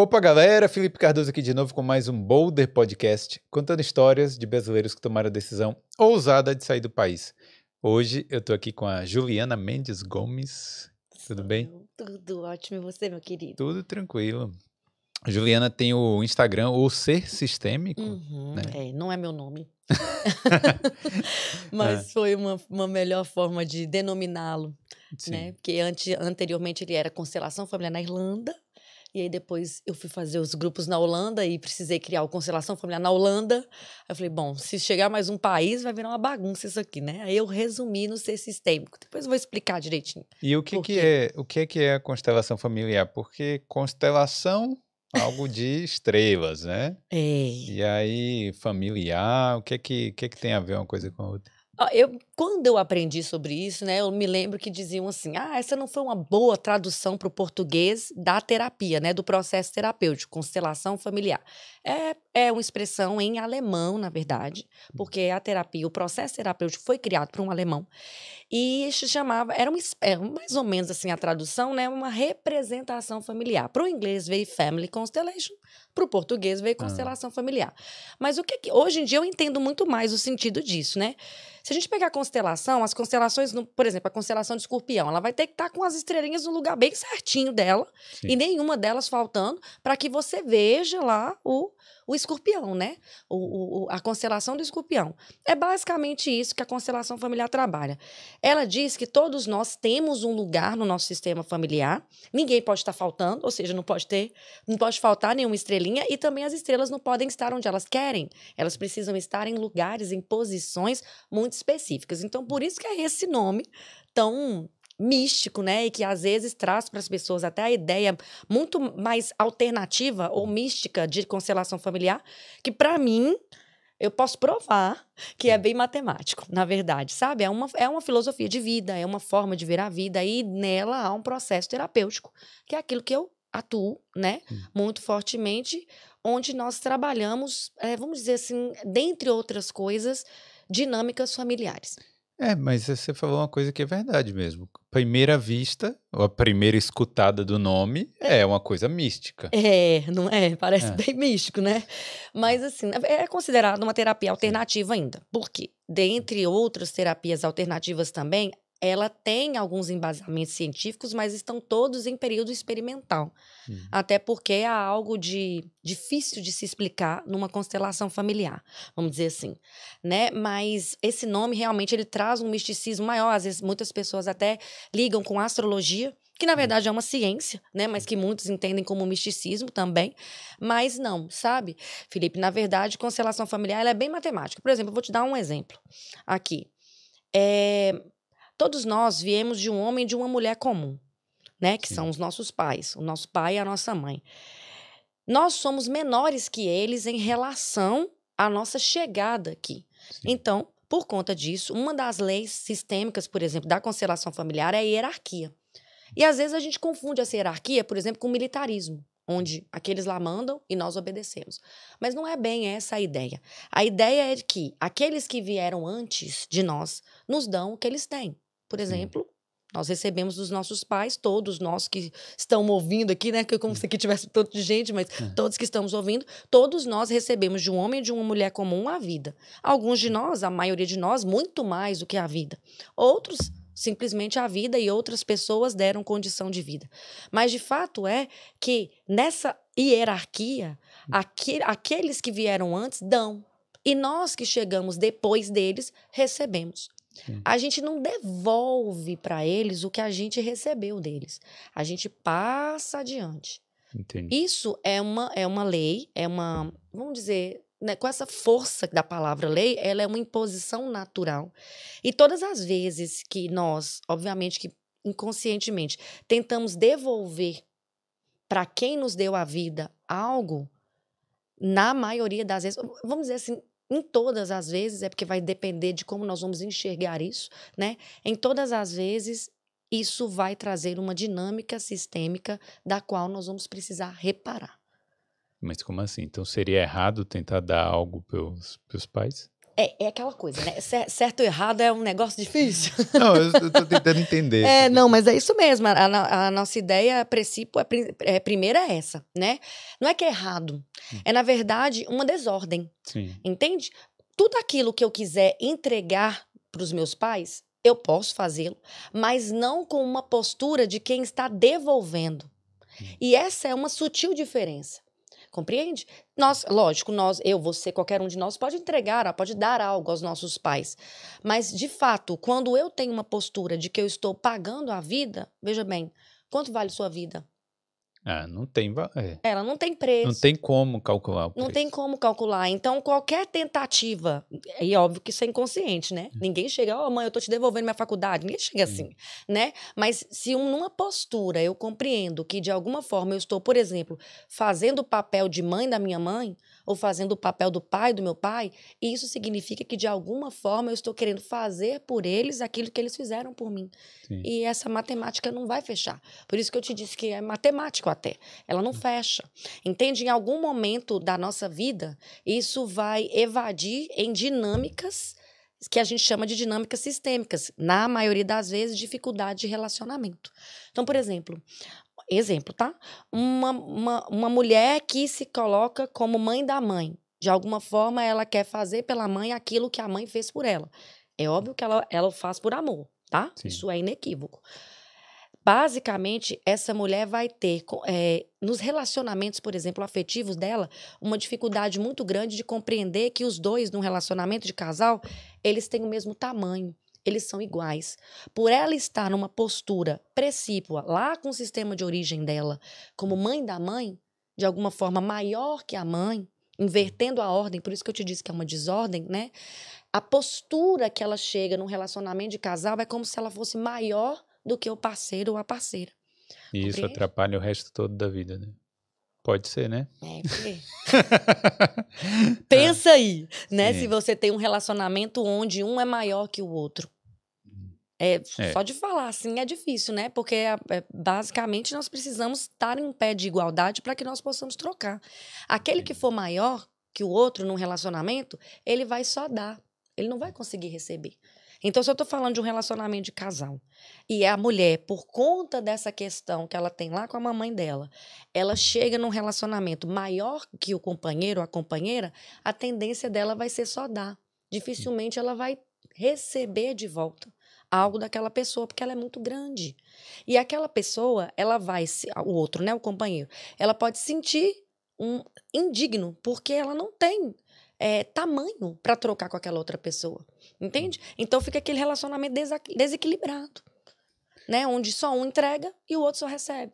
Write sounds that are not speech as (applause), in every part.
Opa, galera! Felipe Cardoso aqui de novo com mais um Boulder Podcast, contando histórias de brasileiros que tomaram a decisão ousada de sair do país. Hoje eu tô aqui com a Juliana Mendes Gomes. Tudo bem? Tudo ótimo. E você, meu querido? Tudo tranquilo. A Juliana tem o Instagram, o Ser Sistêmico. Uhum, né? é, não é meu nome. (laughs) (laughs) Mas é. foi uma, uma melhor forma de denominá-lo. Né? Porque anteriormente ele era Constelação Familiar na Irlanda. E aí depois eu fui fazer os grupos na Holanda e precisei criar o Constelação Familiar na Holanda. Aí eu falei, bom, se chegar mais um país, vai virar uma bagunça isso aqui, né? Aí eu resumi no ser sistêmico. Depois eu vou explicar direitinho. E o que, que é o que, que é a constelação familiar? Porque constelação algo de (laughs) estrelas, né? É. E aí, familiar, o que que, que, é que tem a ver uma coisa com a outra? Eu, quando eu aprendi sobre isso, né, eu me lembro que diziam assim: ah, essa não foi uma boa tradução para o português da terapia, né, do processo terapêutico, constelação familiar. É, é uma expressão em alemão, na verdade, uhum. porque a terapia, o processo terapêutico foi criado por um alemão e se chamava, era, uma, era é, mais ou menos assim a tradução, né, uma representação familiar. Para o inglês veio Family Constellation, para o português veio ah. constelação ah. familiar. Mas o que, que, hoje em dia eu entendo muito mais o sentido disso, né? Se a gente pegar a constelação, as constelações, por exemplo, a constelação de escorpião, ela vai ter que estar tá com as estrelinhas no lugar bem certinho dela Sim. e nenhuma delas faltando para que você veja lá o o escorpião, né? O, o, a constelação do escorpião. É basicamente isso que a constelação familiar trabalha. Ela diz que todos nós temos um lugar no nosso sistema familiar, ninguém pode estar faltando, ou seja, não pode ter, não pode faltar nenhuma estrelinha, e também as estrelas não podem estar onde elas querem. Elas precisam estar em lugares, em posições muito específicas. Então, por isso que é esse nome tão místico, né? E que às vezes traz para as pessoas até a ideia muito mais alternativa ou mística de constelação familiar, que para mim eu posso provar que é bem matemático, na verdade, sabe? É uma, é uma filosofia de vida, é uma forma de ver a vida e nela há um processo terapêutico, que é aquilo que eu atuo, né? Hum. Muito fortemente, onde nós trabalhamos, é, vamos dizer assim, dentre outras coisas, dinâmicas familiares. É, mas você falou uma coisa que é verdade mesmo. Primeira vista, ou a primeira escutada do nome, é uma coisa mística. É, não é? Parece é. bem místico, né? É. Mas assim, é, é considerado uma terapia alternativa Sim. ainda. Por quê? Dentre outras terapias alternativas também, ela tem alguns embasamentos científicos, mas estão todos em período experimental. Uhum. Até porque é algo de difícil de se explicar numa constelação familiar, vamos dizer assim, né? Mas esse nome realmente ele traz um misticismo maior, às vezes muitas pessoas até ligam com astrologia, que na hum. verdade é uma ciência, né, mas que muitos entendem como misticismo também, mas não, sabe? Felipe, na verdade, constelação familiar ela é bem matemática. Por exemplo, eu vou te dar um exemplo aqui. É, Todos nós viemos de um homem e de uma mulher comum, né? Que Sim. são os nossos pais, o nosso pai e a nossa mãe. Nós somos menores que eles em relação à nossa chegada aqui. Sim. Então, por conta disso, uma das leis sistêmicas, por exemplo, da constelação familiar é a hierarquia. E às vezes a gente confunde essa hierarquia, por exemplo, com militarismo, onde aqueles lá mandam e nós obedecemos. Mas não é bem essa a ideia. A ideia é que aqueles que vieram antes de nós nos dão o que eles têm por exemplo, Nós recebemos dos nossos pais, todos nós que estão ouvindo aqui, né? É como se aqui tivesse tanto de gente, mas é. todos que estamos ouvindo, todos nós recebemos de um homem e de uma mulher comum a vida. Alguns de nós, a maioria de nós, muito mais do que a vida. Outros, simplesmente a vida e outras pessoas deram condição de vida. Mas de fato é que nessa hierarquia, hum. aqueles que vieram antes dão. E nós que chegamos depois deles recebemos. A gente não devolve para eles o que a gente recebeu deles. A gente passa adiante. Entendi. Isso é uma, é uma lei, é uma, vamos dizer, né, com essa força da palavra lei, ela é uma imposição natural. E todas as vezes que nós, obviamente que inconscientemente, tentamos devolver para quem nos deu a vida algo, na maioria das vezes, vamos dizer assim, em todas as vezes, é porque vai depender de como nós vamos enxergar isso, né? Em todas as vezes, isso vai trazer uma dinâmica sistêmica da qual nós vamos precisar reparar. Mas como assim? Então seria errado tentar dar algo para os pais? É, é aquela coisa, né? Certo ou errado é um negócio difícil. (laughs) Não, eu estou tentando entender. é, não, mas é isso mesmo. A, a, nossa ideia, a princípio, é, é, primeira é essa, né? Não é que é errado. Hum. É, na verdade, uma desordem. Sim. Entende? Tudo aquilo que eu quiser entregar para os meus pais, eu posso fazê-lo, mas não com uma postura de quem está devolvendo. Hum. E essa é uma sutil diferença. Compreende? Nós, lógico, nós, eu, você, qualquer um de nós pode entregar, pode dar algo aos nossos pais. Mas, de fato, quando eu tenho uma postura de que eu estou pagando a vida, veja bem, quanto vale sua vida? Ah, não tem. É. Ela não tem preço. Não tem como calcular. O preço. Não tem como calcular. Então, qualquer tentativa, e é óbvio que isso é inconsciente, né? É. Ninguém chega, ó, oh, mãe, eu tô te devolvendo minha faculdade. Ninguém chega assim, né? Mas se um, numa postura eu compreendo que, de alguma forma, eu estou, por exemplo, fazendo o papel de mãe da minha mãe, ou fazendo o papel do pai, do meu pai, isso significa que de alguma forma eu estou querendo fazer por eles aquilo que eles fizeram por mim. Sim. E essa matemática não vai fechar. Por isso que eu te disse que é matemático até. Ela não hum. fecha. Entende? Em algum momento da nossa vida, isso vai evadir em dinâmicas que a gente chama de dinâmicas sistêmicas, na maioria das vezes, dificuldade de relacionamento. Então, por exemplo, exemplo, tá? Uma, uma, uma mulher que se coloca como mãe da mãe. De alguma forma, ela quer fazer pela mãe aquilo que a mãe fez por ela. É óbvio que ela, ela faz por amor, tá? Sim. Isso é inequívoco. Basicamente, essa mulher vai ter, é, nos relacionamentos, por exemplo, afetivos dela, uma dificuldade muito grande de compreender que os dois, num relacionamento de casal, eles têm o mesmo tamanho eles são iguais. Por ela estar numa postura precípua, lá com o sistema de origem dela, como mãe da mãe, de alguma forma maior que a mãe, invertendo a ordem, por isso que eu te disse que é uma desordem, né? A postura que ela chega num relacionamento de casal é como se ela fosse maior do que o parceiro ou a parceira. E Compreende? isso atrapalha o resto todo da vida, né? Pode ser, né? É, (laughs) porque... Pensa aí, né? Se você tem um relacionamento onde um é maior que o outro. É, é, Só de falar assim é difícil, né? Porque é, é, basicamente nós precisamos estar em pé de igualdade para que nós possamos trocar. Aquele que for maior que o outro num relacionamento, ele vai só dar, ele não vai conseguir receber. Então, se eu estou falando de um relacionamento de casal e a mulher, por conta dessa questão que ela tem lá com a mamãe dela, ela chega num relacionamento maior que o companheiro ou a companheira, a tendência dela vai ser só dar. Dificilmente ela vai receber de volta algo daquela pessoa, porque ela é muito grande. E aquela pessoa, ela vai, o outro, né, o companheiro, ela pode sentir um indigno, porque ela não tem é, tamanho para trocar com aquela outra pessoa. Entende? Hum. Então fica aquele relacionamento desequilibrado, né? Onde só um entrega e o outro só recebe.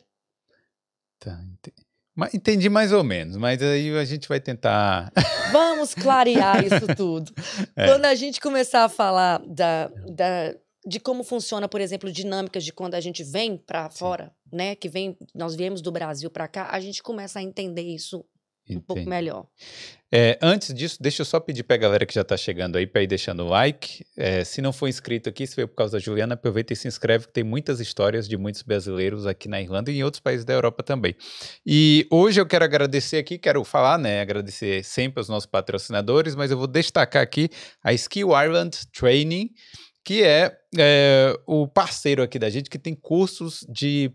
Tá, entendi. Entendi mais ou menos, mas aí a gente vai tentar. (laughs) Vamos clarear isso tudo. É. Quando a gente começar a falar da, da, de como funciona, por exemplo, dinâmicas de quando a gente vem para fora, né? Que vem, nós viemos do Brasil para cá, a gente começa a entender isso Entendi. um pouco melhor. É, antes disso, deixa eu só pedir para a galera que já está chegando aí para ir deixando o like. É, se não for inscrito aqui, se veio por causa da Juliana, aproveita e se inscreve, que tem muitas histórias de muitos brasileiros aqui na Irlanda e em outros países da Europa também. E hoje eu quero agradecer aqui, quero falar, né? Agradecer sempre aos nossos patrocinadores, mas eu vou destacar aqui a Skill Ireland Training, que é é, o parceiro aqui da gente que tem cursos de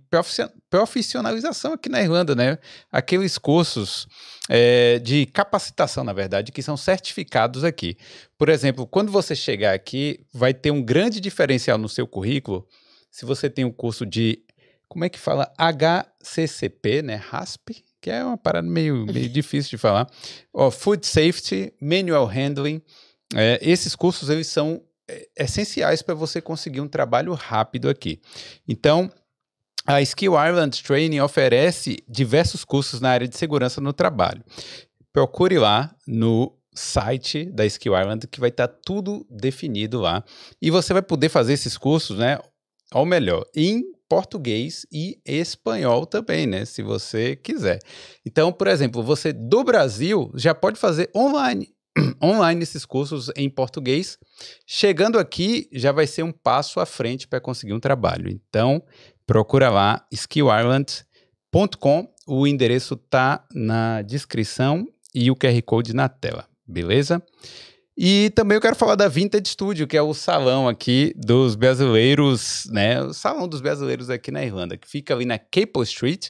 profissionalização aqui na Irlanda, né? Aqueles cursos é, de capacitação, na verdade, que são certificados aqui. Por exemplo, quando você chegar aqui, vai ter um grande diferencial no seu currículo se você tem um curso de, como é que fala? HCCP, né? RASP, que é uma parada meio, meio (laughs) difícil de falar. Oh, food Safety, Manual Handling. É, esses cursos, eles são é, essenciais para você conseguir um trabalho rápido aqui. Então, a Skill Ireland Training oferece diversos cursos na área de segurança no trabalho. Procure lá no site da Skill Ireland que vai estar tá tudo definido lá e você vai poder fazer esses cursos, né? Ou melhor, em português e espanhol também, né? Se você quiser. Então, por exemplo, você do Brasil já pode fazer online (clears throat) online esses cursos em português. Chegando aqui, já vai ser um passo à frente para conseguir um trabalho. Então, procura lá skillirland.com. O endereço tá na descrição e o QR Code na tela, beleza? E também eu quero falar da Vintage Studio, que é o salão aqui dos brasileiros, né? O salão dos brasileiros aqui na Irlanda, que fica ali na Capel Street,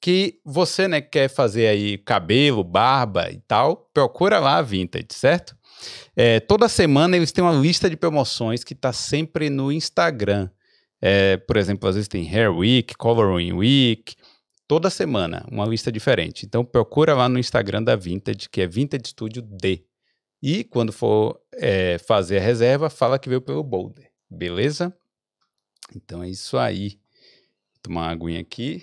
que você né, quer fazer aí cabelo, barba e tal, procura lá a Vintage, certo? É, toda semana eles têm uma lista de promoções que está sempre no Instagram. É, por exemplo, às vezes tem Hair Week, Coloring Week, toda semana uma lista diferente. Então procura lá no Instagram da Vintage, que é Vintage Studio D. E quando for é, fazer a reserva, fala que veio pelo Boulder, beleza? Então é isso aí tomar uma aguinha aqui.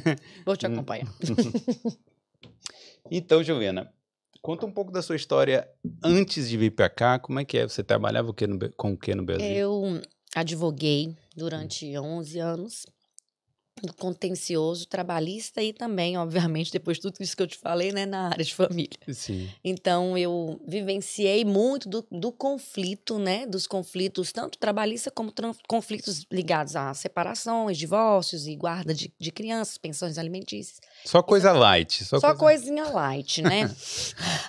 (laughs) Vou te hum. acompanhar. (laughs) então, Juliana, conta um pouco da sua história antes de vir para cá. Como é que é? Você trabalhava o no, com o que no Brasil? Eu advoguei durante 11 hum. anos contencioso, trabalhista e também, obviamente, depois de tudo isso que eu te falei, né, na área de família. Sim. Então, eu vivenciei muito do, do conflito, né, dos conflitos, tanto trabalhista como conflitos ligados a separações, divórcios e guarda de, de crianças, pensões alimentícias. Só coisa então, light. Só, só coisa... coisinha light, (laughs) né? É.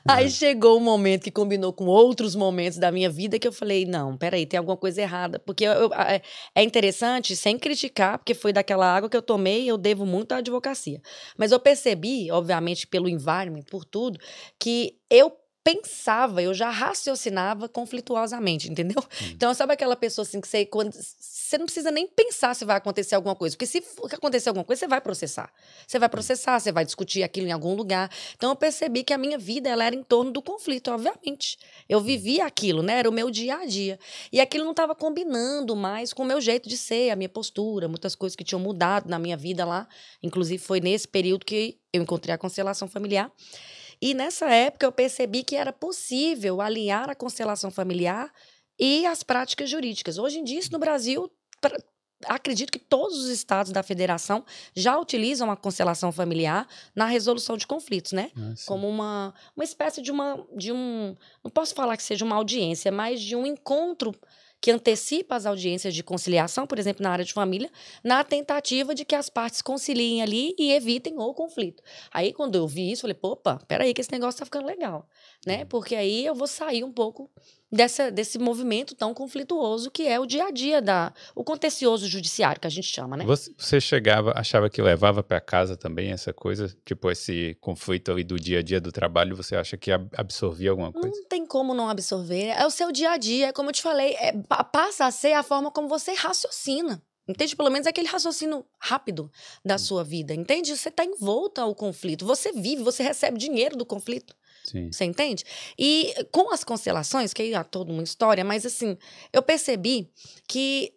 Aí chegou um momento que combinou com outros momentos da minha vida que eu falei, não, peraí, tem alguma coisa errada. Porque eu, eu, é, é interessante, sem criticar, porque foi daquela água que eu tomei, eu devo muito à advocacia. Mas eu percebi, obviamente, pelo environment, por tudo, que eu pensava, eu já raciocinava conflituosamente, entendeu? Hum. Então, sabe aquela pessoa assim que você, quando, você não precisa nem pensar se vai acontecer alguma coisa, porque se acontecer alguma coisa, você vai processar. Você vai hum. processar, você vai discutir aquilo em algum lugar. Então, eu percebi que a minha vida ela era em torno do conflito, obviamente. Eu hum. vivia aquilo, né? Era o meu dia a dia. E aquilo não estava combinando mais com o meu jeito de ser, a minha postura, muitas coisas que tinham mudado na minha vida lá. Inclusive, foi nesse período que eu encontrei a constelação familiar. E nessa época eu percebi que era possível alinhar a constelação familiar e as práticas jurídicas. Hoje em dia, isso no Brasil, pra, acredito que todos os estados da federação já utilizam a constelação familiar na resolução de conflitos, né? Ah, Como uma, uma espécie de uma de um, não posso falar que seja uma audiência, mas de um encontro que antecipa as audiências de conciliação, por exemplo, na área de família, na tentativa de que as partes conciliem ali e evitem o conflito. Aí, quando eu vi isso, falei, opa, peraí que esse negócio tá ficando legal, né? Uhum. Porque aí eu vou sair um pouco dessa, desse movimento tão conflituoso que é o dia a dia da o contencioso judiciário que a gente chama, né? Você, chegava, achava que levava para casa também essa coisa, tipo esse conflito ali do dia a dia do trabalho, você acha que absorvia alguma coisa? Não tem como não absorver, é o seu dia a dia, é como eu te falei, é, passa a ser a forma como você raciocina. Entende? Pelo menos aquele raciocínio rápido da hum. sua vida. Entende? Você está envolto ao conflito. Você vive, você recebe dinheiro do conflito. Sim. Você entende? E eh, com as constelações, que aí há toda uma história, mas assim, eu percebi que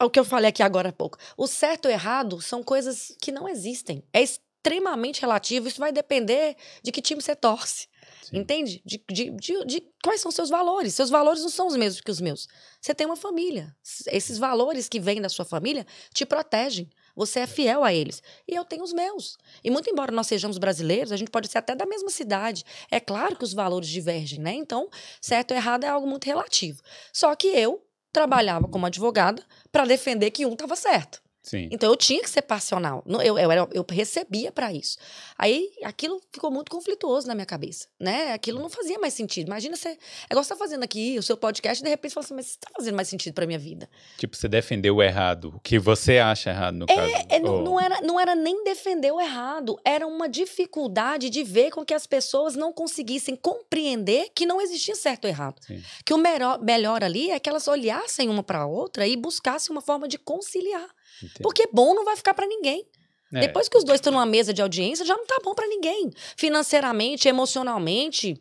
é o que eu falei aqui agora há pouco, o certo e o errado são coisas que não existem. É extremamente relativo, isso vai depender de que time você torce. Sim. Entende? De, de, de, de, quais são seus valores. Seus valores não são os mesmos que os meus. Você tem uma família. Esses valores que vêm da sua família te protegem. Você é fiel a eles. E eu tenho os meus. E muito embora nós sejamos brasileiros, a gente pode ser até da mesma cidade. É claro que os valores divergem, né? Então, certo ou errado é algo muito relativo. Só que eu trabalhava como advogada para defender que um estava certo. Sim. Então eu tinha que ser passional. Eu, eu, eu recebia para isso. Aí aquilo ficou muito conflituoso na minha cabeça, né? Aquilo não fazia mais sentido. Imagina você. É igual você tá fazendo aqui o seu podcast e de repente você fala assim, mas você tá fazendo mais sentido pra minha vida. Tipo, você defendeu o errado, o que você acha errado no é, caso. É, oh. não, era, não era nem defender o errado, era uma dificuldade de ver com que as pessoas não conseguissem compreender que não existia certo ou errado. Sim. Que o melhor, melhor ali é que elas olhassem uma para outra e buscassem uma forma de conciliar. Entendi. Porque bom não vai ficar para ninguém. É. Depois que os dois estão numa mesa de audiência, já não tá bom para ninguém. Financeiramente, emocionalmente,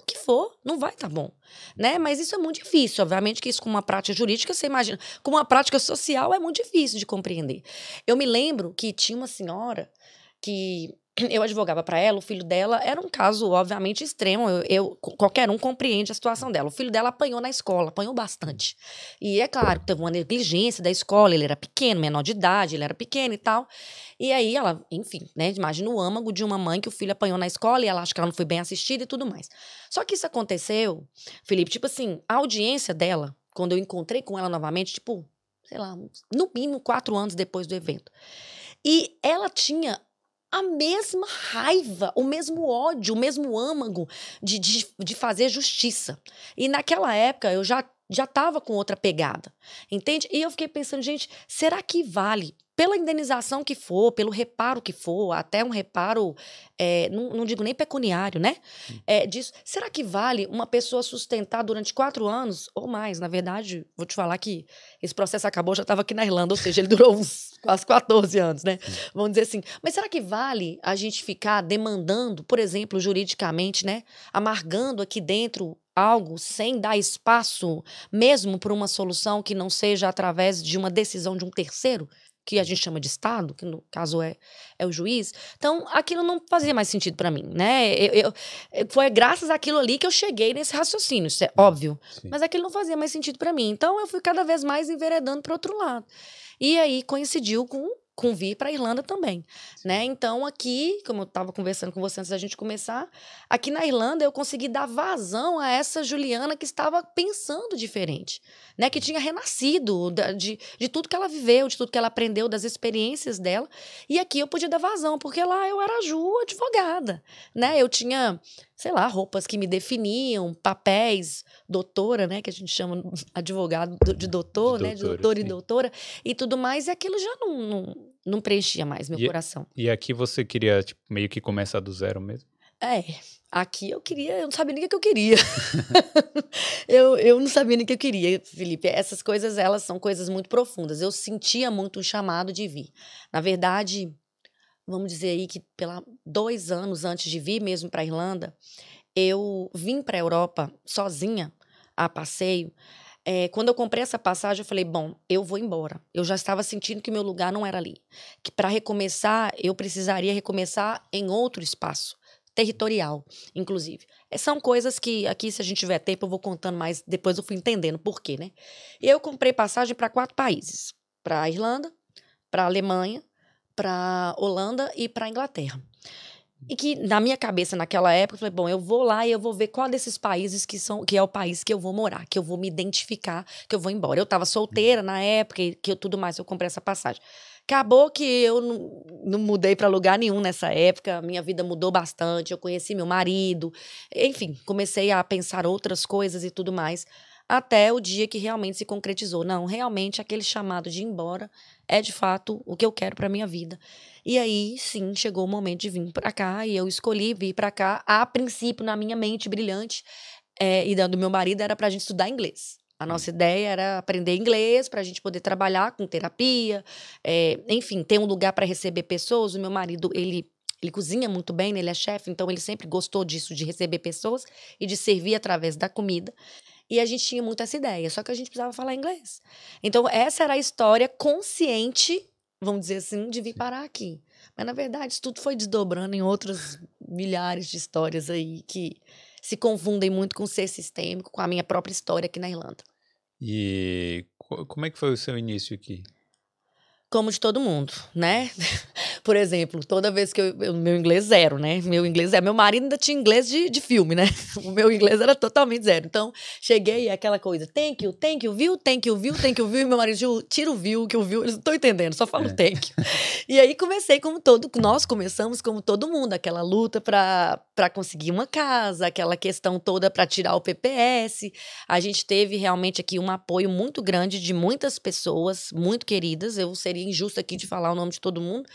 o que for, não vai tá bom. Né? Mas isso é muito difícil. Obviamente que isso com uma prática jurídica, você imagina, com uma prática social é muito difícil de compreender. Eu me lembro que tinha uma senhora que eu advogava para ela, o filho dela era um caso, obviamente, extremo. Eu, eu, qualquer um compreende a situação dela. O filho dela apanhou na escola, apanhou bastante. E é claro, teve uma negligência da escola, ele era pequeno, menor de idade, ele era pequeno e tal. E aí ela, enfim, né? Imagina o âmago de uma mãe que o filho apanhou na escola e ela acha que ela não foi bem assistida e tudo mais. Só que isso aconteceu, Felipe, tipo assim, a audiência dela, quando eu encontrei com ela novamente, tipo, sei lá, no mínimo quatro anos depois do evento. E ela tinha a mesma raiva, o mesmo ódio, o mesmo âmago de, de, de fazer justiça. E naquela época eu já já estava com outra pegada, entende? E eu fiquei pensando, gente, será que vale pela indenização que for, pelo reparo que for, até um reparo, é, não, não, digo nem pecuniário, né? É, disso, será que vale uma pessoa sustentar durante quatro anos ou mais? Na verdade, vou te falar que esse processo acabou, já estava aqui na Irlanda, ou seja, ele durou uns (laughs) quase 14 anos, né? Vamos dizer assim. Mas será que vale a gente ficar demandando, por exemplo, juridicamente, né? Amargando aqui dentro algo sem dar espaço mesmo para uma solução que não seja através de uma decisão de um terceiro? que a gente chama de Estado, que no caso é, é o juiz. Então, aquilo não fazia mais sentido para mim, né? Eu, eu, foi graças àquilo ali que eu cheguei nesse raciocínio, isso é uhum. óbvio. Sim. Mas aquilo não fazia mais sentido para mim. Então, eu fui cada vez mais enveredando para outro lado. E aí coincidiu com convir para a Irlanda também, né? Então aqui, como eu estava conversando com você antes da gente começar, aqui na Irlanda eu consegui dar vazão a essa Juliana que estava pensando diferente, né? Que tinha renascido de, de tudo que ela viveu, de tudo que ela aprendeu, das experiências dela. E aqui eu podia dar vazão porque lá eu era a Ju advogada, né? Eu tinha sei lá, roupas que me definiam, papéis, doutora, né, que a gente chama (laughs) advogado de doutor, de né, doutora, de doutor sim. e doutora, e tudo mais, e aquilo já não, não, não preenchia mais meu e, é, coração. E aqui você queria tipo, meio que começar do zero mesmo? É, aqui eu queria, eu não sabia nem o que eu queria. (laughs) eu, eu não sabia nem o que eu queria, Felipe. Essas coisas, elas são coisas muito profundas. Eu sentia muito um chamado de vir. Na verdade, vamos dizer aí que pela dois anos antes de vir mesmo para a Irlanda, eu vim para a Europa sozinha a passeio. É, quando eu comprei essa passagem, eu falei: bom, eu vou embora. Eu já estava sentindo que meu lugar não era ali. Que para recomeçar, eu precisaria recomeçar em outro espaço territorial, inclusive. Eh, são coisas que aqui, se a gente tiver tempo, eu vou contando mais. Depois eu fui entendendo por quê, né? Eu comprei passagem para quatro países: para a Irlanda, para a Alemanha, para Holanda e para Inglaterra. Hum. E que na minha cabeça naquela época, eu falei, bom, eu vou lá e eu vou ver qual desses países que são, que é o país que eu vou morar, que eu vou me identificar, que eu vou embora. Eu estava solteira hum. na época e que eu tudo mais, eu comprei essa passagem. Acabou que eu não, não mudei para lugar nenhum nessa época, minha vida mudou bastante, eu conheci meu marido, enfim, comecei a pensar outras coisas e tudo mais até o dia que realmente se concretizou. Não, realmente aquele chamado de ir embora é de fato o que eu quero para minha vida. E aí, sim, chegou o momento de vir para cá e eu escolhi vir para cá. A princípio, na minha mente brilhante é, e da do meu marido, era para a gente estudar inglês. A nossa hum. ideia era aprender inglês para a gente poder trabalhar com terapia, é, enfim, ter um lugar para receber pessoas. O meu marido, ele ele cozinha muito bem, né? ele é chefe, então ele sempre gostou disso, de receber pessoas e de servir através da comida. E a gente tinha muito essa ideia, só que a gente precisava falar inglês. Então, essa era a história consciente, vamos dizer assim, de vir parar aqui. Mas, na verdade, isso tudo foi desdobrando em outras milhares de histórias aí que se confundem muito com ser sistêmico, com a minha própria história aqui na Irlanda. E como é que foi o seu início aqui? como de todo mundo, né? (laughs) Por exemplo, toda vez que eu, meu inglês zero, né? Meu inglês é meu marido ainda tinha inglês de, de filme, né? (laughs) O meu inglês era totalmente zero. Então, cheguei e aquela coisa, thank you, thank you, viu? Thank you, viu? Thank you, viu? E meu marido tira o viu, que o viu, eles não estão entendendo, só falo é. thank you. E aí comecei como todo, nós começamos como todo mundo, aquela luta para para conseguir uma casa, aquela questão toda para tirar o PPS. A gente teve realmente aqui um apoio muito grande de muitas pessoas muito queridas. Eu seria seria injusto aqui de falar o nome de todo mundo,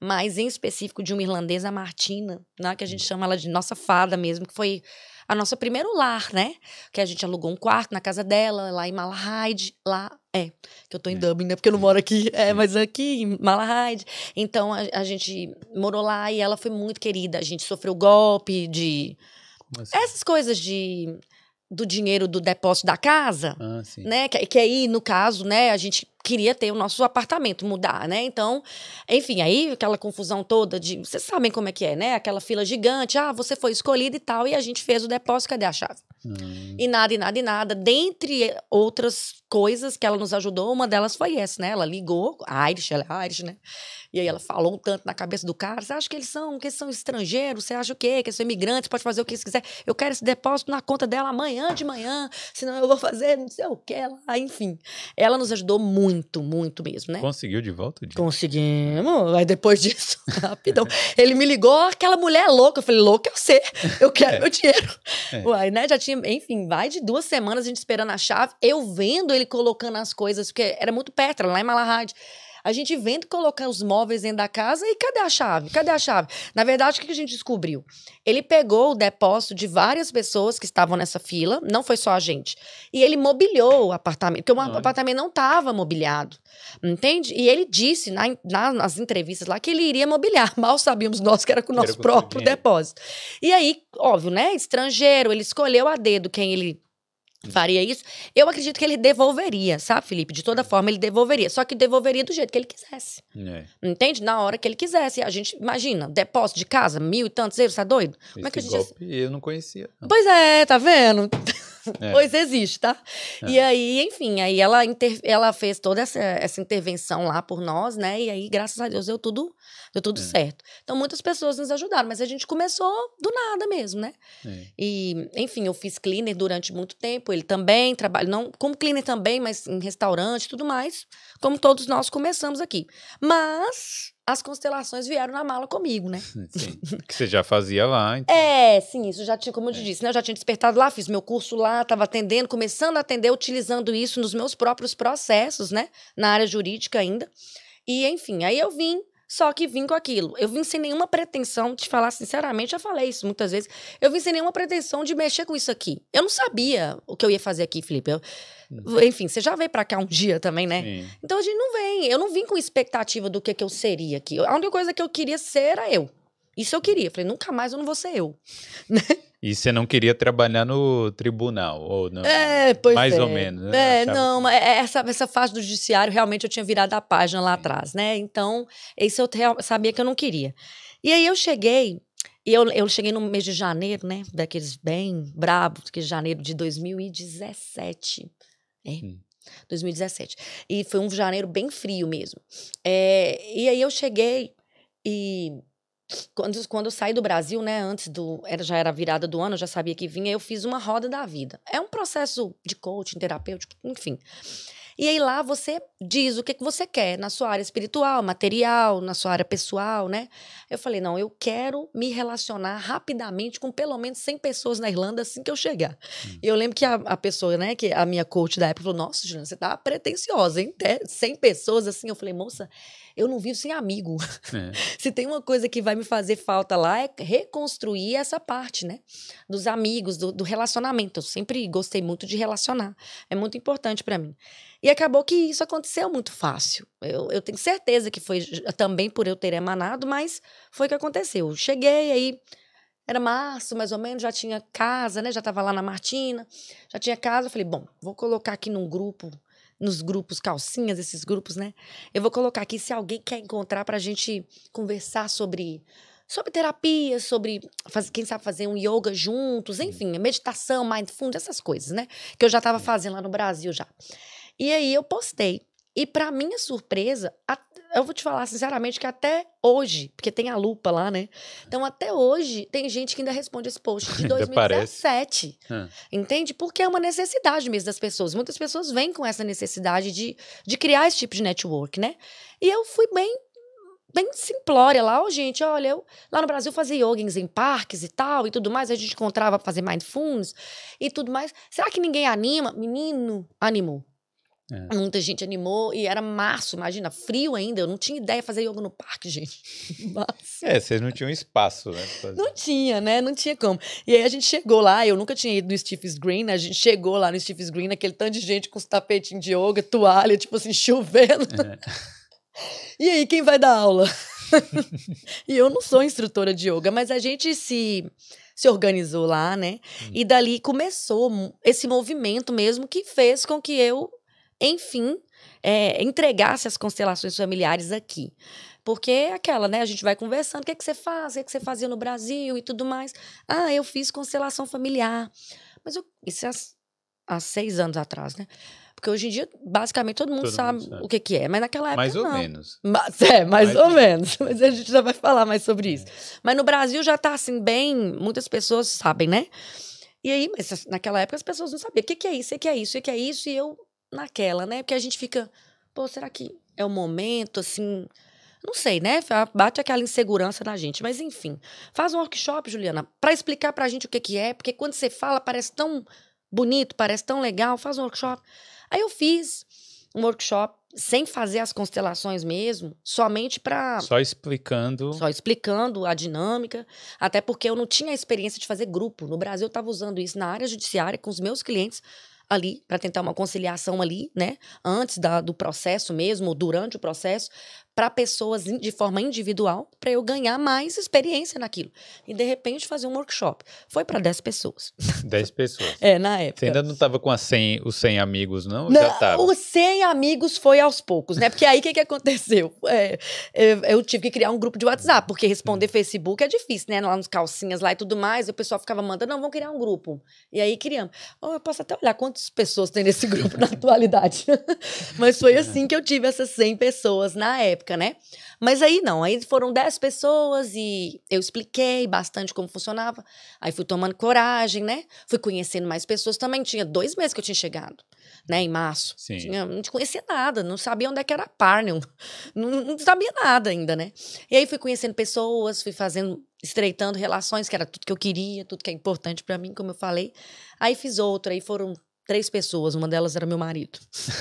mas em específico de uma irlandesa, a Martina, né, que a gente hum. chama ela de nossa fada mesmo, que foi a nossa primeiro lar, né? Que a gente alugou um quarto na casa dela, lá em Malahide, lá é, que eu tô em é. Dublin, né? Porque eu não moro aqui, é, mas aqui em Malahide. Então a, a gente morou lá e ela foi muito querida. A gente sofreu golpe de assim? essas coisas de do dinheiro do depósito da casa, ah, né? Que, que aí no caso, né? A gente queria ter o nosso apartamento, mudar, né? Então, enfim, aí aquela confusão toda de. Vocês sabem como é que é, né? Aquela fila gigante, ah, você foi escolhida e tal, e a gente fez o depósito, cadê a chave? Hum. E nada, e nada, e nada. Dentre outras coisas que ela nos ajudou, uma delas foi essa, né? Ela ligou, a Irish, ela é a Irish, né? E aí ela falou um tanto na cabeça do cara: você acha que eles são, que eles são estrangeiros? Você acha o quê? Que eles são imigrantes, pode fazer o que você quiser. Eu quero esse depósito na conta dela amanhã de manhã, senão eu vou fazer não sei o que lá, enfim. Ela nos ajudou muito muito, muito mesmo, né? Conseguiu de volta? Diego? Conseguimos. Aí depois (laughs) disso, rapidão. ele me ligou, aquela mulher é louca. Eu falei, louca eu sei, eu quero (laughs) é. meu dinheiro. É. Uai, né? Já tinha, enfim, vai de duas semanas a gente esperando a chave, eu vendo ele colocando as coisas, porque era muito perto, era lá em Malahide. A gente vem colocar os móveis dentro da casa e cadê a chave? Cadê a chave? Na verdade, o que a gente descobriu? Ele pegou o depósito de várias pessoas que estavam nessa fila, não foi só a gente. E ele mobiliou o apartamento, porque o Olha. apartamento não estava mobiliado. Entende? E ele disse na, na, nas entrevistas lá que ele iria mobiliar. (laughs) Mal sabíamos nós que era com o nosso próprio dinheiro. depósito. E aí, óbvio, né? Estrangeiro, ele escolheu a dedo quem ele faria isso, eu acredito que ele devolveria, sabe, Felipe? De toda forma, ele devolveria. Só que devolveria do jeito que ele quisesse. É. Entende? Na hora que ele quisesse. A gente, imagina, depósito de casa, mil e tantos euros, tá doido? Esse é que a gente. Golpe, eu não conhecia. Não. Pois é, tá vendo? É. Pois existe, tá? É. E aí, enfim, aí ela, inter... ela fez toda essa, essa intervenção lá por nós, né? E aí, graças a Deus, deu tudo, deu tudo é. certo. Então, muitas pessoas nos ajudaram, mas a gente começou do nada mesmo, né? É. E, enfim, eu fiz cleaner durante muito tempo. Ele também trabalha, não como cleaner também, mas em restaurante e tudo mais. Como todos nós começamos aqui. Mas as constelações vieram na mala comigo, né? (laughs) Sim, que você já fazia lá. Então. É, sim, isso já tinha, como eu te é. disse, né? Eu já tinha despertado lá, fiz meu curso lá, estava atendendo, começando a atender, utilizando isso nos meus próprios processos, né? Na área jurídica ainda. E, enfim, aí eu vim só que vim com aquilo. Eu vim sem nenhuma pretensão de falar, sinceramente, já falei isso muitas vezes. Eu vim sem nenhuma pretensão de mexer com isso aqui. Eu não sabia o que eu ia fazer aqui, Felipe. Eu, hum. enfim, você já veio para cá um dia também, né? Sim. Então a gente não vem. Eu não vim com expectativa do que, que eu seria aqui. A única coisa que eu queria ser era eu. Isso eu queria. Falei, nunca mais eu não vou ser eu. (laughs) Né? E você não queria trabalhar no tribunal, ou não? É, pois Mais é. ou menos. Né? É, Achava... não, é, essa, essa fase do judiciário, realmente eu tinha virado a página lá atrás, né? Então, isso eu sabia que eu não queria. E aí eu cheguei, e eu, eu cheguei no mês de janeiro, né? Daqueles bem brabos, que janeiro de 2017. É. Hum. 2017. E foi um janeiro bem frio mesmo. É, e aí eu cheguei e quando, quando eu saí do Brasil, né, antes do. Era, já era virada do ano, eu já sabia que vinha, eu fiz uma roda da vida. É um processo de coaching, terapêutico, enfim. E aí lá você diz o que, que você quer na sua área espiritual, material, na sua área pessoal, né? Eu falei, não, eu quero me relacionar rapidamente com pelo menos 100 pessoas na Irlanda assim que eu chegar. Hum. E eu lembro que a, a, pessoa, né, que a minha coach da época falou, nossa, Juliana, você tá pretensiosa, hein? 100 pessoas assim. Eu falei, moça, eu não vivo sem amigo. É. (laughs) Se tem uma coisa que vai me fazer falta lá é reconstruir essa parte, né? Dos amigos, do, do relacionamento. Eu sempre gostei muito de relacionar. É muito importante para mim. E acabou que isso aconteceu muito fácil. Eu, eu, tenho certeza que foi também por eu ter emanado, mas foi o que aconteceu. cheguei aí, era março mais ou menos, já tinha casa, né? Já estava lá na Martina, já tinha casa. Eu falei, bom, vou colocar aqui num grupo nos grupos calcinhas, esses grupos, né? Eu vou colocar aqui se alguém quer encontrar para a gente conversar sobre sobre terapia, sobre quem sabe fazer um yoga juntos, enfim, meditação, mindfulness, essas coisas, né? Que eu já estava fazendo lá no Brasil já. E aí eu postei. E para minha surpresa, a eu vou te falar sinceramente que até hoje, porque tem a lupa lá, né? Então até hoje tem gente que ainda responde esse post de 2017. (laughs) Ah. entende? Porque é uma necessidade mesmo das pessoas. Muitas pessoas vêm com essa necessidade de, de criar esse tipo de network, né? E eu fui bem bem simplória lá, ó, oh, gente, olha, eu lá no Brasil fazia yogins em parques e tal, e tudo mais, a gente encontrava pra fazer mindfulness e tudo mais. Será que ninguém anima? Menino, animou. É. Muita gente animou e era março, imagina, frio ainda. Eu não tinha ideia de fazer yoga no parque, (laughs) gente. É, vocês não tinham espaço, né? Não tinha, né? Não tinha como. E aí a gente chegou lá, eu nunca tinha ido no Steve's Green, né? A gente chegou lá no Steve's Green, aquele tanto de gente com os tapetinhos de yoga, toalha, tipo assim, chovendo. É. (laughs) E aí, quem vai dar aula? (laughs) e eu não sou instrutora de yoga, mas a gente se se organizou lá, né? Hum. E dali começou esse movimento mesmo que fez com que eu enfim, é, entregasse as constelações familiares aqui. Porque é aquela, né? A gente vai conversando, o que, é que você faz, o que, é que você fazia no Brasil e tudo mais. Ah, eu fiz constelação familiar. Mas eu, isso é há, seis anos atrás, né? Porque hoje em dia, basicamente, todo mundo, todo sabe, mundo sabe, o que, que é. Mas naquela época, Mais ou não. menos. Mas, é, mais, mais ou menos. menos. (laughs) Mas a gente já vai falar mais sobre é. isso. Mas no Brasil já tá, assim, bem... Muitas pessoas sabem, né? E aí, mas assim, naquela época as pessoas não sabiam. O que, que é isso? O que é isso? O que é isso? E eu naquela, né? Porque a gente fica, pô, será que é o momento, assim? Não sei, né? Bate aquela insegurança na gente. Mas, enfim, faz um workshop, Juliana, para explicar pra gente o que, que é, porque quando você fala, parece tão bonito, parece tão legal, faz um workshop. Aí eu fiz um workshop sem fazer as constelações mesmo, somente para só explicando, só explicando a dinâmica, até porque eu não tinha a experiência de fazer grupo. No Brasil eu estava usando isso na área judiciária com os meus clientes ali para tentar uma conciliação ali, né? Antes da, do processo mesmo, durante o processo, para pessoas de forma individual, para eu ganhar mais experiência naquilo. E de repente fazer um workshop. Foi para 10 pessoas. 10 (laughs) pessoas. é, na época. Você ainda não estava com 100, os 100 amigos, não? não Já tava. Os 100 amigos foi aos poucos, né? Porque aí o que, que aconteceu? (laughs) É, eu, tive que criar um grupo de WhatsApp, porque responder hum. Facebook é difícil, né? Lá nos calcinhas lá e tudo mais, o pessoal ficava mandando, não, vamos criar um grupo. E aí criamos. Oh, eu posso até olhar quantas pessoas tem nesse grupo na (laughs) atualidade. Mas foi é. assim que eu tive essas 100 pessoas na época época, né? Mas aí não, aí foram 10 pessoas e eu expliquei bastante como funcionava. Aí fui tomando coragem, né? Fui conhecendo mais pessoas também. Tinha dois meses que eu tinha chegado, né? Em março. Sim. Tinha, não conhecia nada, não sabia onde é que era a Parnell. (laughs) Não, não sabia nada ainda, né? E aí fui conhecendo pessoas, fui fazendo estreitando relações, que era tudo que eu queria, tudo que é importante para mim, como eu falei. Aí fiz outra, aí foram três pessoas, uma delas era meu marido.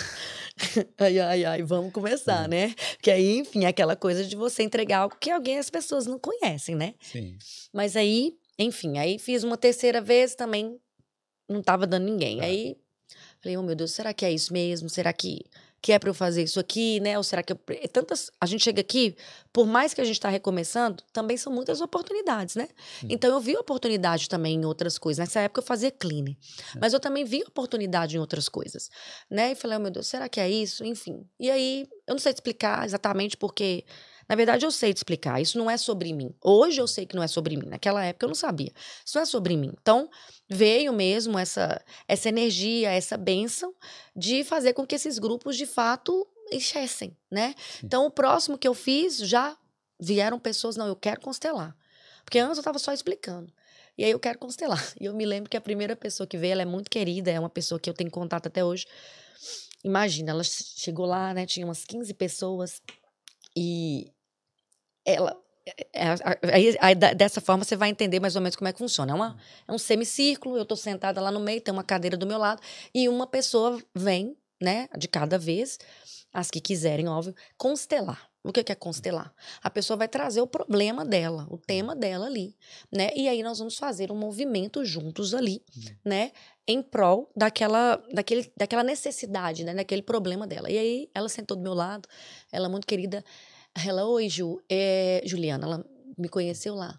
(laughs) (laughs) ai, ai, ai, vamos começar, Sim. né? Porque aí, enfim, é aquela coisa de você entregar algo que alguém, as pessoas não conhecem, né? Sim. Mas aí, enfim, aí fiz uma terceira vez também, não tava dando ninguém. É. Aí, falei, oh meu Deus, será que é isso mesmo? Será que que é para eu fazer isso aqui, né? Ou será que eu... tantas a gente chega aqui, por mais que a gente está recomeçando, também são muitas oportunidades, né? Hum. Então eu vi oportunidade também em outras coisas. Nessa época eu fazia clean, é. mas eu também vi oportunidade em outras coisas, né? E falei, oh, meu Deus, será que é isso? Enfim. E aí eu não sei explicar exatamente porque na verdade, eu sei te explicar. Isso não é sobre mim. Hoje eu sei que não é sobre mim. Naquela época eu não sabia. Isso não é sobre mim. Então, veio mesmo essa, essa energia, essa bênção de fazer com que esses grupos, de fato, enchessem, né? Então, o próximo que eu fiz, já vieram pessoas, não, eu quero constelar. Porque antes eu estava só explicando. E aí eu quero constelar. (laughs) E eu me lembro que a primeira pessoa que veio, ela é muito querida, é uma pessoa que eu tenho contato até hoje. Imagina, ela chegou lá, né? Tinha umas 15 pessoas. E ela é, é, é, Aí, aí, dessa forma você vai entender mais ou menos como é que funciona. É, uma, é um semicírculo, eu estou sentada lá no meio, tem uma cadeira do meu lado, e uma pessoa vem, né, de cada vez, as que quiserem, óbvio, constelar. O que é constelar? A pessoa vai trazer o problema dela, o tema dela ali, né? E aí nós vamos fazer um movimento juntos ali, hum. né? Em prol daquela, daquele, daquela necessidade, né? Daquele problema dela. E aí ela sentou do meu lado, ela é muito querida, ela, oi, Ju, é Juliana, ela me conheceu lá.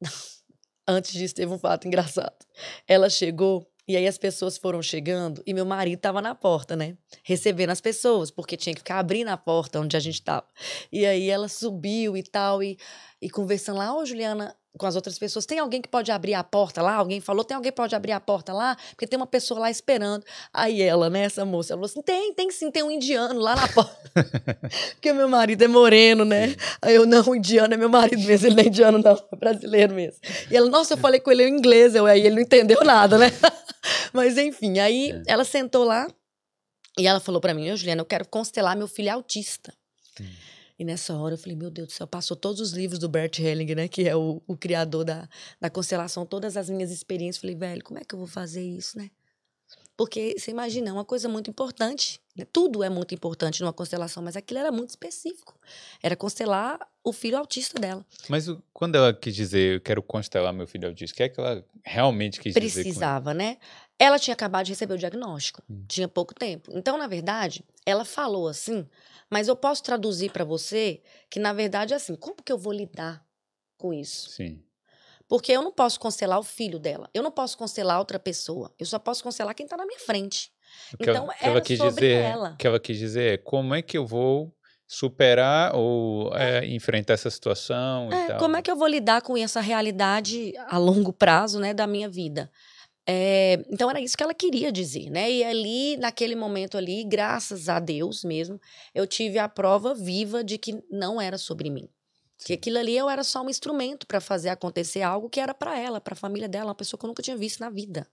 (laughs) Antes disso, teve um fato engraçado. Ela chegou e aí as pessoas foram chegando e meu marido tava na porta, né? Recebendo as pessoas, porque tinha que ficar abrindo a porta onde a gente tava. E aí ela subiu e tal, e, e conversando lá, ô oh, Juliana, com as outras pessoas. Tem alguém que pode abrir a porta lá? Alguém falou, tem alguém que pode abrir a porta lá? Porque tem uma pessoa lá esperando. Aí ela, né, essa moça, ela falou assim: tem, tem sim, tem um indiano lá na porta. (laughs) Porque meu marido é moreno, né? Aí eu, não, o indiano é meu marido mesmo, ele não é indiano, não, é brasileiro mesmo. E ela, nossa, eu falei com ele em é inglês, eu, aí ele não entendeu nada, né? (laughs) Mas enfim, aí é. ela sentou lá e ela falou para mim: Juliana, eu quero constelar meu filho autista. Sim. E nessa hora eu falei, meu Deus do céu, passou todos os livros do Bert Helling, né? Que é o, o criador da, da constelação, todas as minhas experiências. Falei, velho, como é que eu vou fazer isso, né? Porque você imagina, é uma coisa muito importante. Né? Tudo é muito importante numa constelação, mas aquilo era muito específico. Era constelar o filho autista dela. Mas o, quando ela quis dizer, eu quero constelar meu filho autista, o que é que ela realmente quis Precisava, dizer? Precisava, né? Ela tinha acabado de receber o diagnóstico, hum. tinha pouco tempo. Então, na verdade, ela falou assim, mas eu posso traduzir para você que, na verdade, é assim: como que eu vou lidar com isso? Sim. Porque eu não posso constelar o filho dela, eu não posso constelar outra pessoa, eu só posso constelar quem está na minha frente. O que então, ela, ela quis dizer, é, ela. que ela quis dizer é como é que eu vou superar ou é, é enfrentar essa situação é, Como é que eu vou lidar com essa realidade a longo prazo né, da minha vida? É, então era isso que ela queria dizer, né? E ali, naquele momento ali, graças a Deus mesmo, eu tive a prova viva de que não era sobre mim. Que aquilo ali eu era só um instrumento para fazer acontecer algo que era para ela, para a família dela, uma pessoa que eu nunca tinha visto na vida,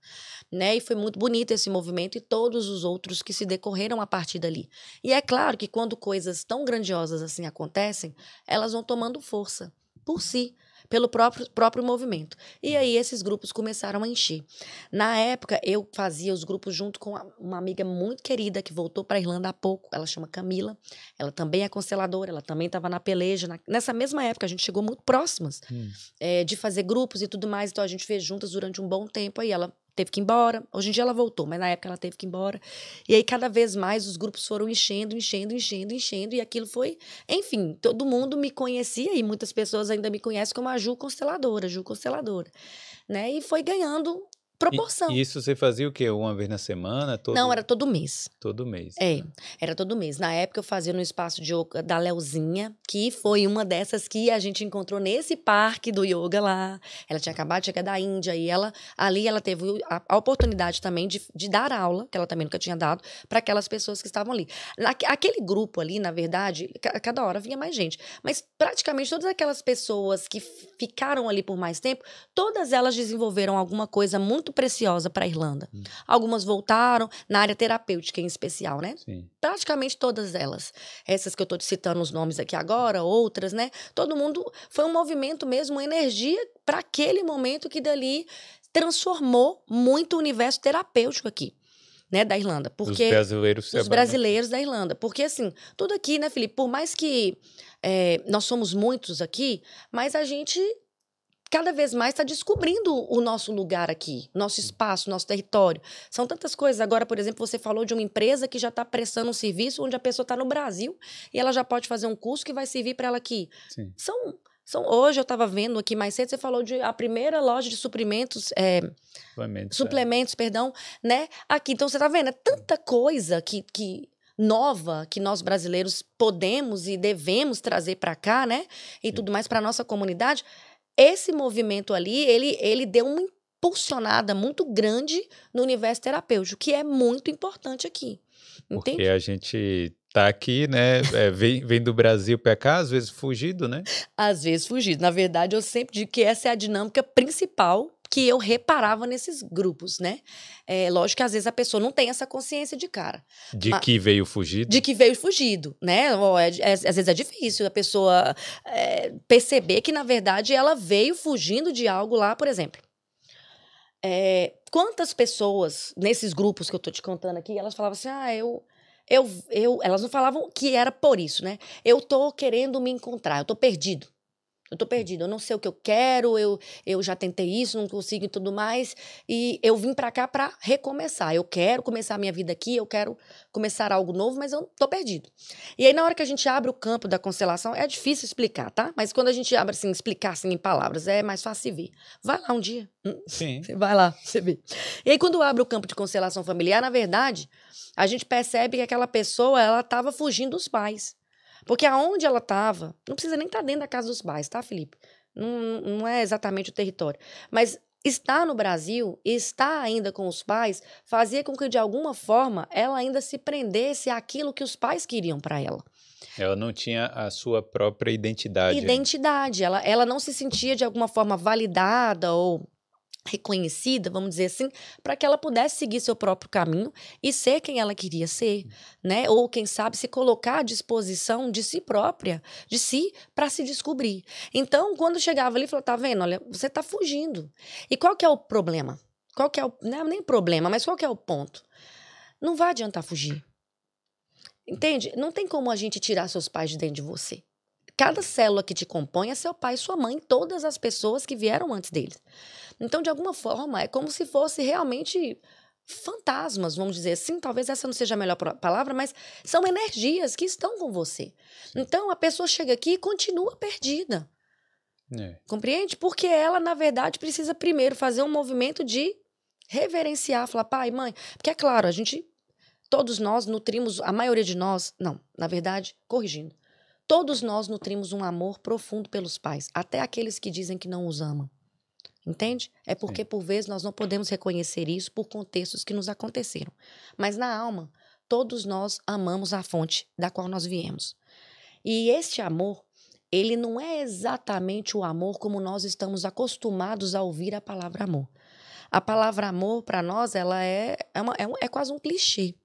né? E foi muito bonito esse movimento e todos os outros que se decorreram a partir dali. E é claro que quando coisas tão grandiosas assim acontecem, elas vão tomando força por si pelo próprio, próprio movimento. E aí esses grupos começaram a encher. Na época, eu fazia os grupos junto com uma amiga muito querida que voltou para a Irlanda há pouco, ela chama Camila, ela também é consteladora, ela também estava na peleja. Na, nessa mesma época, a gente chegou muito próximas hum. é, de fazer grupos e tudo mais, então a gente fez juntas durante um bom tempo, aí ela teve que ir embora. Hoje em dia ela voltou, mas na época ela teve que ir embora. E aí cada vez mais os grupos foram enchendo, enchendo, enchendo, enchendo e aquilo foi, enfim, todo mundo me conhecia e muitas pessoas ainda me conhecem como a Ju Consteladora, Ju Consteladora, né? E foi ganhando proporção. E, isso você fazia o quê? Uma vez na semana? Todo... Não, era todo mês. Todo mês. É, né? era todo mês. Na época eu fazia no espaço de yoga da Leozinha, que foi uma dessas que a gente encontrou nesse parque do yoga lá. Ela tinha acabado de chegar é da Índia e ela ali ela teve a, a oportunidade também de, de, dar aula, que ela também nunca tinha dado, para aquelas pessoas que estavam ali. aquele grupo ali, na verdade, cada hora vinha mais gente, mas praticamente todas aquelas pessoas que ficaram ali por mais tempo, todas elas desenvolveram alguma coisa muito muito preciosa para a Irlanda. Hum. Algumas voltaram na área terapêutica em especial, né? Sim. Praticamente todas elas. Essas que eu estou citando os nomes aqui agora, outras, né? Todo mundo foi um movimento mesmo, uma energia para aquele momento que dali transformou muito o universo terapêutico aqui. Né, da Irlanda, porque os brasileiros, os brasileiros da Irlanda, porque assim tudo aqui, né, Felipe? Por mais que é, nós somos muitos aqui, mas a gente cada vez mais está descobrindo o nosso lugar aqui, nosso espaço, nosso território. São tantas coisas. Agora, por exemplo, você falou de uma empresa que já está prestando um serviço onde a pessoa está no Brasil e ela já pode fazer um curso que vai servir para ela aqui. Sim. São são, hoje eu estava vendo aqui mais cedo, você falou de a primeira loja de suprimentos, é, suplementos, é. suplementos é. perdão, né? Aqui. Então você está vendo, é tanta coisa que, que nova que nós brasileiros podemos e devemos trazer para cá, né? E Sim. tudo mais para nossa comunidade esse movimento ali, ele, ele deu uma impulsionada muito grande no universo terapêutico, que é muito importante aqui. Entende? Porque a gente tá aqui, né? É, vem, vem do Brasil para cá, às vezes fugido, né? Às vezes fugido. Na verdade, eu sempre digo que essa é a dinâmica principal que eu reparava nesses grupos, né? É lógico que às vezes a pessoa não tem essa consciência de cara. De mas, que veio fugido? De que veio fugido, né? É, é, às vezes é difícil a pessoa é, perceber que, na verdade, ela veio fugindo de algo lá, por exemplo. É, quantas pessoas nesses grupos que eu tô te contando aqui, elas falavam assim: ah, eu. Eu, eu, elas não falavam que era por isso, né? Eu tô querendo me encontrar, eu tô perdido eu tô perdido, eu não sei o que eu quero, eu, eu já tentei isso, não consigo e tudo mais. E eu vim para cá para recomeçar. Eu quero começar a minha vida aqui, eu quero começar algo novo, mas eu tô perdido. E aí, na hora que a gente abre o campo da constelação, é difícil explicar, tá? Mas quando a gente abre assim, explicar assim em palavras, é mais fácil ver. Vai lá um dia. Hum. Sim. (laughs) Você vai lá, você vê. E aí, quando abre o campo de constelação familiar, na verdade, a gente percebe que aquela pessoa, ela tava fugindo dos pais. Porque aonde ela estava, não precisa nem estar tá dentro da casa dos pais, tá, Felipe? Não, não é exatamente o território. Mas estar no Brasil, estar ainda com os pais, fazia com que, de alguma forma, ela ainda se prendesse àquilo que os pais queriam para ela. Ela não tinha a sua própria identidade. Identidade. Ela, ela não se sentia, de alguma forma, validada ou reconhecida, vamos dizer assim, para que ela pudesse seguir seu próprio caminho e ser quem ela queria ser, hum. né? Ou quem sabe se colocar à disposição de si própria, de si para se descobrir. Então, quando chegava ali, falou: "Tá vendo? Olha, você tá fugindo". E qual que é o problema? Qual que é o não é nem problema, mas qual que é o ponto? Não vai adiantar fugir. Entende? Não tem como a gente tirar seus pais de dentro de você. Cada célula que te compõe é seu pai, sua mãe, todas as pessoas que vieram antes deles. Então, de alguma forma, é como se fosse realmente fantasmas, vamos dizer assim, talvez essa não seja a melhor palavra, mas são energias que estão com você. Então a pessoa chega aqui e continua perdida. É. Compreende? Porque ela, na verdade, precisa primeiro fazer um movimento de reverenciar, falar, pai, mãe. Porque, é claro, a gente, todos nós nutrimos, a maioria de nós, não, na verdade, corrigindo, Todos nós nutrimos um amor profundo pelos pais, até aqueles que dizem que não os amam. Entende? É porque, Sim. por vezes, nós não podemos reconhecer isso por contextos que nos aconteceram. Mas na alma, todos nós amamos a fonte da qual nós viemos. E este amor, ele não é exatamente o amor como nós estamos acostumados a ouvir a palavra amor. A palavra amor, para nós, ela é, é, uma, é, um, é quase um clichê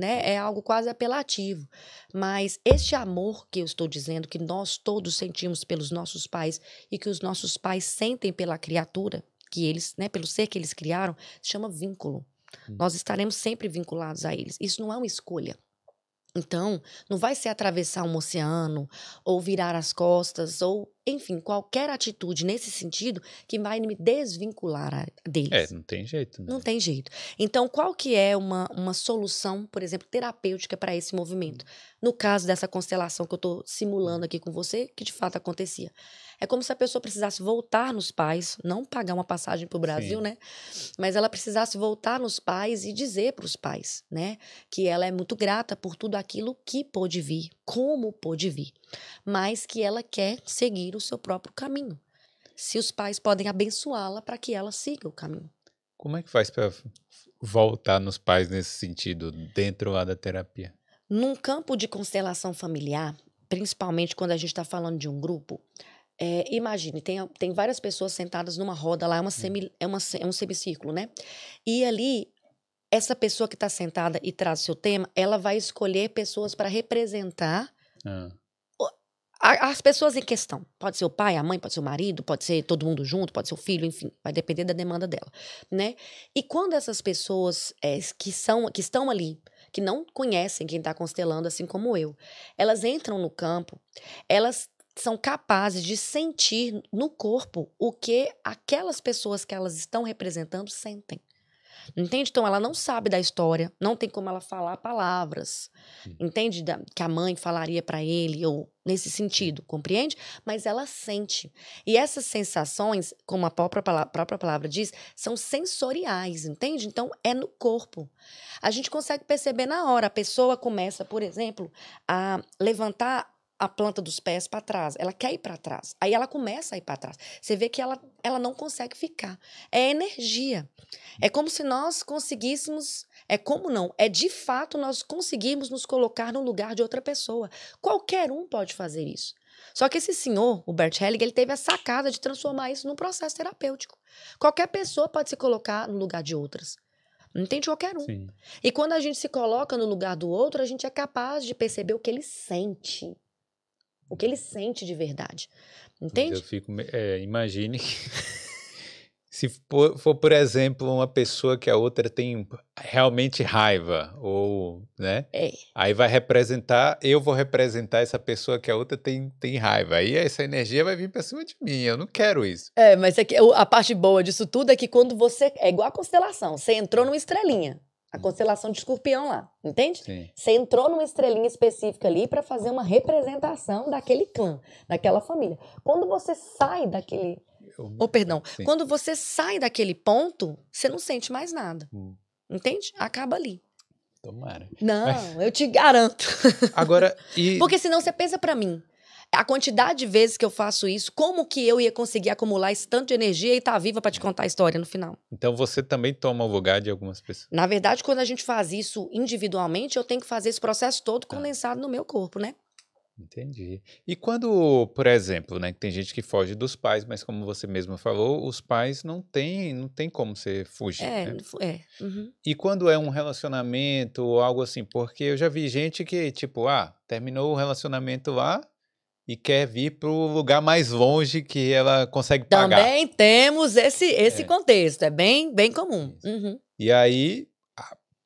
né? É algo quase apelativo. Mas este amor que eu estou dizendo, que nós todos sentimos pelos nossos pais e que os nossos pais sentem pela criatura, que eles, né, pelo ser que eles criaram, se chama vínculo. Hum. Nós estaremos sempre vinculados a eles. Isso não é uma escolha. Então, não vai ser atravessar um oceano, ou virar as costas, ou enfim, qualquer atitude nesse sentido que vai me desvincular deles. É, não tem jeito. Né? Não tem jeito. Então, qual que é uma, uma solução, por exemplo, terapêutica para esse movimento? No caso dessa constelação que eu estou simulando aqui com você, que de fato acontecia. É como se a pessoa precisasse voltar nos pais, não pagar uma passagem para o Brasil, Sim. né? Mas ela precisasse voltar nos pais e dizer para os pais, né? Que ela é muito grata por tudo aquilo que pôde vir, como pôde vir mas que ela quer seguir o seu próprio caminho. Se os pais podem abençoá-la para que ela siga o caminho. Como é que faz para voltar nos pais nesse sentido, dentro lá da terapia? Num campo de constelação familiar, principalmente quando a gente está falando de um grupo, é, imagine, tem, tem várias pessoas sentadas numa roda lá, é, uma hum. semi, é, uma, é um semicírculo, né? E ali, essa pessoa que está sentada e traz o seu tema, ela vai escolher pessoas para representar ah as pessoas em questão. Pode ser o pai, a mãe, pode ser o marido, pode ser todo mundo junto, pode ser o filho, enfim, vai depender da demanda dela, né? E quando essas pessoas é, que são que estão ali, que não conhecem quem está constelando, assim como eu, elas entram no campo, elas são capazes de sentir no corpo o que aquelas pessoas que elas estão representando sentem. Entende? Então, ela não sabe da história, não tem como ela falar palavras. Entende? Da, que a mãe falaria para ele, ou nesse sentido, compreende? Mas ela sente. E essas sensações, como a própria, a própria palavra diz, são sensoriais, entende? Então, é no corpo. A gente consegue perceber na hora. A pessoa começa, por exemplo, a levantar a planta dos pés para trás, ela quer ir para trás. Aí ela começa a ir para trás. Você vê que ela, ela não consegue ficar. É energia. É como se nós conseguíssemos. É como não? É de fato nós conseguirmos nos colocar no lugar de outra pessoa. Qualquer um pode fazer isso. Só que esse senhor, o Bert Hellig, ele teve a sacada de transformar isso num processo terapêutico. Qualquer pessoa pode se colocar no lugar de outras. Não Entende qualquer um. Sim. E quando a gente se coloca no lugar do outro, a gente é capaz de perceber o que ele sente o que ele sente de verdade. Entende? Eu fico, é, imagine (laughs) se for, for, por exemplo, uma pessoa que a outra tem realmente raiva, ou, né? É. Aí vai representar, eu vou representar essa pessoa que a outra tem, tem raiva. Aí essa energia vai vir pra cima de mim, eu não quero isso. É, mas é que, a parte boa disso tudo é que quando você, é igual a constelação, você entrou numa estrelinha a constelação de escorpião lá, entende? Sim. Você entrou numa estrelinha específica ali para fazer uma representação daquele clã, daquela família. Quando você sai daquele. Eu... Oh, perdão. Sim. Quando você sai daquele ponto, você não sente mais nada. Hum. Entende? Acaba ali. Tomara. Não, Mas... eu te garanto. Agora. E... (laughs) Porque senão você pensa para mim a quantidade de vezes que eu faço isso, como que eu ia conseguir acumular esse tanto de energia e estar tá viva para te contar a história no final? Então você também toma o lugar de algumas pessoas. Na verdade, quando a gente faz isso individualmente, eu tenho que fazer esse processo todo condensado tá. no meu corpo, né? Entendi. E quando, por exemplo, né, tem gente que foge dos pais, mas como você mesma falou, os pais não têm, não tem como você fugir. É, né? é. Uhum. E quando é um relacionamento ou algo assim, porque eu já vi gente que, tipo, ah, terminou o relacionamento lá, e quer vir para o lugar mais longe que ela consegue pagar. Também temos esse, esse é. contexto, é bem, bem comum. Uhum. E aí,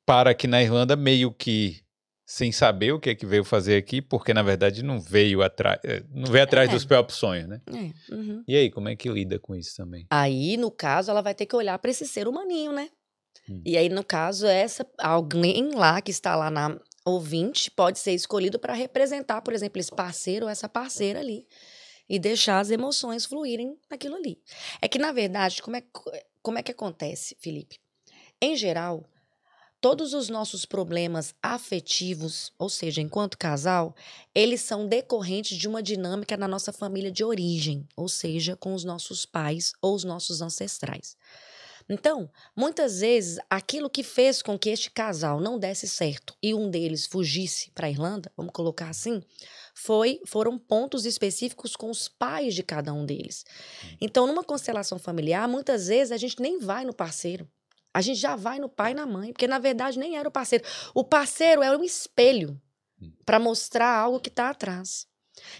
para aqui na Irlanda, meio que sem saber o que é que veio fazer aqui, porque na verdade não veio atrás, eh, não veio atrás é. dos próprios sonhos, né? É. Uhum. E aí, como é que lida com isso também? Aí, no caso, ela vai ter que olhar para esse ser humaninho, né? Hum. E aí, no caso, essa alguém lá que está lá na, ouvinte pode ser escolhido para representar, por exemplo, esse parceiro ou essa parceira ali e deixar as emoções fluírem naquilo ali. É que, na verdade, como é, como é que acontece, Felipe? Em geral, todos os nossos problemas afetivos, ou seja, enquanto casal, eles são decorrentes de uma dinâmica na nossa família de origem, ou seja, com os nossos pais ou os nossos ancestrais. Então, muitas vezes, aquilo que fez com que este casal não desse certo e um deles fugisse para a Irlanda, vamos colocar assim, foi foram pontos específicos com os pais de cada um deles. Hum. Então, numa constelação familiar, muitas vezes a gente nem vai no parceiro. A gente já vai no pai e na mãe, porque na verdade nem era o parceiro. O parceiro é um espelho hum. para mostrar algo que está atrás.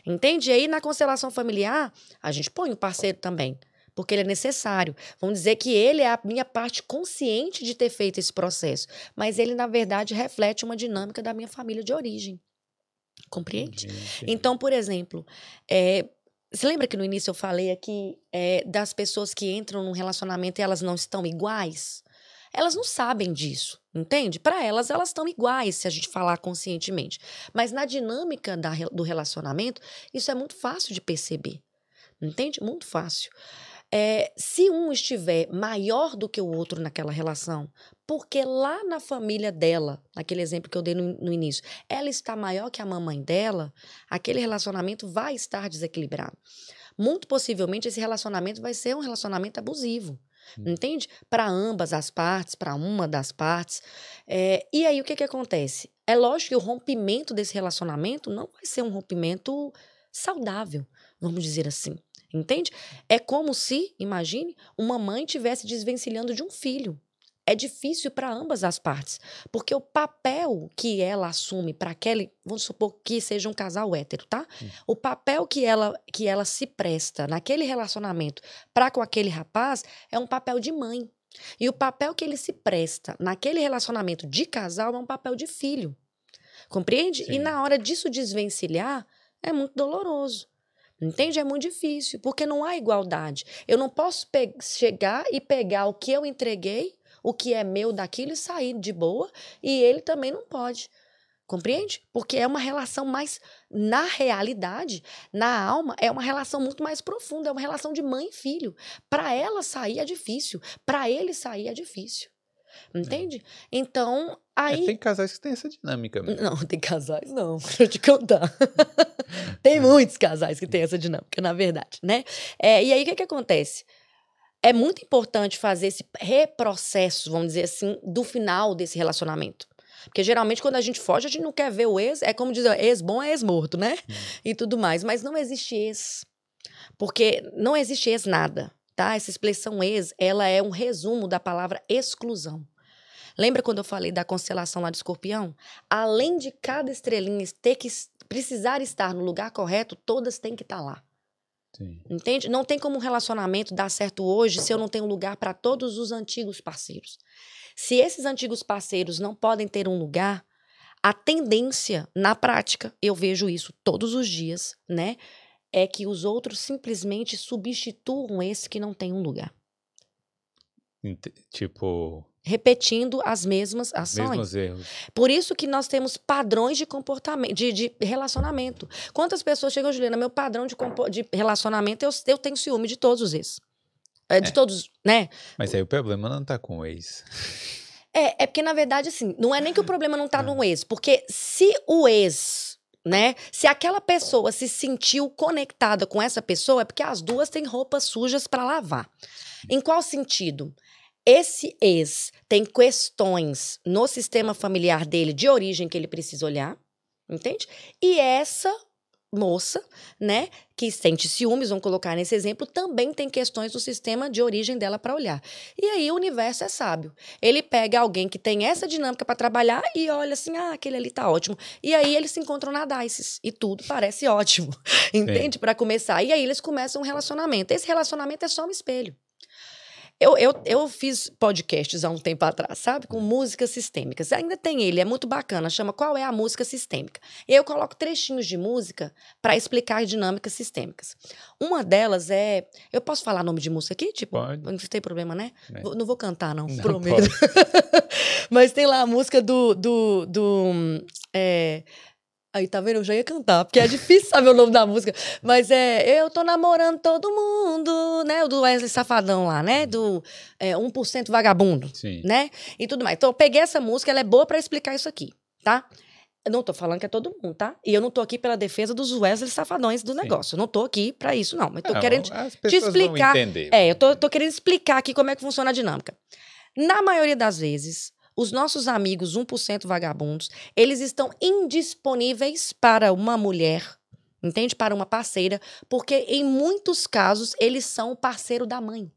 Entende? E aí na constelação familiar, a gente põe o parceiro também porque ele é necessário. Vamos dizer que ele é a minha parte consciente de ter feito esse processo, mas ele, na verdade, reflete uma dinâmica da minha família de origem. Compreende? Entendi. Então, por exemplo, é, você lembra que no início eu falei aqui é, das pessoas que entram num relacionamento e elas não estão iguais? Elas não sabem disso, entende? Para elas, elas estão iguais se a gente falar conscientemente. Mas na dinâmica da, do relacionamento, isso é muito fácil de perceber. Entende? Muito fácil. É, se um estiver maior do que o outro naquela relação, porque lá na família dela, naquele exemplo que eu dei no, no início, ela está maior que a mamãe dela, aquele relacionamento vai estar desequilibrado. Muito possivelmente esse relacionamento vai ser um relacionamento abusivo. Hum. Entende? Para ambas as partes, para uma das partes. É, e aí o que, que acontece? É lógico que o rompimento desse relacionamento não vai ser um rompimento saudável, vamos dizer assim. Entende? É como se, imagine, uma mãe tivesse desvencilhando de um filho. É difícil para ambas as partes, porque o papel que ela assume para aquele, vamos supor que seja um casal hétero, tá? Hum. O papel que ela que ela se presta naquele relacionamento para com aquele rapaz é um papel de mãe. E o papel que ele se presta naquele relacionamento de casal é um papel de filho. Compreende? Sim. E na hora disso desvencilhar, é muito doloroso. Entende? É muito difícil, porque não há igualdade. Eu não posso chegar e pegar o que eu entreguei, o que é meu daquilo e sair de boa, e ele também não pode. Compreende? Porque é uma relação mais na realidade, na alma, é uma relação muito mais profunda, é uma relação de mãe e filho. Para ela sair é difícil, para ele sair é difícil. É. Entende? Então, é, aí... É, tem casais que têm essa dinâmica mesmo. Não, tem casais não, (laughs) deixa eu te contar. (laughs) tem muitos casais que têm essa dinâmica, na verdade, né? É, e aí o que, que acontece? É muito importante fazer esse reprocesso, vamos dizer assim, do final desse relacionamento. Porque geralmente quando a gente foge, a gente não quer ver o ex, é como dizer ex bom é ex morto, né? Hum. E tudo mais. Mas não existe ex. Porque não existe ex nada, tá? Essa expressão ex, ela é um resumo da palavra exclusão. Lembra quando eu falei da constelação lá de escorpião? Além de cada estrelinha ter que precisar estar no lugar correto, todas têm que estar tá lá. Sim. Entende? Não tem como um relacionamento dar certo hoje se eu não tenho lugar para todos os antigos parceiros. Se esses antigos parceiros não podem ter um lugar, a tendência na prática, eu vejo isso todos os dias, né? É que os outros simplesmente substituam esse que não tem um lugar. Tipo, repetindo as mesmas ações. Mesmos erros. Por isso que nós temos padrões de comportamento, de, de relacionamento. Quantas pessoas chegam, Juliana, meu padrão de, de relacionamento, eu, eu tenho ciúme de todos esses. É, de é. todos, né? Mas aí o problema não tá com o ex. É, é porque, na verdade, assim, não é nem que o problema não tá é. no ex, porque se o ex né? Se aquela pessoa se sentiu conectada com essa pessoa, é porque as duas têm roupas sujas para lavar. Em qual sentido? Esse ex tem questões no sistema familiar dele de origem que ele precisa olhar, entende? E essa moça, né, que sente ciúmes, vamos colocar nesse exemplo, também tem questões no sistema de origem dela para olhar. E aí o universo é sábio. Ele pega alguém que tem essa dinâmica para trabalhar e olha assim, ah, aquele ali tá ótimo. E aí eles se encontram na Dices e tudo parece (laughs) ótimo, entende? Para começar. E aí eles começam um relacionamento. Esse relacionamento é só um espelho. Eu, eu, eu fiz podcasts há um tempo atrás, sabe? Com músicas sistêmicas. Ainda tem ele, é muito bacana. Chama Qual é a Música Sistêmica? E eu coloco trechinhos de música para explicar dinâmicas sistêmicas. Uma delas é. Eu posso falar nome de música aqui? Tipo, pode. não tem problema, né? É. Não vou cantar, não, não prometo. (laughs) Mas tem lá a música do. do, do hum, é, Aí, tá vendo? Eu já ia cantar, porque é difícil saber o nome da música. Mas é Eu Tô Namorando Todo Mundo, né? O do Wesley Safadão lá, né? Do é, 1% Vagabundo, Sim. né? E tudo mais. Então, eu peguei essa música, ela é boa para explicar isso aqui, tá? Eu não tô falando que é todo mundo, tá? E eu não tô aqui pela defesa dos Wesley Safadões do Sim. negócio. Eu não tô aqui para isso, não. Mas tô não, ah, querendo te explicar. É, eu tô, tô querendo explicar aqui como é que funciona a dinâmica. Na maioria das vezes, os nossos amigos 1% vagabundos, eles estão indisponíveis para uma mulher, entende? Para uma parceira, porque em muitos casos eles são o parceiro da mãe.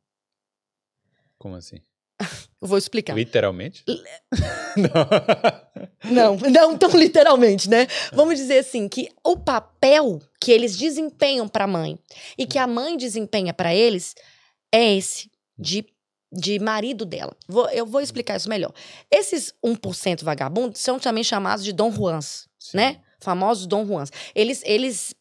Como assim? (laughs) vou explicar. Literalmente? (laughs) não. não, não tão literalmente, né? Vamos dizer assim que o papel que eles desempenham para a mãe e que a mãe desempenha para eles é esse de de marido dela. Vou, eu vou explicar isso melhor. Esses 1% vagabundos são também chamados de Dom Juans, né? Sim. né? Famosos Dom Juans. Eles, eles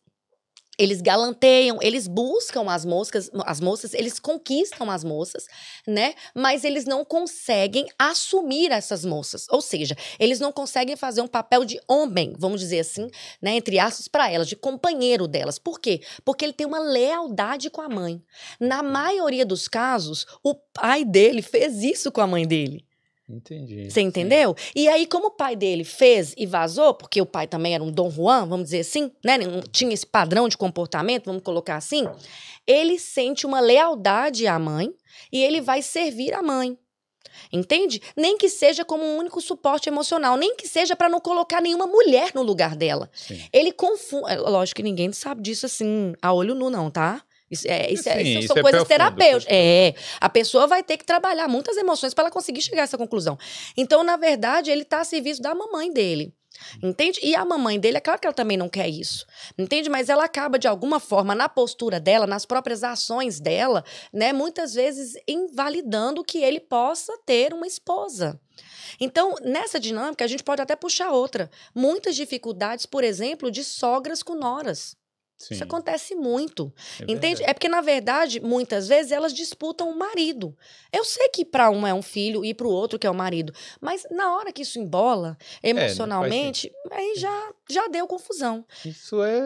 eles galanteiam, eles buscam as moscas, as moças, eles conquistam as moças, né? Mas eles não conseguem assumir essas moças, ou seja, eles não conseguem fazer um papel de homem, vamos dizer assim, né, entre aspas para elas, de companheiro delas. Por quê? Porque ele tem uma lealdade com a mãe. Na maioria dos casos, o pai dele fez isso com a mãe dele. Entendi. Você entendeu? Sim. E aí, como o pai dele fez e vazou, porque o pai também era um Dom Juan, vamos dizer assim, né? Não tinha esse padrão de comportamento, vamos colocar assim. Ele sente uma lealdade à mãe e ele vai servir a mãe. Entende? Nem que seja como um único suporte emocional, nem que seja para não colocar nenhuma mulher no lugar dela. Sim. Ele confunde. É, lógico que ninguém sabe disso assim, a olho nu, não, tá? É, isso, é, isso, Sim, isso, isso são é coisas é terapêuticas. É, a pessoa vai ter que trabalhar muitas emoções para ela conseguir chegar a essa conclusão. Então, na verdade, ele está a serviço da mamãe dele. Entende? E a mamãe dele, é claro que ela também não quer isso. Entende? Mas ela acaba, de alguma forma, na postura dela, nas próprias ações dela, né? Muitas vezes invalidando que ele possa ter uma esposa. Então, nessa dinâmica, a gente pode até puxar outra. Muitas dificuldades, por exemplo, de sogras com noras. Sim. Isso acontece muito. É entende? É porque, na verdade, muitas vezes elas disputam o marido. Eu sei que para um é um filho e para o outro que é o marido. Mas na hora que isso embola é, emocionalmente, é, aí já, já deu confusão. Isso é.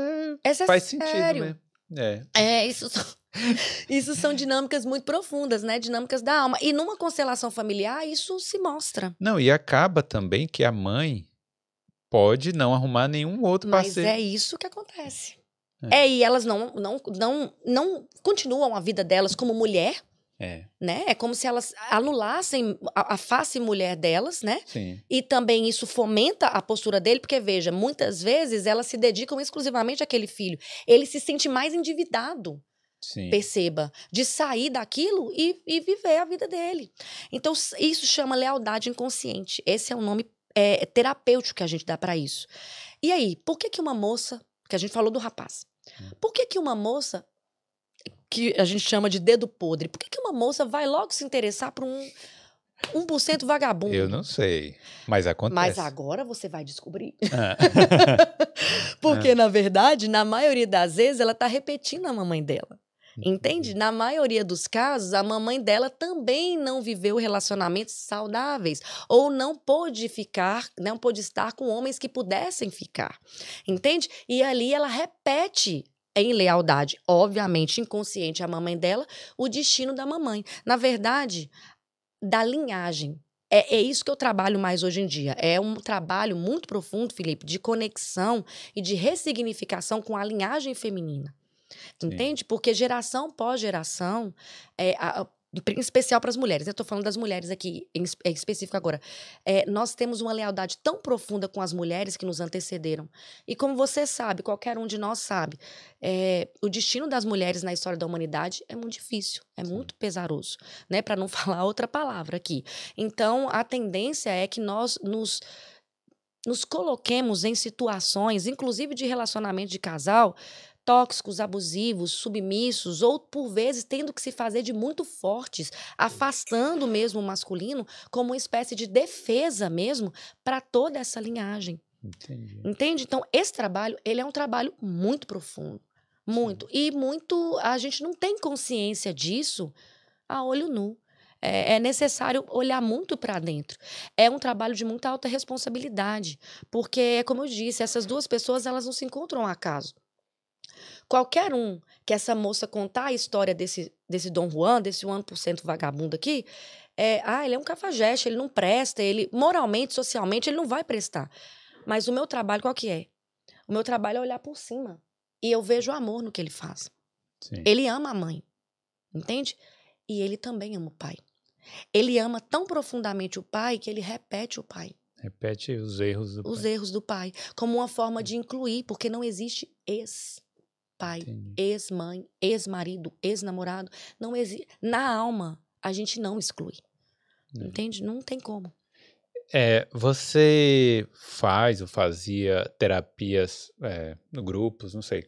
Essa é faz sério. sentido, né? É. é, isso, são, (laughs) isso são dinâmicas muito profundas, né? Dinâmicas da alma. E numa constelação familiar, isso se mostra. Não, e acaba também que a mãe pode não arrumar nenhum outro Mas parceiro. Mas é isso que acontece. É. é. e elas não, não, não, não continuam a vida delas como mulher. É. Né? é como se elas anulassem a, a face mulher delas, né? Sim. E também isso fomenta a postura dele, porque veja, muitas vezes elas se dedicam exclusivamente àquele filho. Ele se sente mais endividado. Sim. Perceba, de sair daquilo e, e viver a vida dele. Então, isso chama lealdade inconsciente. Esse é um nome é, terapêutico que a gente dá para isso. E aí, por que, que uma moça, que a gente falou do rapaz, Hum. Por que, que uma moça, que a gente chama de dedo podre, por que, que uma moça vai logo se interessar por um 1% vagabundo? Eu não sei, mas acontece. Mas agora você vai descobrir. É. (laughs) Porque, é. na verdade, na maioria das vezes, ela está repetindo a mamãe dela. Entende? Uhum. Na maioria dos casos, a mamãe dela também não viveu relacionamentos saudáveis ou não pôde ficar, não pôde estar com homens que pudessem ficar. Entende? E ali ela repete em lealdade, obviamente inconsciente à mamãe dela, o destino da mamãe. Na verdade, da linhagem, é, é, isso que eu trabalho mais hoje em dia. É um trabalho muito profundo, Felipe, de conexão e de ressignificação com a linhagem feminina. Sim. Entende? Porque geração pós geração, é, a, em especial para as mulheres. Eu estou falando das mulheres aqui, em é, específico agora. É, nós temos uma lealdade tão profunda com as mulheres que nos antecederam. E como você sabe, qualquer um de nós sabe, é, o destino das mulheres na história da humanidade é muito difícil, é Sim. muito pesaroso, né? Para não (laughs) falar outra palavra aqui. Então, a tendência é que nós nos nos coloquemos em situações, inclusive de relacionamento de casal, tóxicos, abusivos, submissos, ou por vezes tendo que se fazer de muito fortes, afastando mesmo o masculino como uma espécie de defesa mesmo para toda essa linhagem. Entendi. Entende? Então, esse trabalho, ele é um trabalho muito profundo, muito. Sim. E muito, a gente não tem consciência disso a olho nu. É, é necessário olhar muito para dentro. É um trabalho de muita alta responsabilidade, porque, como eu disse, essas duas pessoas elas não se encontram a acaso qualquer um que essa moça contar a história desse, desse Dom Juan, desse 1% vagabundo aqui, é, ah, ele é um cafajeste, ele não presta, ele moralmente, socialmente, ele não vai prestar. Mas o meu trabalho qual que é? O meu trabalho é olhar por cima. E eu vejo o amor no que ele faz. Sim. Ele ama a mãe, entende? E ele também ama o pai. Ele ama tão profundamente o pai que ele repete o pai. Repete os erros do os pai. Os erros do pai. Como uma forma de incluir, porque não existe ex pai, ex-mãe, ex-marido, ex-namorado. Não existe. Na alma, a gente não exclui. Entende? Não tem como. É, você faz ou fazia terapias, é, grupos, não sei,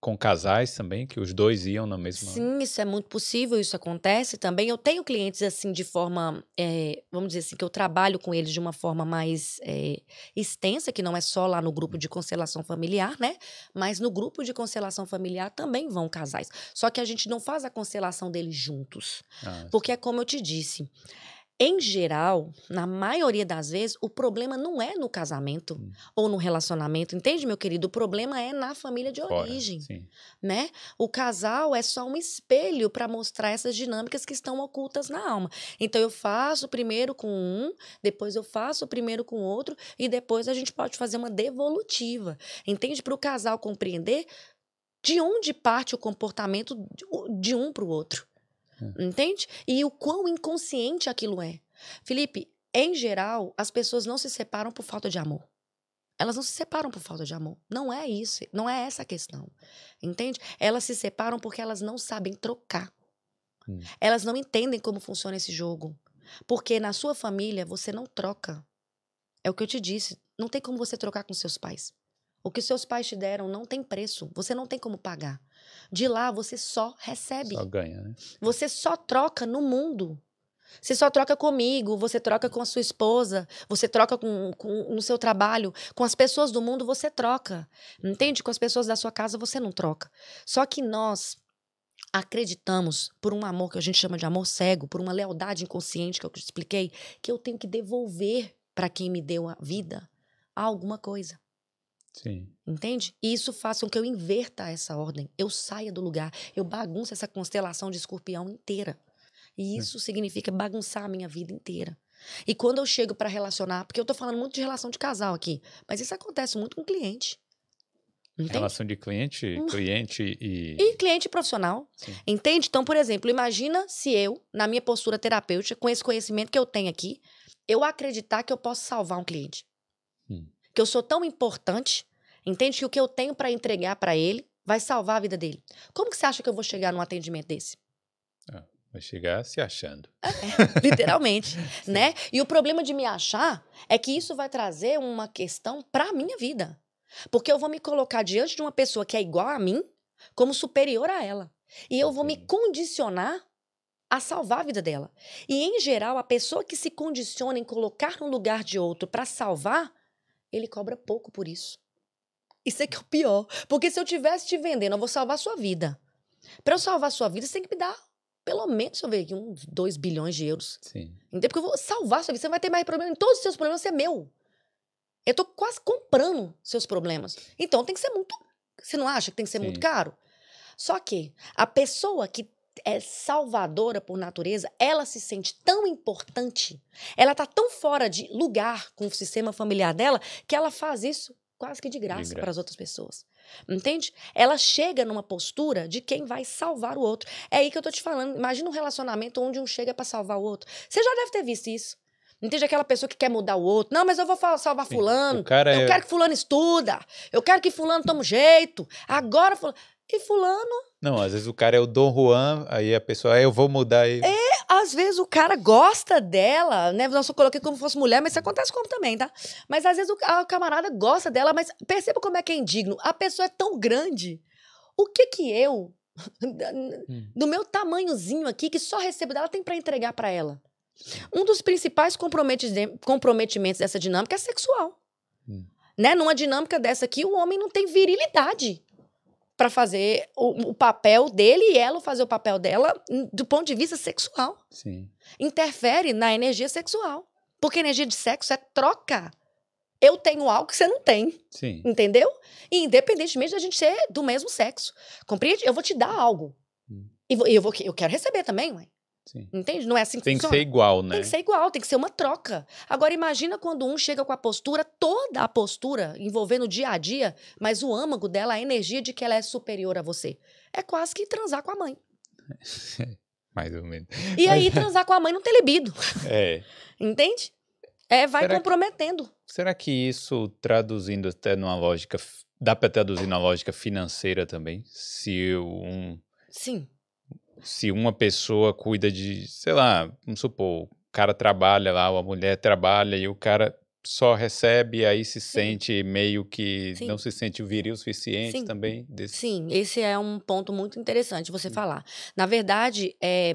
com casais também, que os dois iam na mesma. Sim, isso é muito possível, isso acontece também. Eu tenho clientes assim de forma, é, vamos dizer assim, que eu trabalho com eles de uma forma mais é, extensa, que não é só lá no grupo de constelação familiar, né? Mas no grupo de constelação familiar também vão casais. Só que a gente não faz a constelação deles juntos, ah, porque é como eu te disse em geral, na maioria das vezes, o problema não é no casamento hum. ou no relacionamento, entende, meu querido? O problema é na família de origem, né? O casal é só um espelho para mostrar essas dinâmicas que estão ocultas na alma. Então eu faço primeiro com um, depois eu faço primeiro com outro e depois a gente pode fazer uma devolutiva, entende? Para o casal compreender de onde parte o comportamento de um para o outro. É. Entende? E o quão inconsciente aquilo é. Felipe, em geral, as pessoas não se separam por falta de amor. Elas não se separam por falta de amor. Não é isso. Não é essa a questão. Entende? Elas se separam porque elas não sabem trocar. Hum. Elas não entendem como funciona esse jogo. Porque na sua família você não troca. É o que eu te disse. Não tem como você trocar com seus pais. O que seus pais te deram não tem preço. Você não tem como pagar. De lá você só recebe. Só ganha, né? Você só troca no mundo. Você só troca comigo, você troca com a sua esposa, você troca com, com, no seu trabalho, com as pessoas do mundo você troca. Entende? Com as pessoas da sua casa você não troca. Só que nós acreditamos por um amor que a gente chama de amor cego, por uma lealdade inconsciente que eu te expliquei, que eu tenho que devolver para quem me deu a vida alguma coisa. Sim. Entende? E isso faz com que eu inverta essa ordem, eu saia do lugar, eu bagunço essa constelação de escorpião inteira. E isso significa bagunçar a minha vida inteira. E quando eu chego para relacionar, porque eu tô falando muito de relação de casal aqui, mas isso acontece muito com cliente. Entende? Relação de cliente, hum. cliente e. E cliente profissional. Sim. Entende? Então, por exemplo, imagina se eu, na minha postura terapêutica, com esse conhecimento que eu tenho aqui, eu acreditar que eu posso salvar um cliente. Hum que eu sou tão importante, entende que o que eu tenho para entregar para ele vai salvar a vida dele. Como que você acha que eu vou chegar num atendimento desse? É, vai chegar se achando. É, é literalmente, (laughs) né? E o problema de me achar é que isso vai trazer uma questão para minha vida. Porque eu vou me colocar diante de uma pessoa que é igual a mim, como superior a ela. E eu vou me condicionar a salvar a vida dela. E, em geral, a pessoa que se condiciona em colocar no lugar de outro para salvar, ele cobra pouco por isso. Isso é que é o pior. Porque se eu tivesse te vendendo, eu vou salvar sua vida. Para eu salvar sua vida, você tem que me dar pelo menos, deixa eu ver aqui, uns 2 bilhões de euros. Sim. Entendeu? Porque eu vou salvar sua vida. Você vai ter mais problema. Em todos os seus problemas, você é meu. Eu tô quase comprando seus problemas. Então tem que ser muito. Você não acha que tem que ser Sim. muito caro? Só que a pessoa que é salvadora por natureza, ela se sente tão importante, ela tá tão fora de lugar com o sistema familiar dela, que ela faz isso quase que de graça, para as outras pessoas. Entende? Ela chega numa postura de quem vai salvar o outro. É aí que eu tô te falando. Imagina um relacionamento onde um chega para salvar o outro. Você já deve ter visto isso. Entende aquela pessoa que quer mudar o outro? Não, mas eu vou salvar fulano. eu é... quero que fulano estuda. Eu quero que fulano tome jeito. Agora fulano. E fulano não, às vezes o cara é o Dom Juan, aí a pessoa, ah, eu vou mudar aí. É, às vezes o cara gosta dela, né? Nossa, eu coloquei como fosse mulher, mas isso acontece como também, tá? Mas às vezes o, a camarada gosta dela, mas perceba como é que é indigno. A pessoa é tão grande. O que que eu, hum. do meu tamanhozinho aqui, que só recebo dela, tem para entregar para ela? Um dos principais comprometimentos dessa dinâmica é sexual. Hum. Né? Numa dinâmica dessa aqui, o homem não tem virilidade para fazer o, o, papel dele e ela fazer o papel dela hum, do ponto de vista sexual. Sim. Interfere na energia sexual. Porque energia de sexo é troca. Eu tenho algo que você não tem. Sim. Entendeu? E independentemente da gente ser do mesmo sexo. Compreende? Eu vou te dar algo. Hum. E, e eu, vou, eu quero receber também, mãe. Sim. Entende? Não é assim que Tem funciona. que ser igual, né? Tem que ser igual, tem que ser uma troca. Agora, imagina quando um chega com a postura, toda a postura, envolvendo o dia a dia, mas o âmago dela, a energia de que ela é superior a você. É quase que transar com a mãe. (laughs) Mais ou menos. E aí, é. transar com a mãe não tem libido. É. (laughs) Entende? É, vai será comprometendo. Que, será que isso, traduzindo até numa lógica. Dá para traduzir na lógica financeira também? Se um. Sim se uma pessoa cuida de, sei lá, vamos supor, o cara trabalha lá, ou a mulher trabalha e o cara só recebe, aí se sente Sim. meio que Sim. não se sente é. viril o suficiente Sim. também? Desse... Sim, esse é um ponto muito interessante você hum. falar. Na verdade, é,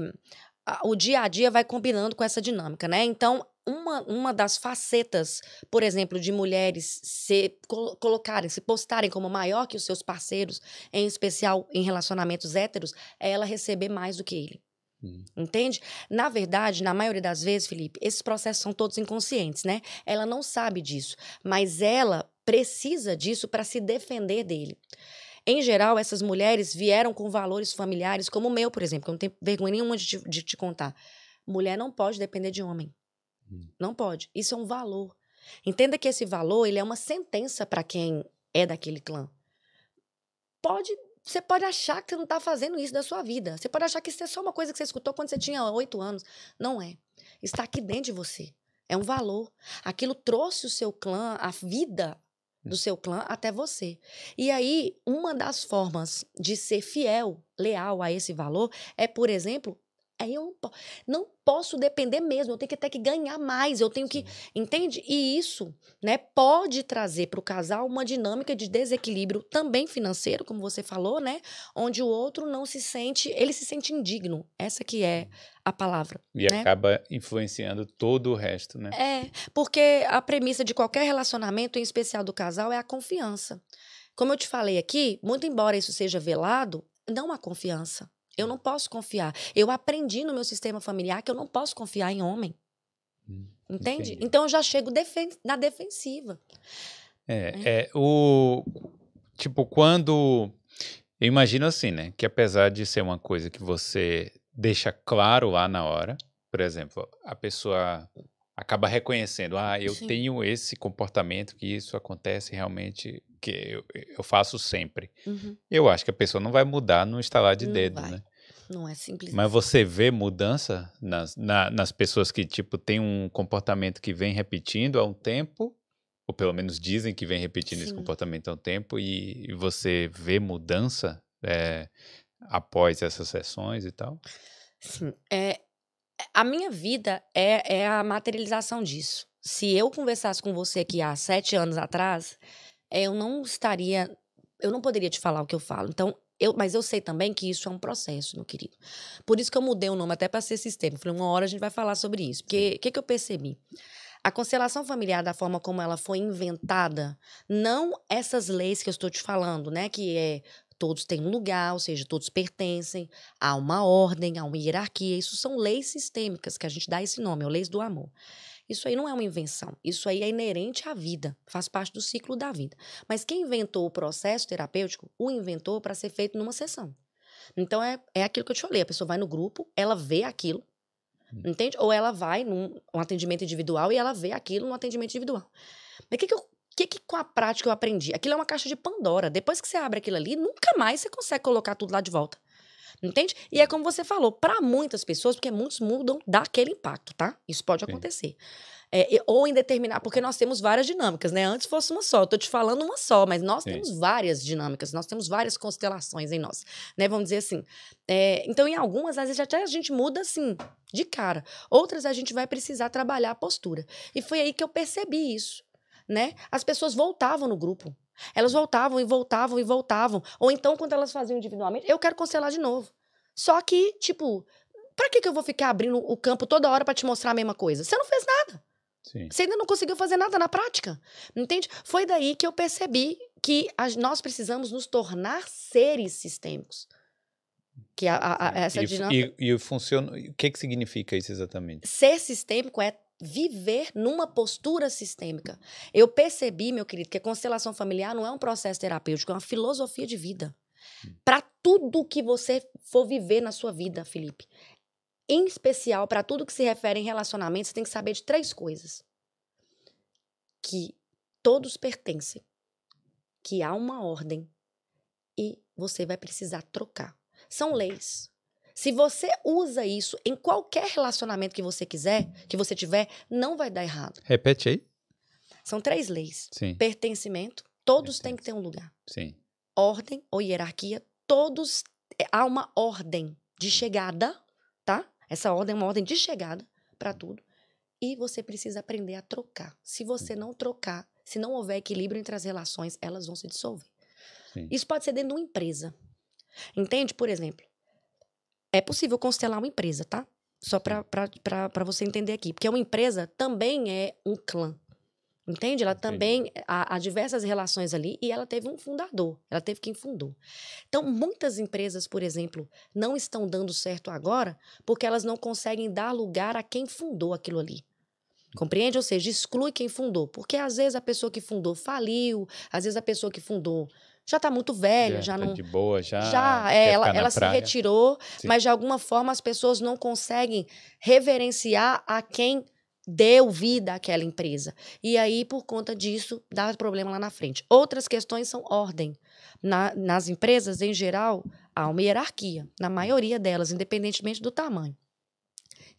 o dia a dia vai combinando com essa dinâmica, né? Então, uma, uma das facetas, por exemplo, de mulheres se col colocarem, se postarem como maior que os seus parceiros, em especial em relacionamentos héteros, é ela receber mais do que ele. Hum. Entende? Na verdade, na maioria das vezes, Felipe, esses processos são todos inconscientes, né? Ela não sabe disso, mas ela precisa disso para se defender dele. Em geral, essas mulheres vieram com valores familiares, como o meu, por exemplo, que eu não tenho vergonha nenhuma de te, de te contar. Mulher não pode depender de homem. Uhum. Não pode. Isso é um valor. Entenda que esse valor ele é uma sentença para quem é daquele clã. Pode, você pode achar que você não está fazendo isso da sua vida. Você pode achar que isso é só uma coisa que você escutou quando você tinha oito anos. Não é. Está aqui dentro de você. É um valor. Aquilo trouxe o seu clã, a vida do uhum. seu clã até você. E aí, uma das formas de ser fiel, leal a esse valor é, por exemplo, é, eu não, posso depender mesmo, eu tenho que até que ganhar mais, eu tenho Sim. que. Entende? E isso né, pode trazer para o casal uma dinâmica de desequilíbrio também financeiro, como você falou, né? Onde o outro não se sente, ele se sente indigno. Essa que é a palavra. E né? acaba influenciando todo o resto, né? É, porque a premissa de qualquer relacionamento, em especial do casal, é a confiança. Como eu te falei aqui, muito embora isso seja velado, não há confiança. Eu não posso confiar. Eu aprendi no meu sistema familiar que eu não posso confiar em homem. Hum, Entende? Entendi. Então eu já chego defen na defensiva. É, é. é, o. Tipo, quando. Eu imagino assim, né? Que apesar de ser uma coisa que você deixa claro lá na hora, por exemplo, a pessoa acaba reconhecendo, ah, eu Sim. tenho esse comportamento que isso acontece realmente, que eu, eu faço sempre. Uhum. Eu acho que a pessoa não vai mudar no instalar de não dedo, vai. né? Não é simples. Mas assim. você vê mudança nas, na, nas pessoas que, tipo, tem um comportamento que vem repetindo há um tempo, ou pelo menos dizem que vem repetindo Sim. esse comportamento há um tempo, e, e você vê mudança é, após essas sessões e tal? Sim, é, a minha vida é, é a materialização disso. Se eu conversasse com você aqui há sete anos atrás, eu não estaria. Eu não poderia te falar o que eu falo. Então, eu, mas eu sei também que isso é um processo, meu querido. Por isso que eu mudei o nome até para ser sistema. Falei, uma hora a gente vai falar sobre isso. Porque o que, que eu percebi? A constelação familiar, da forma como ela foi inventada, não essas leis que eu estou te falando, né? Que é Todos têm um lugar, ou seja, todos pertencem a uma ordem, a uma hierarquia. Isso são leis sistêmicas, que a gente dá esse nome, é leis do amor. Isso aí não é uma invenção, isso aí é inerente à vida, faz parte do ciclo da vida. Mas quem inventou o processo terapêutico, o inventou para ser feito numa sessão. Então é, é aquilo que eu te falei: a pessoa vai no grupo, ela vê aquilo, hum. entende? Ou ela vai num um atendimento individual e ela vê aquilo no atendimento individual. Mas o que, que eu que, que com a prática eu aprendi? Aquilo é uma caixa de Pandora. Depois que você abre aquilo ali, nunca mais você consegue colocar tudo lá de volta. Entende? E é como você falou, para muitas pessoas, porque muitos mudam daquele impacto, tá? Isso pode Sim. acontecer. É, ou em determinar, porque nós temos várias dinâmicas, né? Antes fosse uma só, eu tô te falando uma só, mas nós Sim. temos várias dinâmicas, nós temos várias constelações em nós, né? Vamos dizer assim. É, então, em algumas, às vezes até a gente muda assim, de cara. Outras a gente vai precisar trabalhar a postura. E foi aí que eu percebi isso né? As pessoas voltavam no grupo. Elas voltavam e voltavam e voltavam. Ou então, quando elas faziam individualmente, eu quero cancelar de novo. Só que, tipo, pra que, que eu vou ficar abrindo o campo toda hora para te mostrar a mesma coisa? Você não fez nada. Sim. Você ainda não conseguiu fazer nada na prática. Entende? Foi daí que eu percebi que nós precisamos nos tornar seres sistêmicos. Que a, a, a, essa e, dinâmica. E, e funciona. O que, que significa isso exatamente? Ser sistêmico é viver numa postura sistêmica. Eu percebi, meu querido, que a constelação familiar não é um processo terapêutico, é uma filosofia de vida. Hum. Para tudo que você for viver na sua vida, Felipe. Em especial, para tudo que se refere em relacionamento, você tem que saber de três coisas: que todos pertencem, que há uma ordem e você vai precisar trocar. São leis. Se você usa isso em qualquer relacionamento que você quiser, que você tiver, não vai dar errado. Repete aí. São três leis. Sim. Pertencimento, todos têm que ter um lugar. Sim. Ordem ou hierarquia, todos é, há uma ordem de chegada, tá? Essa ordem é uma ordem de chegada para tudo. E você precisa aprender a trocar. Se você não trocar, se não houver equilíbrio entre as relações, elas vão se dissolver. Sim. Isso pode ser dentro de uma empresa. Entende? Por exemplo, é possível constelar uma empresa, tá? Só para você entender aqui. Porque uma empresa também é um clã. Entende? Ela também há, há, diversas relações ali e ela teve um fundador, ela teve quem fundou. Então, muitas empresas, por exemplo, não estão dando certo agora porque elas não conseguem dar lugar a quem fundou aquilo ali. Compreende? Ou seja, exclui quem fundou. Porque às vezes a pessoa que fundou faliu, às vezes a pessoa que fundou já está muito velha, já, já tá não. de boa, já. Já, é, ela, ela se retirou, Sim. mas de alguma forma as pessoas não conseguem reverenciar a quem deu vida àquela empresa. E aí, por conta disso, dá problema lá na frente. Outras questões são ordem. Na, nas empresas, em geral, há uma hierarquia, na maioria delas, independentemente do tamanho.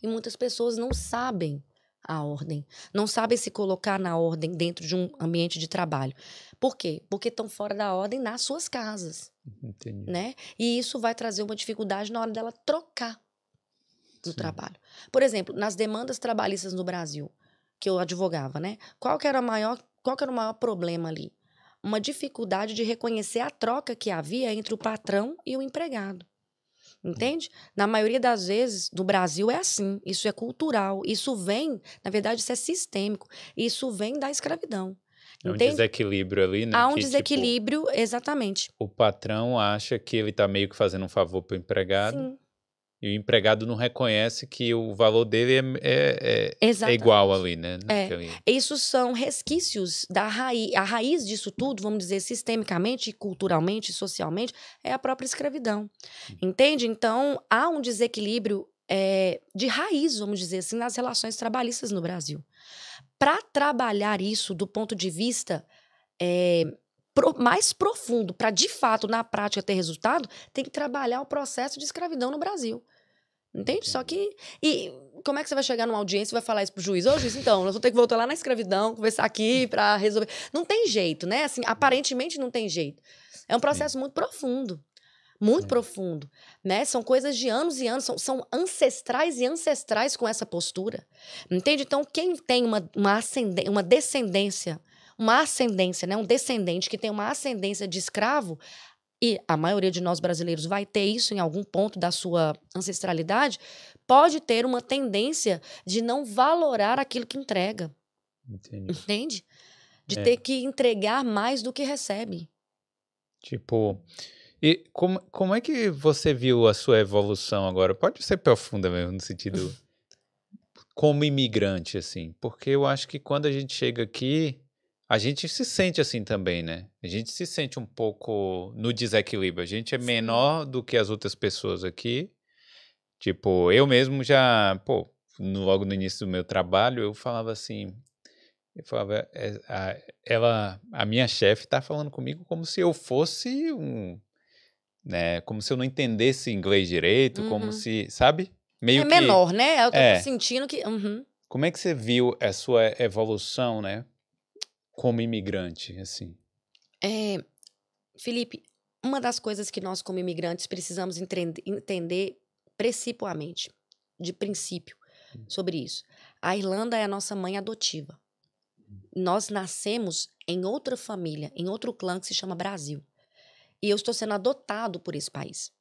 E muitas pessoas não sabem a ordem, não sabem se colocar na ordem dentro de um ambiente de trabalho. Por quê? Porque estão fora da ordem nas suas casas. Entendi. Né? E isso vai trazer uma dificuldade na hora dela trocar do Sim. trabalho. Por exemplo, nas demandas trabalhistas no Brasil, que eu advogava, né? Qual que era, maior, qual que era o maior problema ali? Uma dificuldade de reconhecer a troca que havia entre o patrão e o empregado. Uhum. Entende? Na maioria das vezes, do Brasil é assim. Isso é cultural. Isso vem, na verdade, isso é sistêmico. Isso vem da escravidão. É um Entende? desequilíbrio ali, né? Há um que, tipo, desequilíbrio, tipo, exatamente. O patrão acha que ele está meio que fazendo um favor para o empregado. Sim e o empregado não reconhece que o valor dele é, é, é, é igual ali, né? né é. Isso são resquícios da raiz. A raiz disso tudo, vamos dizer, sistemicamente, culturalmente, socialmente, é a própria escravidão. Hum. Entende? Então, há um desequilíbrio é, de raiz, vamos dizer assim, nas relações trabalhistas no Brasil. Para trabalhar isso do ponto de vista é, pro, mais profundo, para de fato, na prática, ter resultado, tem que trabalhar o processo de escravidão no Brasil. Entende? Só que. E como é que você vai chegar numa audiência e vai falar isso pro juiz? Ô, juiz, então, nós vou ter que voltar lá na escravidão, conversar aqui para resolver. Não tem jeito, né? Assim, aparentemente não tem jeito. É um processo muito profundo. Muito é. profundo, né? São coisas de anos e anos, são, são ancestrais e ancestrais com essa postura. Entende? Então, quem tem uma, uma, ascendência, uma descendência uma ascendência, né? um descendente que tem uma ascendência de escravo, e a maioria de nós brasileiros vai ter isso em algum ponto da sua ancestralidade, pode ter uma tendência de não valorar aquilo que entrega. Entendi. Entende? De é. ter que entregar mais do que recebe. Tipo, e como, como é que você viu a sua evolução agora? Pode ser profunda mesmo, no sentido (laughs) como imigrante, assim. Porque eu acho que quando a gente chega aqui, a gente se sente assim também, né? A gente se sente um pouco no desequilíbrio. A gente é menor do que as outras pessoas aqui. Tipo, eu mesmo já, pô, no, logo no início do meu trabalho, eu falava assim, eu falava, é, a, ela, a minha chefe tá falando comigo como se eu fosse um, né, como se eu não entendesse inglês direito, uhum. como se, sabe? Meio é que, menor, né? Eu tô é. sentindo que... Uhum. Como é que você viu a sua evolução, né? como imigrante, assim? É, Felipe, uma das coisas que nós, como imigrantes, precisamos entende entender principalmente, de princípio, hum. sobre isso. A Irlanda é a nossa mãe adotiva. Hum. Nós nascemos em outra família, em outro clã que se chama Brasil. E eu estou sendo adotado por esse país.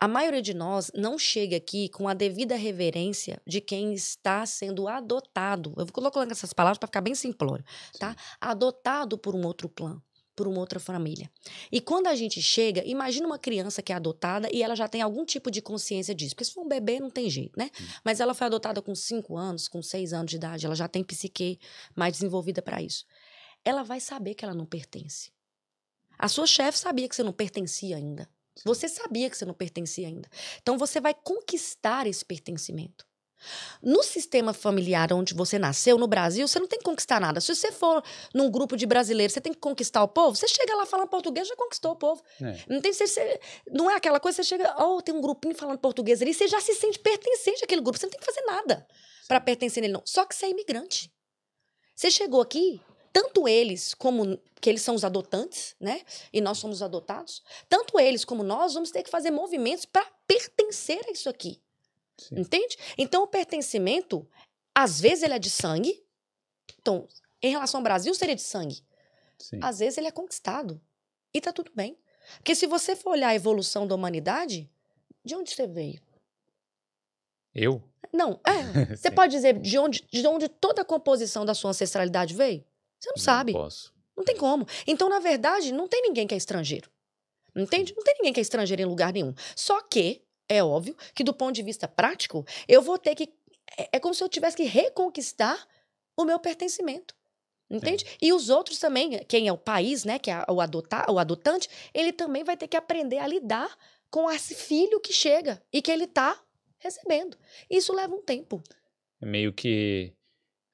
A maioria de nós não chega aqui com a devida reverência de quem está sendo adotado. Eu vou colocar essas palavras para ficar bem simplório, tá? Adotado por um outro clã por uma outra família. E quando a gente chega, imagina uma criança que é adotada e ela já tem algum tipo de consciência disso. Porque se for um bebê, não tem jeito, né? Hum. Mas ela foi adotada com 5 anos, com 6 anos de idade, ela já tem psique mais desenvolvida para isso. Ela vai saber que ela não pertence. A sua chefe sabia que você não pertencia ainda. Você sabia que você não pertencia ainda. Então você vai conquistar esse pertencimento. No sistema familiar onde você nasceu, no Brasil, você não tem que conquistar nada. Se você for num grupo de brasileiros, você tem que conquistar o povo, você chega lá falando português, já conquistou o povo. É. Não, tem, você, não é aquela coisa, você chega, oh, tem um grupinho falando português ali, você já se sente pertencente àquele grupo, você não tem que fazer nada para pertencer nele, não. Só que você é imigrante. Você chegou aqui, tanto eles como que eles são os adotantes, né? E nós somos adotados. Tanto eles como nós vamos ter que fazer movimentos para pertencer a isso aqui. Sim. Entende? Então o pertencimento, às vezes ele é de sangue. Então, em relação ao Brasil, seria de sangue. Sim. Às vezes ele é conquistado. E tá tudo bem. Porque se você for olhar a evolução da humanidade, de onde você veio? Eu? Não, é. (laughs) Você pode dizer de onde, de onde toda a composição da sua ancestralidade veio? Você não, não sabe. Posso. Não tem como. Então, na verdade, não tem ninguém que é estrangeiro. Entende? Não tem ninguém que é estrangeiro em lugar nenhum. Só que, é óbvio, que do ponto de vista prático, eu vou ter que. É, é como se eu tivesse que reconquistar o meu pertencimento. Entende? E os outros também, quem é o país, né, que é o, adotar, o adotante, ele também vai ter que aprender a lidar com esse filho que chega e que ele está recebendo. Isso leva um tempo. É meio que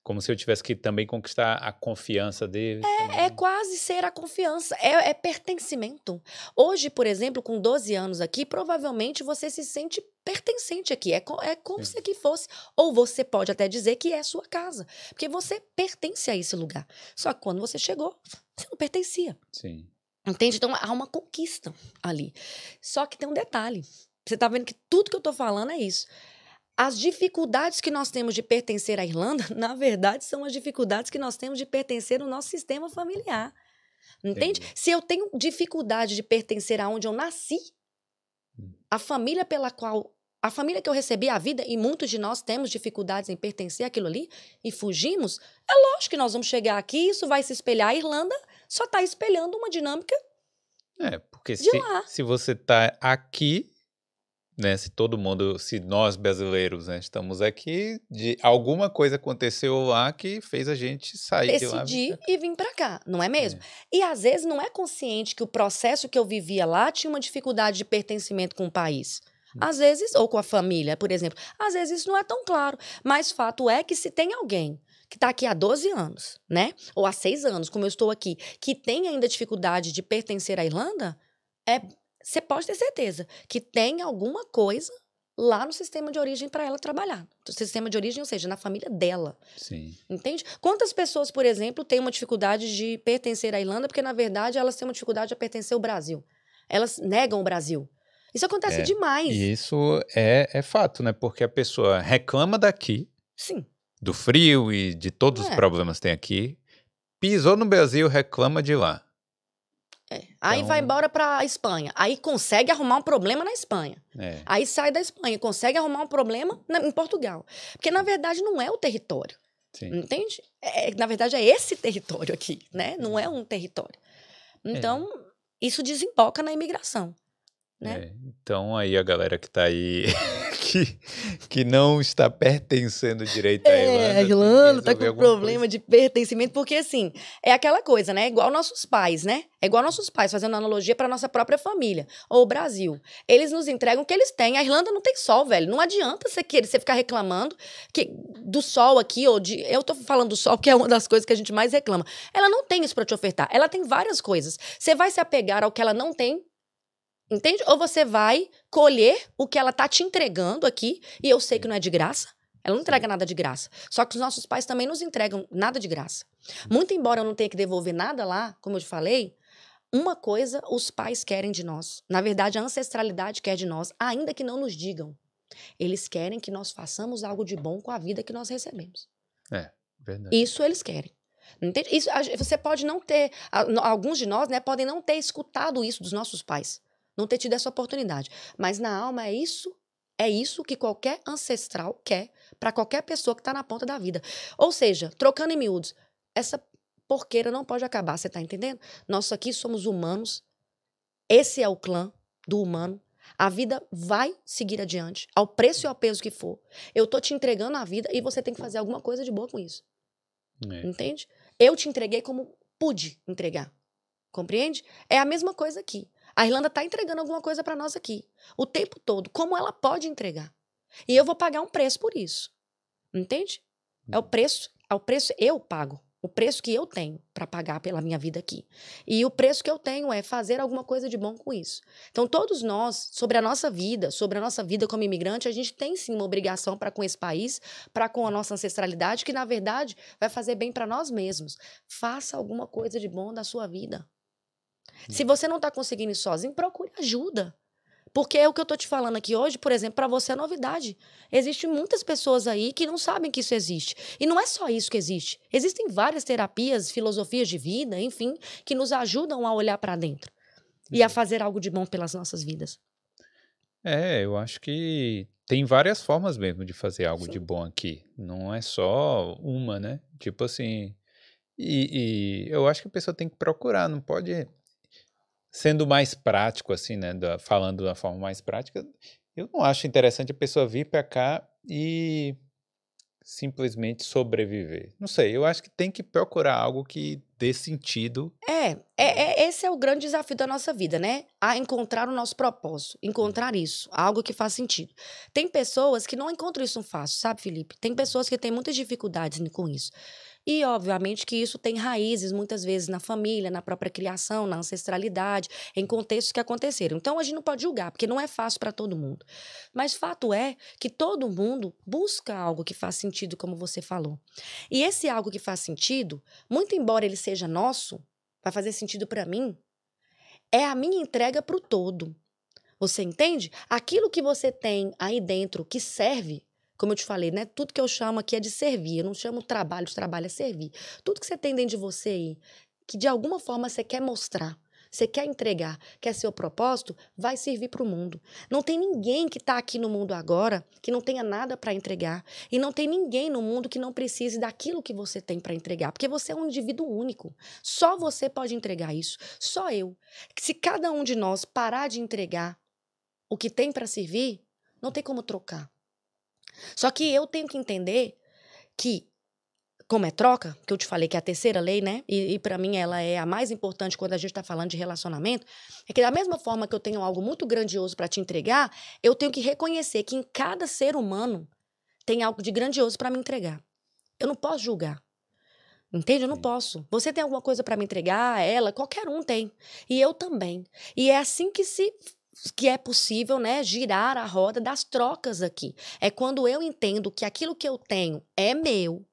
como se eu tivesse que também conquistar a confiança dele. É, é né? quase ser a confiança, é, é, pertencimento. Hoje, por exemplo, com 12 anos aqui, provavelmente você se sente pertencente aqui. É, é como Sim. se aqui fosse. Ou você pode até dizer que é sua casa, porque você pertence a esse lugar. Só que quando você chegou, você não pertencia. Sim. Entende? Então há uma conquista ali. Só que tem um detalhe. Você está vendo que tudo que eu estou falando é isso. As dificuldades que nós temos de pertencer à Irlanda, (laughs) na verdade, são as dificuldades que nós temos de pertencer ao nosso sistema familiar. Entende? Entendi. Se eu tenho dificuldade de pertencer aonde eu nasci, a família pela qual a família que eu recebi a vida e muitos de nós temos dificuldades em pertencer àquilo ali e fugimos, é lógico que nós vamos chegar aqui, isso vai se espelhar. A Irlanda só está espelhando uma dinâmica. É, porque se, se você está aqui, né, se todo mundo, se nós brasileiros né, estamos aqui, de alguma coisa aconteceu lá que fez a gente sair Decidi de lá. Decidi e vim para cá, não é mesmo? É. E às vezes não é consciente que o processo que eu vivia lá tinha uma dificuldade de pertencimento com o país. Hum. Às vezes, ou com a família, por exemplo. Às vezes isso não é tão claro, mas fato é que se tem alguém que está aqui há 12 anos, né? Ou há 6 anos, como eu estou aqui, que tem ainda dificuldade de pertencer à Irlanda, é você pode ter certeza que tem alguma coisa lá no sistema de origem para ela trabalhar. No sistema de origem, ou seja, na família dela. Sim. Entende? Quantas pessoas, por exemplo, têm uma dificuldade de pertencer à Irlanda porque, na verdade, elas têm uma dificuldade de pertencer ao Brasil? Elas negam o Brasil. Isso acontece é, demais. E isso é, é fato, né? Porque a pessoa reclama daqui. Sim. Do frio e de todos é. os problemas que tem aqui. Pisou no Brasil, reclama de lá. É. Aí então... vai embora para a Espanha. Aí consegue arrumar um problema na Espanha. É. Aí sai da Espanha, consegue arrumar um problema na, em Portugal. Porque, na verdade, não é o território. Sim. Entende? É, é na verdade, é esse território aqui, né? Não é um território. É. Então, isso desemboca na imigração. Né? É, então aí a galera que está aí (laughs) que, que não está pertencendo direito à é, Irlanda. É, a Irlanda está com problema coisa. de pertencimento, porque assim, é aquela coisa, né? É igual nossos pais, né? É igual nossos pais, fazendo analogia para nossa própria família, ou o Brasil. Eles nos entregam o que eles têm. A Irlanda não tem sol, velho. Não adianta você querer você ficar reclamando que do sol aqui, ou de. Eu estou falando do sol, que é uma das coisas que a gente mais reclama. Ela não tem isso para te ofertar. Ela tem várias coisas. Você vai se apegar ao que ela não tem Entende? Ou você vai colher o que ela tá te entregando aqui, e eu sei que não é de graça. Ela não entrega nada de graça. Só que os nossos pais também nos entregam nada de graça. Muito embora eu não tenha que devolver nada lá, como eu te falei, uma coisa os pais querem de nós. Na verdade, a ancestralidade quer de nós, ainda que não nos digam. Eles querem que nós façamos algo de bom com a vida que nós recebemos. É, verdade. Isso eles querem. Entende? Isso, você pode não ter, alguns de nós né, podem não ter escutado isso dos nossos pais não ter tido essa oportunidade. Mas na alma é isso, é isso que qualquer ancestral quer para qualquer pessoa que está na ponta da vida. Ou seja, trocando em miúdos, essa porqueira não pode acabar, você está entendendo? Nós aqui somos humanos, esse é o clã do humano. A vida vai seguir adiante, ao preço e ao peso que for. Eu tô te entregando a vida e você tem que fazer alguma coisa de boa com isso. É. Entende? Eu te entreguei como pude entregar. Compreende? É a mesma coisa aqui. A Irlanda está entregando alguma coisa para nós aqui, o tempo todo. Como ela pode entregar? E eu vou pagar um preço por isso. Entende? É o uhum. preço, é o preço eu pago, o preço que eu tenho para pagar pela minha vida aqui. E o preço que eu tenho é fazer alguma coisa de bom com isso. Então todos nós, sobre a nossa vida, sobre a nossa vida como imigrante, a gente tem sim uma obrigação para com esse país, para com a nossa ancestralidade, que na verdade vai fazer bem para nós mesmos. Faça alguma coisa de bom da sua vida. Se hum. você não está conseguindo ir sozinho, procure ajuda. Porque é o que eu estou te falando aqui hoje, por exemplo, para você é novidade. Existem muitas pessoas aí que não sabem que isso existe. E não é só isso que existe. Existem várias terapias, filosofias de vida, enfim, que nos ajudam a olhar para dentro e a fazer algo de bom pelas nossas vidas. É, eu acho que tem várias formas mesmo de fazer algo Sim. de bom aqui. Não é só uma, né? Tipo assim. E, e eu acho que a pessoa tem que procurar, não pode sendo mais prático, assim, né? Da, falando da forma mais prática, eu não acho interessante a pessoa vir para cá e simplesmente sobreviver. Não sei, eu acho que tem que procurar algo que dê sentido. É, é, né? é esse é o grande desafio da nossa vida, né? A encontrar o nosso propósito, encontrar uhum. isso, algo que faz sentido. Tem pessoas que não encontram isso fácil, sabe, Felipe? Tem uhum. pessoas que têm muitas dificuldades com isso. E, obviamente, que isso tem raízes muitas vezes na família, na própria criação, na ancestralidade, em contextos que aconteceram. Então, a gente não pode julgar, porque não é fácil para todo mundo. Mas fato é que todo mundo busca algo que faz sentido, como você falou. E esse algo que faz sentido, muito embora ele seja nosso, vai fazer sentido para mim, é a minha entrega para o todo. Você entende? Aquilo que você tem aí dentro que serve como eu te falei, né? Tudo que eu chamo aqui é de servir. Eu não chamo trabalho de trabalho, é servir. Tudo que você tem dentro de você aí, que de alguma forma você quer mostrar, você quer entregar, quer ser o propósito, vai servir para o mundo. Não tem ninguém que está aqui no mundo agora que não tenha nada para entregar. E não tem ninguém no mundo que não precise daquilo que você tem para entregar. Porque você é um indivíduo único. Só você pode entregar isso. Só eu. Se cada um de nós parar de entregar o que tem para servir, não tem como trocar. Só que eu tenho que entender que como é troca, que eu te falei que é a terceira lei, né? E, e para mim ela é a mais importante quando a gente está falando de relacionamento, é que da mesma forma que eu tenho algo muito grandioso para te entregar, eu tenho que reconhecer que em cada ser humano tem algo de grandioso para me entregar. Eu não posso julgar. Entende? Eu não posso. Você tem alguma coisa para me entregar? Ela, qualquer um tem. E eu também. E é assim que se que é possível, né, girar a roda das trocas aqui. É quando eu entendo que aquilo que eu tenho é meu, hum.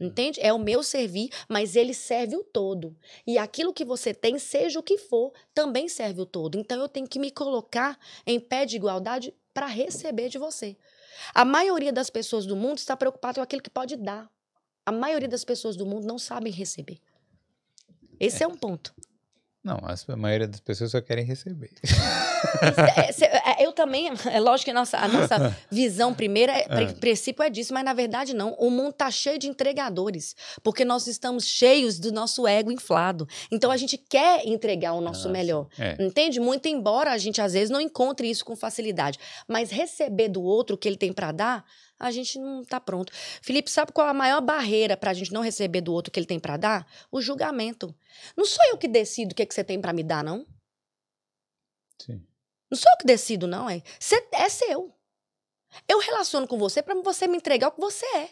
Entende? É o meu servir, mas ele serve o todo. E aquilo que você tem, seja o que for, também serve o todo. Então eu tenho que me colocar em pé de igualdade para receber de você. A maioria das pessoas do mundo está preocupada com aquilo que pode dar. A maioria das pessoas do mundo não sabem receber. Esse é, é um ponto. Não, a maioria das pessoas só querem receber. É, é, é, eu também, é lógico que a nossa, a nossa (laughs) visão primeira, é, princípio é disso, mas na verdade não. O mundo tá cheio de entregadores, porque nós estamos cheios do nosso ego inflado. Então a gente quer entregar o nosso nossa, ah, melhor, é. entende? Muito embora a gente às vezes não encontre isso com facilidade, mas receber do outro o que ele tem para dar, a gente não está pronto. Felipe, sabe qual a maior barreira para a gente não receber do outro o que ele tem para dar? O julgamento. Não sou eu que decido o que, é que você tem para me dar, não. Sim. Não sou eu que decido, não. É, você, é seu. Eu relaciono com você para você me entregar o que você é.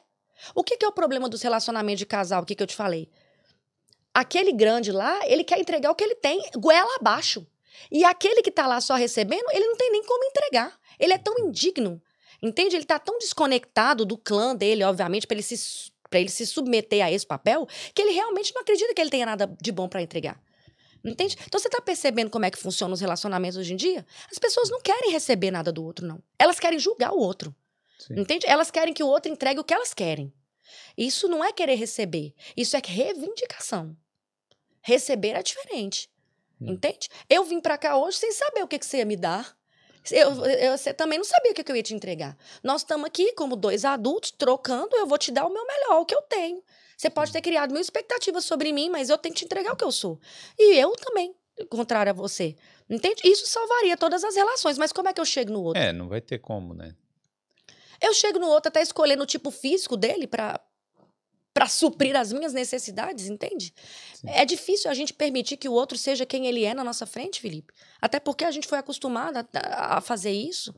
O que, que é o problema dos relacionamentos de casal? O que, que eu te falei? Aquele grande lá, ele quer entregar o que ele tem, goela abaixo. E aquele que tá lá só recebendo, ele não tem nem como entregar. Ele é tão indigno. Entende? Ele tá tão desconectado do clã dele, obviamente, para ele se para ele se submeter a esse papel que ele realmente não acredita que ele tenha nada de bom para entregar. Entende? Então você está percebendo como é que funcionam os relacionamentos hoje em dia? As pessoas não querem receber nada do outro, não. Elas querem julgar o outro. Sim. Entende? Elas querem que o outro entregue o que elas querem. Isso não é querer receber, isso é reivindicação. Receber é diferente. Hum. Entende? Eu vim para cá hoje sem saber o que, que você ia me dar. Eu, eu, você também não sabia o que eu ia te entregar. Nós estamos aqui como dois adultos trocando, eu vou te dar o meu melhor, o que eu tenho. Você pode hum. ter criado mil expectativas sobre mim, mas eu tenho que te entregar o que eu sou. E eu também, contrário a você. Entende? Isso salvaria todas as relações, mas como é que eu chego no outro? É, não vai ter como, né? Eu chego no outro até escolhendo o tipo físico dele para para suprir as minhas necessidades, entende? Sim. É difícil a gente permitir que o outro seja quem ele é na nossa frente, Felipe. Até porque a gente foi acostumado a, a fazer isso.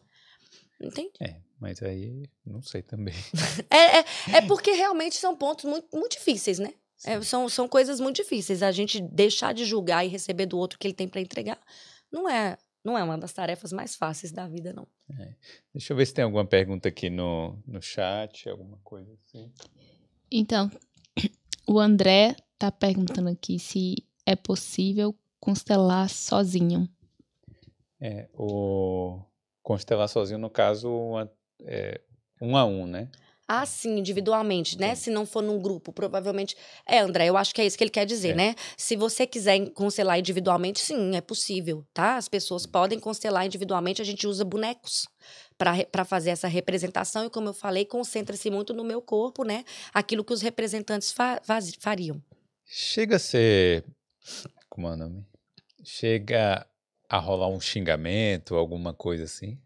Entende? É, mas aí não sei também. (laughs) é, é, é, porque realmente são pontos muito, muito difíceis, né? É, são, são coisas muito difíceis. A gente deixar de julgar e receber do outro o que ele tem para entregar não é não é uma das tarefas mais fáceis da vida, não. É. Deixa eu ver se tem alguma pergunta aqui no, no chat, alguma coisa assim. Então, o André tá perguntando aqui se é possível constelar sozinho. É, o constelar sozinho, no caso, uma, é, um a um, né? Ah, sim, individualmente, né? Sim. Se não for num grupo, provavelmente. É, André, eu acho que é isso que ele quer dizer, é. né? Se você quiser constelar individualmente, sim, é possível, tá? As pessoas podem constelar individualmente, a gente usa bonecos para fazer essa representação. E como eu falei, concentra-se muito no meu corpo, né? Aquilo que os representantes fa fariam. Chega a ser. Como é o nome? Chega a rolar um xingamento, alguma coisa assim?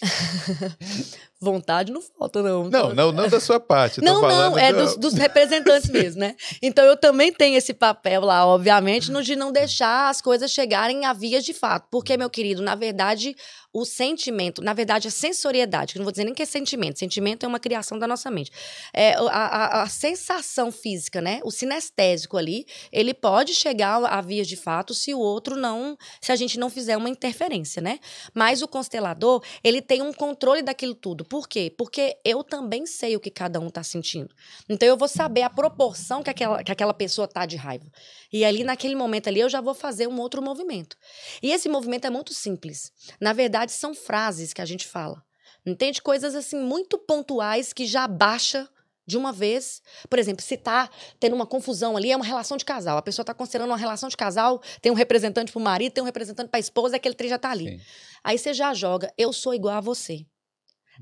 (laughs) vontade não falta, não. Não, não, não da sua parte. Não, não, é do... dos, dos, representantes (laughs) mesmo, né? Então eu também tenho esse papel lá, obviamente, no de não deixar as coisas chegarem a vias de fato. Porque, meu querido, na verdade, o sentimento, na verdade, a sensoriedade, que não vou dizer nem que é sentimento, sentimento é uma criação da nossa mente. É, a, a, a sensação física, né? O sinestésico ali, ele pode chegar a vias de fato se o outro não. se a gente não fizer uma interferência, né? Mas o constelador, ele tem um controle daquilo tudo por quê? Porque eu também sei o que cada um está sentindo. Então eu vou saber a proporção que aquela, que aquela pessoa tá de raiva. E ali, naquele momento ali, eu já vou fazer um outro movimento. E esse movimento é muito simples. Na verdade, são frases que a gente fala. Entende? Coisas assim muito pontuais que já baixa de uma vez. Por exemplo, se tá tendo uma confusão ali, é uma relação de casal. A pessoa tá considerando uma relação de casal, tem um representante pro marido, tem um representante pra esposa, aquele trem já tá ali. Sim. Aí você já joga, eu sou igual a você.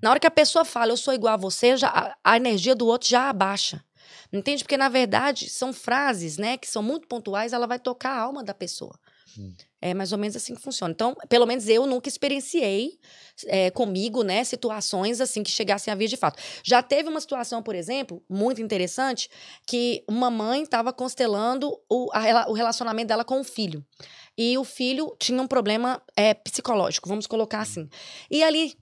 Na hora que a pessoa fala, eu sou igual a você, já, a energia do outro já abaixa. Entende? Porque, na verdade, são frases, né, que são muito pontuais, ela vai tocar a alma da pessoa. Hum. É mais ou menos assim que funciona. Então, pelo menos eu nunca experienciei é, comigo, né, situações assim que chegassem a vir de fato. Já teve uma situação, por exemplo, muito interessante, que uma mãe estava constelando o, a, o relacionamento dela com o filho. E o filho tinha um problema é, psicológico, vamos colocar hum. assim. E ali,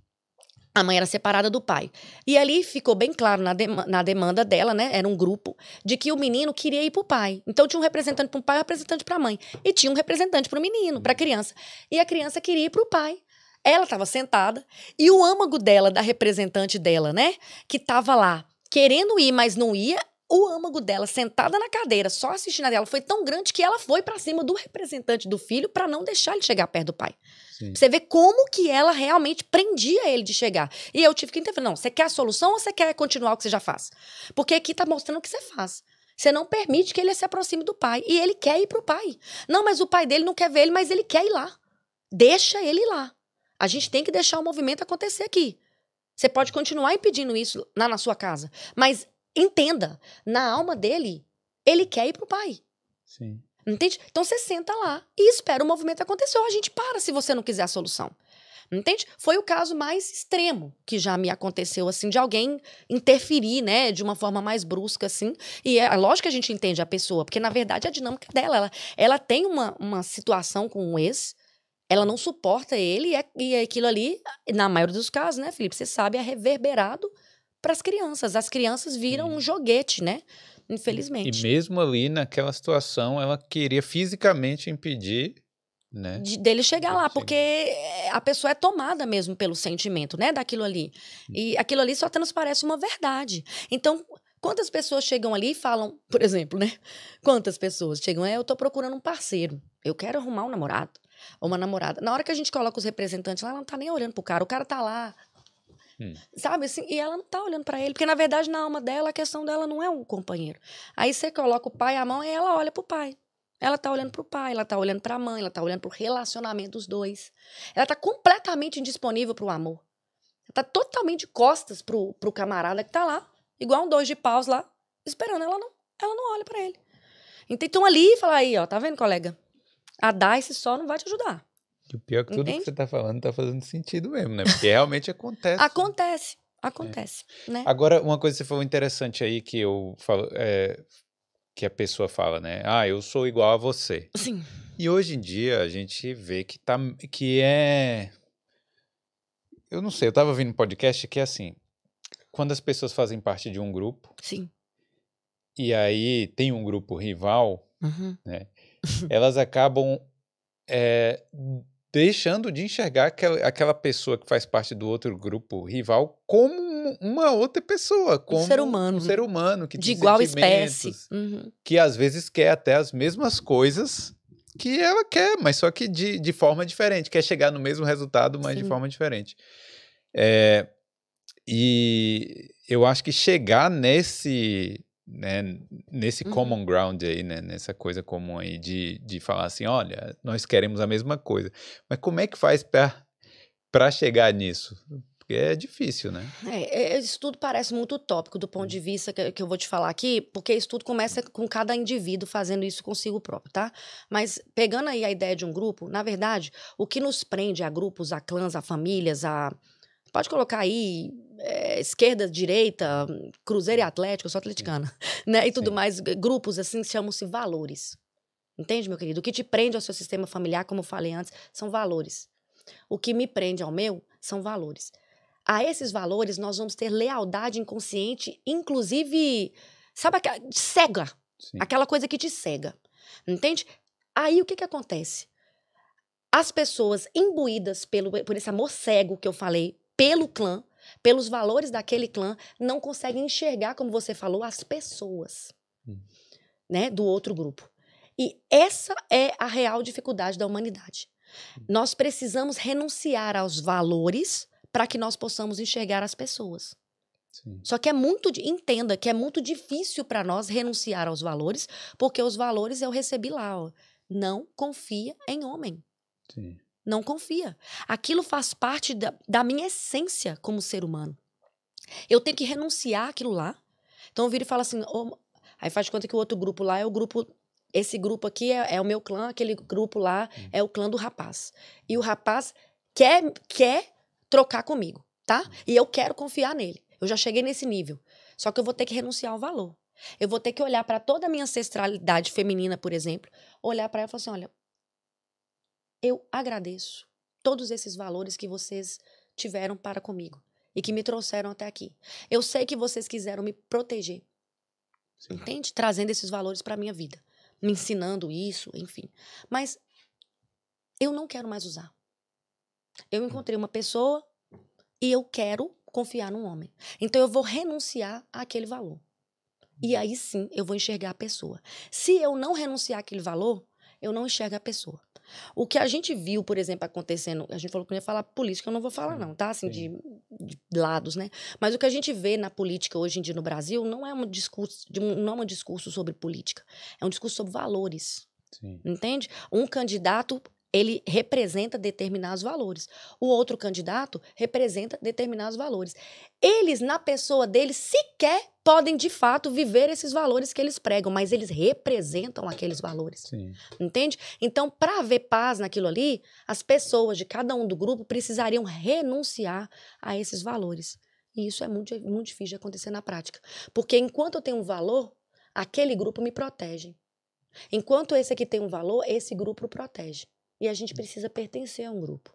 a mãe era separada do pai. E ali ficou bem claro na, dem na demanda dela, né? Era um grupo, de que o menino queria ir para o pai. Então tinha um representante para o pai e um representante para a mãe. E tinha um representante para o menino, para a criança. E a criança queria ir para o pai. Ela estava sentada e o âmago dela, da representante dela, né? Que estava lá querendo ir, mas não ia, o âmago dela sentada na cadeira, só assistindo a dela, foi tão grande que ela foi para cima do representante do filho para não deixar ele chegar perto do pai. Sim. Você vê como que ela realmente prendia ele de chegar. E eu tive que entender, não, você quer a solução ou você quer continuar o que você já faz? Porque aqui tá mostrando o que você faz. Você não permite que ele se aproxime do pai. E ele quer ir pro pai. Não, mas o pai dele não quer ver ele, mas ele quer ir lá. Deixa ele ir lá. A gente tem que deixar o movimento acontecer aqui. Você pode continuar impedindo isso lá na sua casa, mas entenda, na alma dele, ele quer ir pro pai. Sim. Entende? Então você senta lá e espera o movimento acontecer. Ou a gente para se você não quiser a solução. Entende? Foi o caso mais extremo que já me aconteceu, assim, de alguém interferir, né, de uma forma mais brusca, assim. E é, é lógico que a gente entende a pessoa, porque na verdade é a dinâmica dela. Ela, ela tem uma, uma situação com o ex, ela não suporta ele, e, é, e é aquilo ali, na maioria dos casos, né, Felipe, você sabe, é reverberado para as crianças. As crianças viram hum. um joguete, né? Infelizmente. E mesmo ali naquela situação, ela queria fisicamente impedir né? De, dele chegar lá, porque eh, a pessoa é tomada mesmo pelo sentimento, né, daquilo ali. E uhum. aquilo ali só transparece uma verdade. Então, quantas pessoas chegam ali e falam, (laughs) por exemplo, né? Quantas pessoas chegam, é, eu tô procurando um parceiro, eu quero arrumar um namorado. Ou uma namorada. Na hora que a gente coloca os representantes lá, ela não tá nem olhando pro cara. O cara tá lá, Hum. Sabe assim? E ela não tá olhando para ele, porque na verdade na alma dela a questão dela não é um companheiro. Aí você coloca o pai à mão e ela olha pro pai. Ela tá olhando pro pai, ela tá olhando pra mãe, ela tá olhando pro relacionamento dos dois. Ela tá completamente indisponível pro amor. Ela tá totalmente de costas pro, pro camarada que tá lá, igual um dois de paus lá, esperando. Ela não, ela não olha para ele. Então ali e fala aí, ó, tá vendo, colega? A DICE só não vai te ajudar. E o pior é que tudo Entende? que você está falando está fazendo sentido mesmo, né? Porque realmente acontece. acontece, acontece. É. Né? Agora, uma coisa que você falou interessante aí que eu falo, é, que a pessoa fala, né? Ah, eu sou igual a você. Sim. E hoje em dia a gente vê que, tá, que é. Eu não sei, eu estava ouvindo um podcast que é assim: quando as pessoas fazem parte de um grupo. Sim. E aí tem um grupo rival, uhum. né? Elas acabam é, deixando de enxergar aquela pessoa que faz parte do outro grupo rival como uma outra pessoa, como um ser humano, um ser humano que de igual espécie, uhum. que às vezes quer até as mesmas coisas que ela quer, mas só que de, de forma diferente, quer chegar no mesmo resultado, mas Sim. de forma diferente. É, e eu acho que chegar nesse né, nesse uhum. common ground aí, né, nessa coisa comum aí de, de falar assim, olha, nós queremos a mesma coisa. Mas como é que faz para chegar nisso? Porque é difícil, né? É, isso é, tudo parece muito utópico do ponto de vista que, que, eu vou te falar aqui, porque isso tudo começa com cada indivíduo fazendo isso consigo próprio, tá? Mas pegando aí a ideia de um grupo, na verdade, o que nos prende a grupos, a clãs, a famílias, a. Pode colocar aí é, esquerda, direita, Cruzeiro e Atlético, eu sou atleticana, Sim. (laughs) né? E tudo Sim. mais, grupos assim chamam-se valores. Entende, meu querido? O que te prende ao seu sistema familiar, como eu falei antes, são valores. O que me prende ao meu são valores. A esses valores nós vamos ter lealdade inconsciente, inclusive, sabe, aquela, cega. Sim. Aquela coisa que te cega. Entende? Aí o que, que acontece? As pessoas imbuídas pelo, por esse amor cego que eu falei, pelo clã, pelos valores daquele clã, não consegue enxergar, como você falou, as pessoas hum. né, do outro grupo. E essa é a real dificuldade da humanidade. Hum. Nós precisamos renunciar aos valores para que nós possamos enxergar as pessoas. Sim. Só que é muito, entenda que é muito difícil para nós renunciar aos valores, porque os valores eu recebi lá. Ó. Não confia em homem. Sim não confia. Aquilo faz parte da, da minha essência como ser humano. Eu tenho que renunciar aquilo lá. Então vira e fala assim, oh, aí faz de conta que o outro grupo lá é o grupo esse grupo aqui é, é, o meu clã, aquele grupo lá hum. é o clã do rapaz. E o rapaz quer, quer trocar comigo, tá? Hum. E eu quero confiar nele. Eu já cheguei nesse nível. Só que eu vou ter que renunciar ao valor. Eu vou ter que olhar para toda a minha ancestralidade feminina, por exemplo, olhar para ela e falar assim: olha, eu agradeço todos esses valores que vocês tiveram para comigo e que me trouxeram até aqui. Eu sei que vocês quiseram me proteger. Sim. Entende? Trazendo esses valores para minha vida, me ensinando isso, enfim. Mas eu não quero mais usar. Eu hum. encontrei uma pessoa e eu quero confiar num homem. Então eu vou renunciar àquele valor. E hum. aí sim eu vou enxergar a pessoa. Se eu não renunciar àquele valor, eu não enxergo a pessoa. O que a gente viu, por exemplo, acontecendo, a gente falou que não ia falar política, eu não vou falar não, tá? Assim, de, de, lados, né? Mas o que a gente vê na política hoje em dia no Brasil não é um discurso, não é um discurso sobre política, é um discurso sobre valores. Sim. Entende? Um candidato ele representa determinados valores. O outro candidato representa determinados valores. Eles, na pessoa deles, sequer podem de fato viver esses valores que eles pregam, mas eles representam aqueles valores. Sim. Entende? Então, para haver paz naquilo ali, as pessoas de cada um do grupo precisariam renunciar a esses valores. E isso é muito, muito difícil de acontecer na prática. Porque enquanto eu tenho um valor, aquele grupo me protege. Enquanto esse aqui tem um valor, esse grupo protege. E a gente precisa pertencer a um grupo.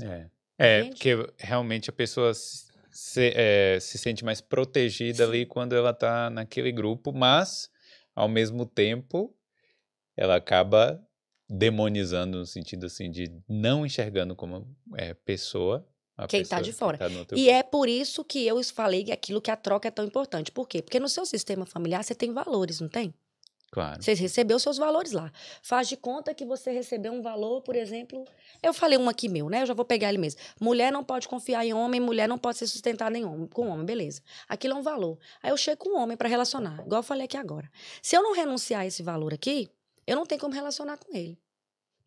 É. É, porque realmente a pessoa se, é, se sente mais protegida Sim. ali quando ela está naquele grupo, mas, ao mesmo tempo, ela acaba demonizando no sentido assim de não enxergando como é, pessoa quem está de fora. Tá e é por isso que eu falei aquilo que a troca é tão importante. Por quê? Porque no seu sistema familiar você tem valores, não tem? Claro. Você recebeu seus valores lá. Faz de conta que você recebeu um valor, por exemplo. Eu falei um aqui meu, né? Eu já vou pegar ele mesmo. Mulher não pode confiar em homem, mulher não pode ser sustentar em homem, com homem, beleza. Aquilo é um valor. Aí eu chego com um homem para relacionar, igual eu falei aqui agora. Se eu não renunciar a esse valor aqui, eu não tenho como relacionar com ele.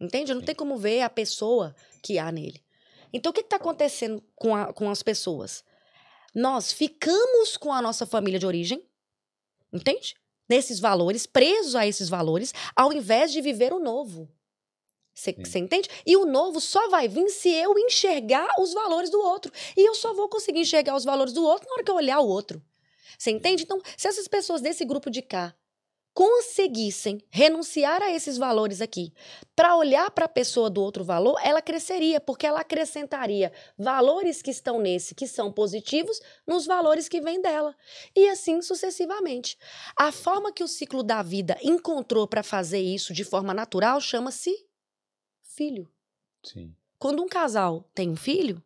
Entende? Eu não tenho como ver a pessoa que há nele. Então, o que está acontecendo com, a, com as pessoas? Nós ficamos com a nossa família de origem, entende? nesses valores, preso a esses valores, ao invés de viver o novo. Você entende? E o novo só vai vir se eu enxergar os valores do outro. E eu só vou conseguir enxergar os valores do outro na hora que eu olhar o outro. Você entende? Então, se essas pessoas desse grupo de cá conseguissem renunciar a esses valores aqui para olhar para a pessoa do outro valor, ela cresceria, porque ela acrescentaria valores que estão nesse, que são positivos, nos valores que vêm dela. E assim sucessivamente. A forma que o ciclo da vida encontrou para fazer isso de forma natural chama-se filho. Sim. Quando um casal tem um filho,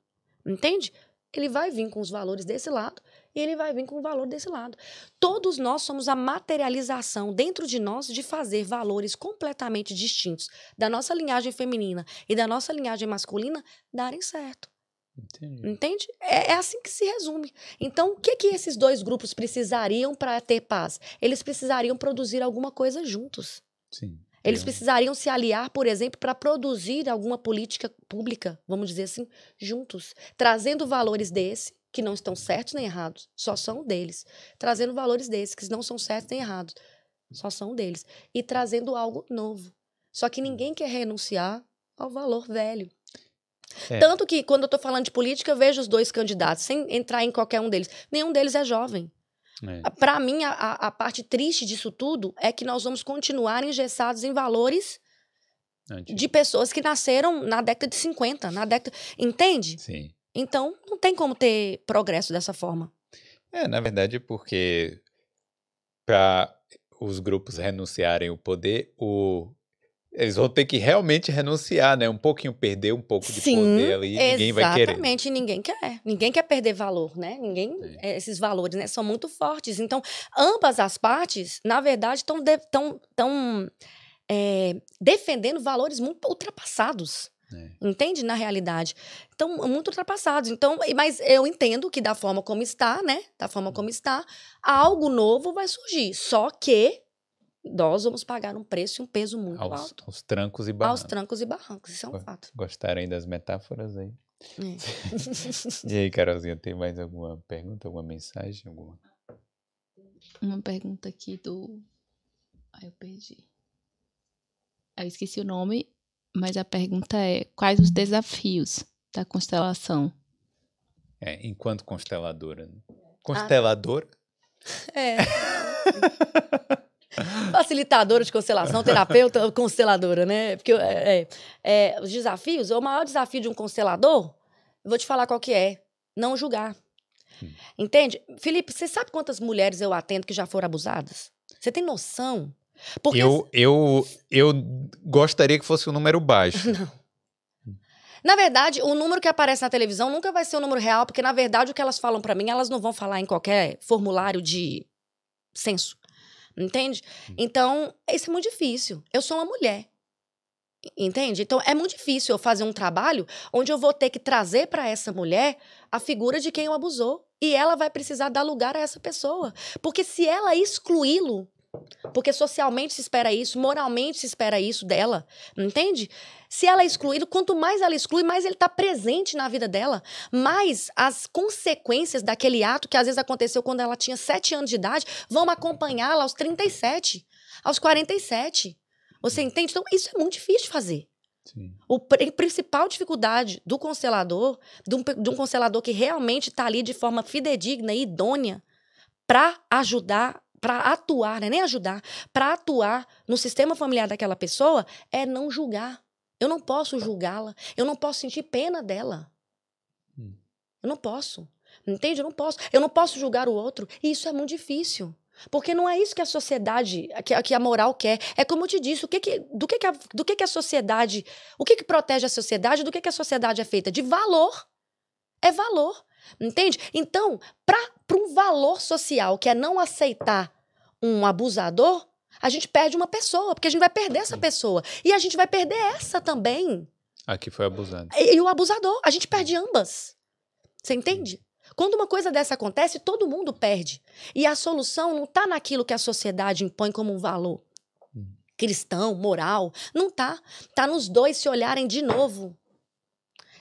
entende? Ele vai vir com os valores desse lado e ele vai vir com o valor desse lado. Todos nós somos a materialização dentro de nós de fazer valores completamente distintos da nossa linhagem feminina e da nossa linhagem masculina darem certo. Entendi. Entende? É, é, assim que se resume. Então, o que que esses dois grupos precisariam para ter paz? Eles precisariam produzir alguma coisa juntos. Sim. Eles precisariam se aliar, por exemplo, para produzir alguma política pública, vamos dizer assim, juntos, trazendo valores desse que não estão certos nem errados, só são deles. Trazendo valores desses, que não são certos nem errados, só são deles. E trazendo algo novo. Só que ninguém quer renunciar ao valor velho. É. Tanto que, quando eu estou falando de política, eu vejo os dois candidatos, sem entrar em qualquer um deles. Nenhum deles é jovem. É. Para mim, a, a, parte triste disso tudo é que nós vamos continuar engessados em valores Antigo. de pessoas que nasceram na década de 50, na década. Entende? Sim. Então, não tem como ter progresso dessa forma. É, na verdade, porque para os grupos renunciarem o poder, o eles vão ter que realmente renunciar, né? Um pouquinho perder um pouco de Sim, poder ali, ninguém vai querer. Exatamente, ninguém quer. Ninguém quer perder valor, né? Ninguém é. esses valores, né, são muito fortes. Então, ambas as partes, na verdade, estão de, tão, tão, é, defendendo valores muito ultrapassados. É. Entende? Na realidade. Então, é muito ultrapassados. Então, mas eu entendo que da forma como está, né? Da forma como está, algo novo vai surgir. Só que nós vamos pagar um preço e um peso muito aos, alto. Aos trancos e barrancos. Aos trancos e barrancos, isso é um fato. Gostaram aí das metáforas aí? É. (laughs) e aí, Carolzinha, tem mais alguma pergunta, alguma mensagem? Alguma? Uma pergunta aqui do. Ah, eu perdi. Ah, eu esqueci o nome. Mas a pergunta é: quais os desafios da constelação? É, enquanto consteladora. Né? Ah. constelador? Ah. É. (laughs) Facilitadora de constelação, terapeuta, consteladora, né? Porque é, é, é, os desafios, o maior desafio de um constelador, vou te falar qual que é: não julgar. Hum. Entende? Felipe, você sabe quantas mulheres eu atendo que já foram abusadas? Você tem noção? Porque... Eu, eu, eu gostaria que fosse um número baixo. (laughs) Na verdade, o número que aparece na televisão nunca vai ser o número real, porque na verdade o que elas falam para mim, elas não vão falar em qualquer formulário de censo. Entende? Hum. Então, isso é muito difícil. Eu sou uma mulher. Entende? Então, é muito difícil eu fazer um trabalho onde eu vou ter que trazer para essa mulher a figura de quem o abusou. E ela vai precisar dar lugar a essa pessoa. Porque se ela excluí-lo porque socialmente se espera isso, moralmente se espera isso dela, entende? Se ela é excluída, quanto mais ela exclui, mais ele está presente na vida dela. Mais as consequências daquele ato que às vezes aconteceu quando ela tinha 7 anos de idade vão acompanhá-la aos 37, aos 47. Você entende? Então, isso é muito difícil de fazer. Sim. O a principal dificuldade do constelador, de um, de um constelador que realmente está ali de forma fidedigna e idônea para ajudar para atuar, né? nem ajudar, para atuar no sistema familiar daquela pessoa é não julgar. Eu não posso julgá-la, eu não posso sentir pena dela. Hum. Eu não posso. Entende? Eu não posso. Eu não posso julgar o outro. E isso é muito difícil. Porque não é isso que a sociedade, que, que a moral quer. É como eu te disse, o que que, do, que, que, a, do que, que a sociedade. O que, que protege a sociedade? Do que, que a sociedade é feita? De valor. É valor. Entende? Então, para um valor social que é não aceitar um abusador, a gente perde uma pessoa, porque a gente vai perder essa pessoa. E a gente vai perder essa também. Aqui foi abusado. E, e o abusador. A gente perde ambas. Você entende? Quando uma coisa dessa acontece, todo mundo perde. E a solução não está naquilo que a sociedade impõe como um valor hum. cristão, moral. Não está? Está nos dois se olharem de novo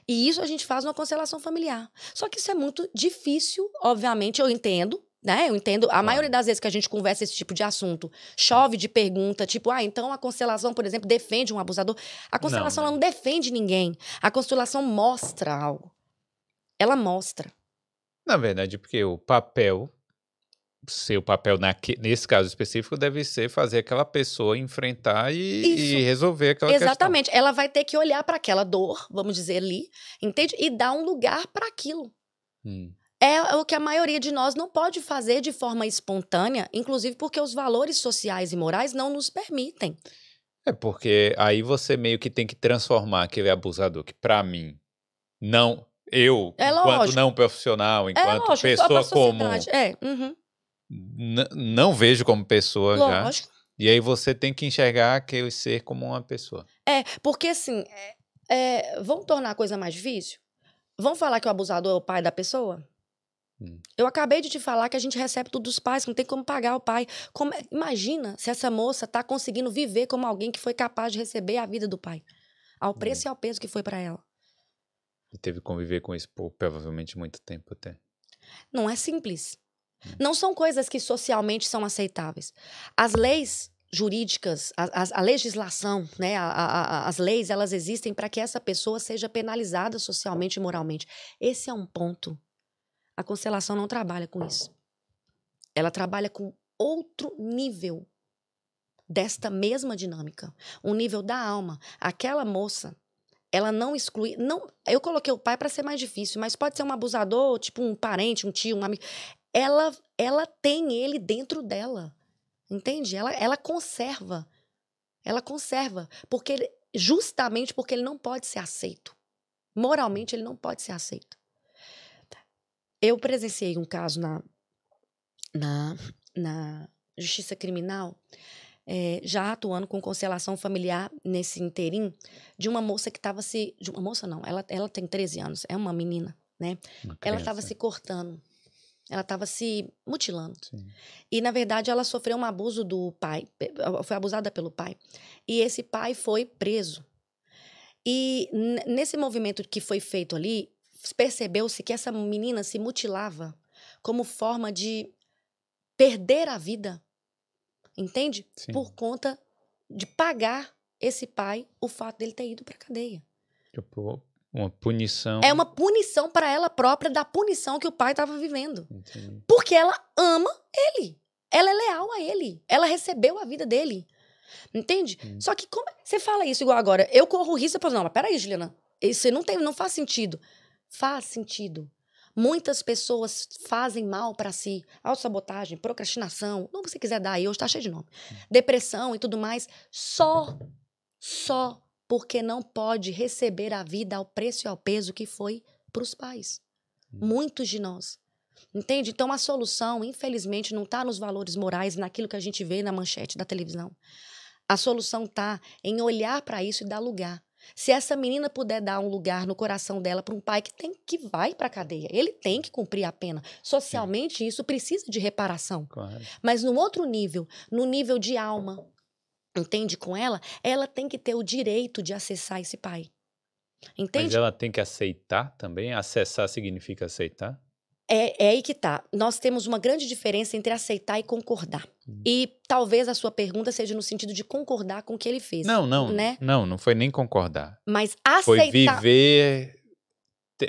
e isso a gente faz numa constelação familiar. Só que isso é muito difícil, obviamente, eu entendo, né? Eu entendo. A ah. maioria das vezes que a gente conversa esse tipo de assunto, chove de pergunta, tipo, ah, então a constelação, por exemplo, defende um abusador. A constelação não, não. ela não defende ninguém. A constelação mostra algo. Ela mostra. Na verdade, porque o papel seu papel naque, nesse caso específico deve ser fazer aquela pessoa enfrentar e, e resolver aquela Exatamente. Questão. Ela vai ter que olhar para aquela dor, vamos dizer ali, entende? E dar um lugar para aquilo. Hum. É o que a maioria de nós não pode fazer de forma espontânea, inclusive porque os valores sociais e morais não nos permitem. É porque aí você meio que tem que transformar aquele abusador que, para mim, não eu, é enquanto não profissional, é enquanto é pessoa comum. É, uhum não vejo como pessoa Lógico. já. E aí você tem que enxergar aquele ser como uma pessoa. É, porque assim, é, vão tornar a coisa mais difícil? Vão falar que o abusador é o pai da pessoa? Hum. Eu acabei de te falar que a gente recebe tudo dos pais, que não tem como pagar o pai. Como, é, imagina se essa moça está conseguindo viver como alguém que foi capaz de receber a vida do pai, ao hum. preço hum. e ao peso que foi para ela. E teve que conviver com isso por provavelmente muito tempo até. Não é simples. Não são coisas que socialmente são aceitáveis. As leis jurídicas, a, a, a legislação, né, a, as leis, elas existem para que essa pessoa seja penalizada socialmente e moralmente. Esse é um ponto. A constelação não trabalha com isso. Ela trabalha com outro nível desta mesma dinâmica, um nível da alma. Aquela moça, ela não exclui, não, eu coloquei o pai para ser mais difícil, mas pode ser um abusador, tipo um parente, um tio, um amigo ela, ela tem ele dentro dela. Entende? Ela, ela conserva. Ela conserva. Porque ele, justamente porque ele não pode ser aceito. Moralmente, ele não pode ser aceito. Eu presenciei um caso na, na, na Justiça Criminal, é, já atuando com constelação familiar nesse interim, de uma moça que estava se. De uma moça, não, ela, ela tem 13 anos, é uma menina, né? Uma ela estava se cortando ela estava se mutilando. Sim. E, na verdade, ela sofreu um abuso do pai, eh, foi abusada pelo pai. E esse pai foi preso. E nesse movimento que foi feito ali, percebeu-se que essa menina se mutilava como forma de perder a vida, entende? Sim. Por conta de pagar esse pai o fato dele ter ido para a cadeia. Uma punição. É uma punição para ela própria da punição que o pai estava vivendo. Entendi. Porque ela ama ele. Ela é leal a ele. Ela recebeu a vida dele. Entende? Hum. Só que como é, você fala isso igual agora, eu corro risco e falo, não, mas peraí, Juliana, isso não tem, não faz sentido. Faz sentido. Muitas pessoas fazem mal para si. Autossabotagem, procrastinação, não você quiser dar aí, hoje tá cheio de nome. Hum. Depressão e tudo mais. Só, só porque não pode receber a vida ao preço e ao peso que foi para os pais. Hum. Muitos de nós. Entende? Então a solução, infelizmente, não está nos valores morais, naquilo que a gente vê na manchete da televisão. A solução está em olhar para isso e dar lugar. Se essa menina puder dar um lugar no coração dela para um pai que tem que vai para a cadeia, ele tem que cumprir a pena. Socialmente isso precisa de reparação. Claro. Mas no outro nível, no nível de alma, entende com ela, ela tem que ter o direito de acessar esse pai. Entende? Mas ela tem que aceitar também? Acessar significa aceitar? É, é aí que tá. Nós temos uma grande diferença entre aceitar e concordar. Hum. E talvez a sua pergunta seja no sentido de concordar com o que ele fez. Não, não. Né? Não, não foi nem concordar. Mas aceitar. Foi viver.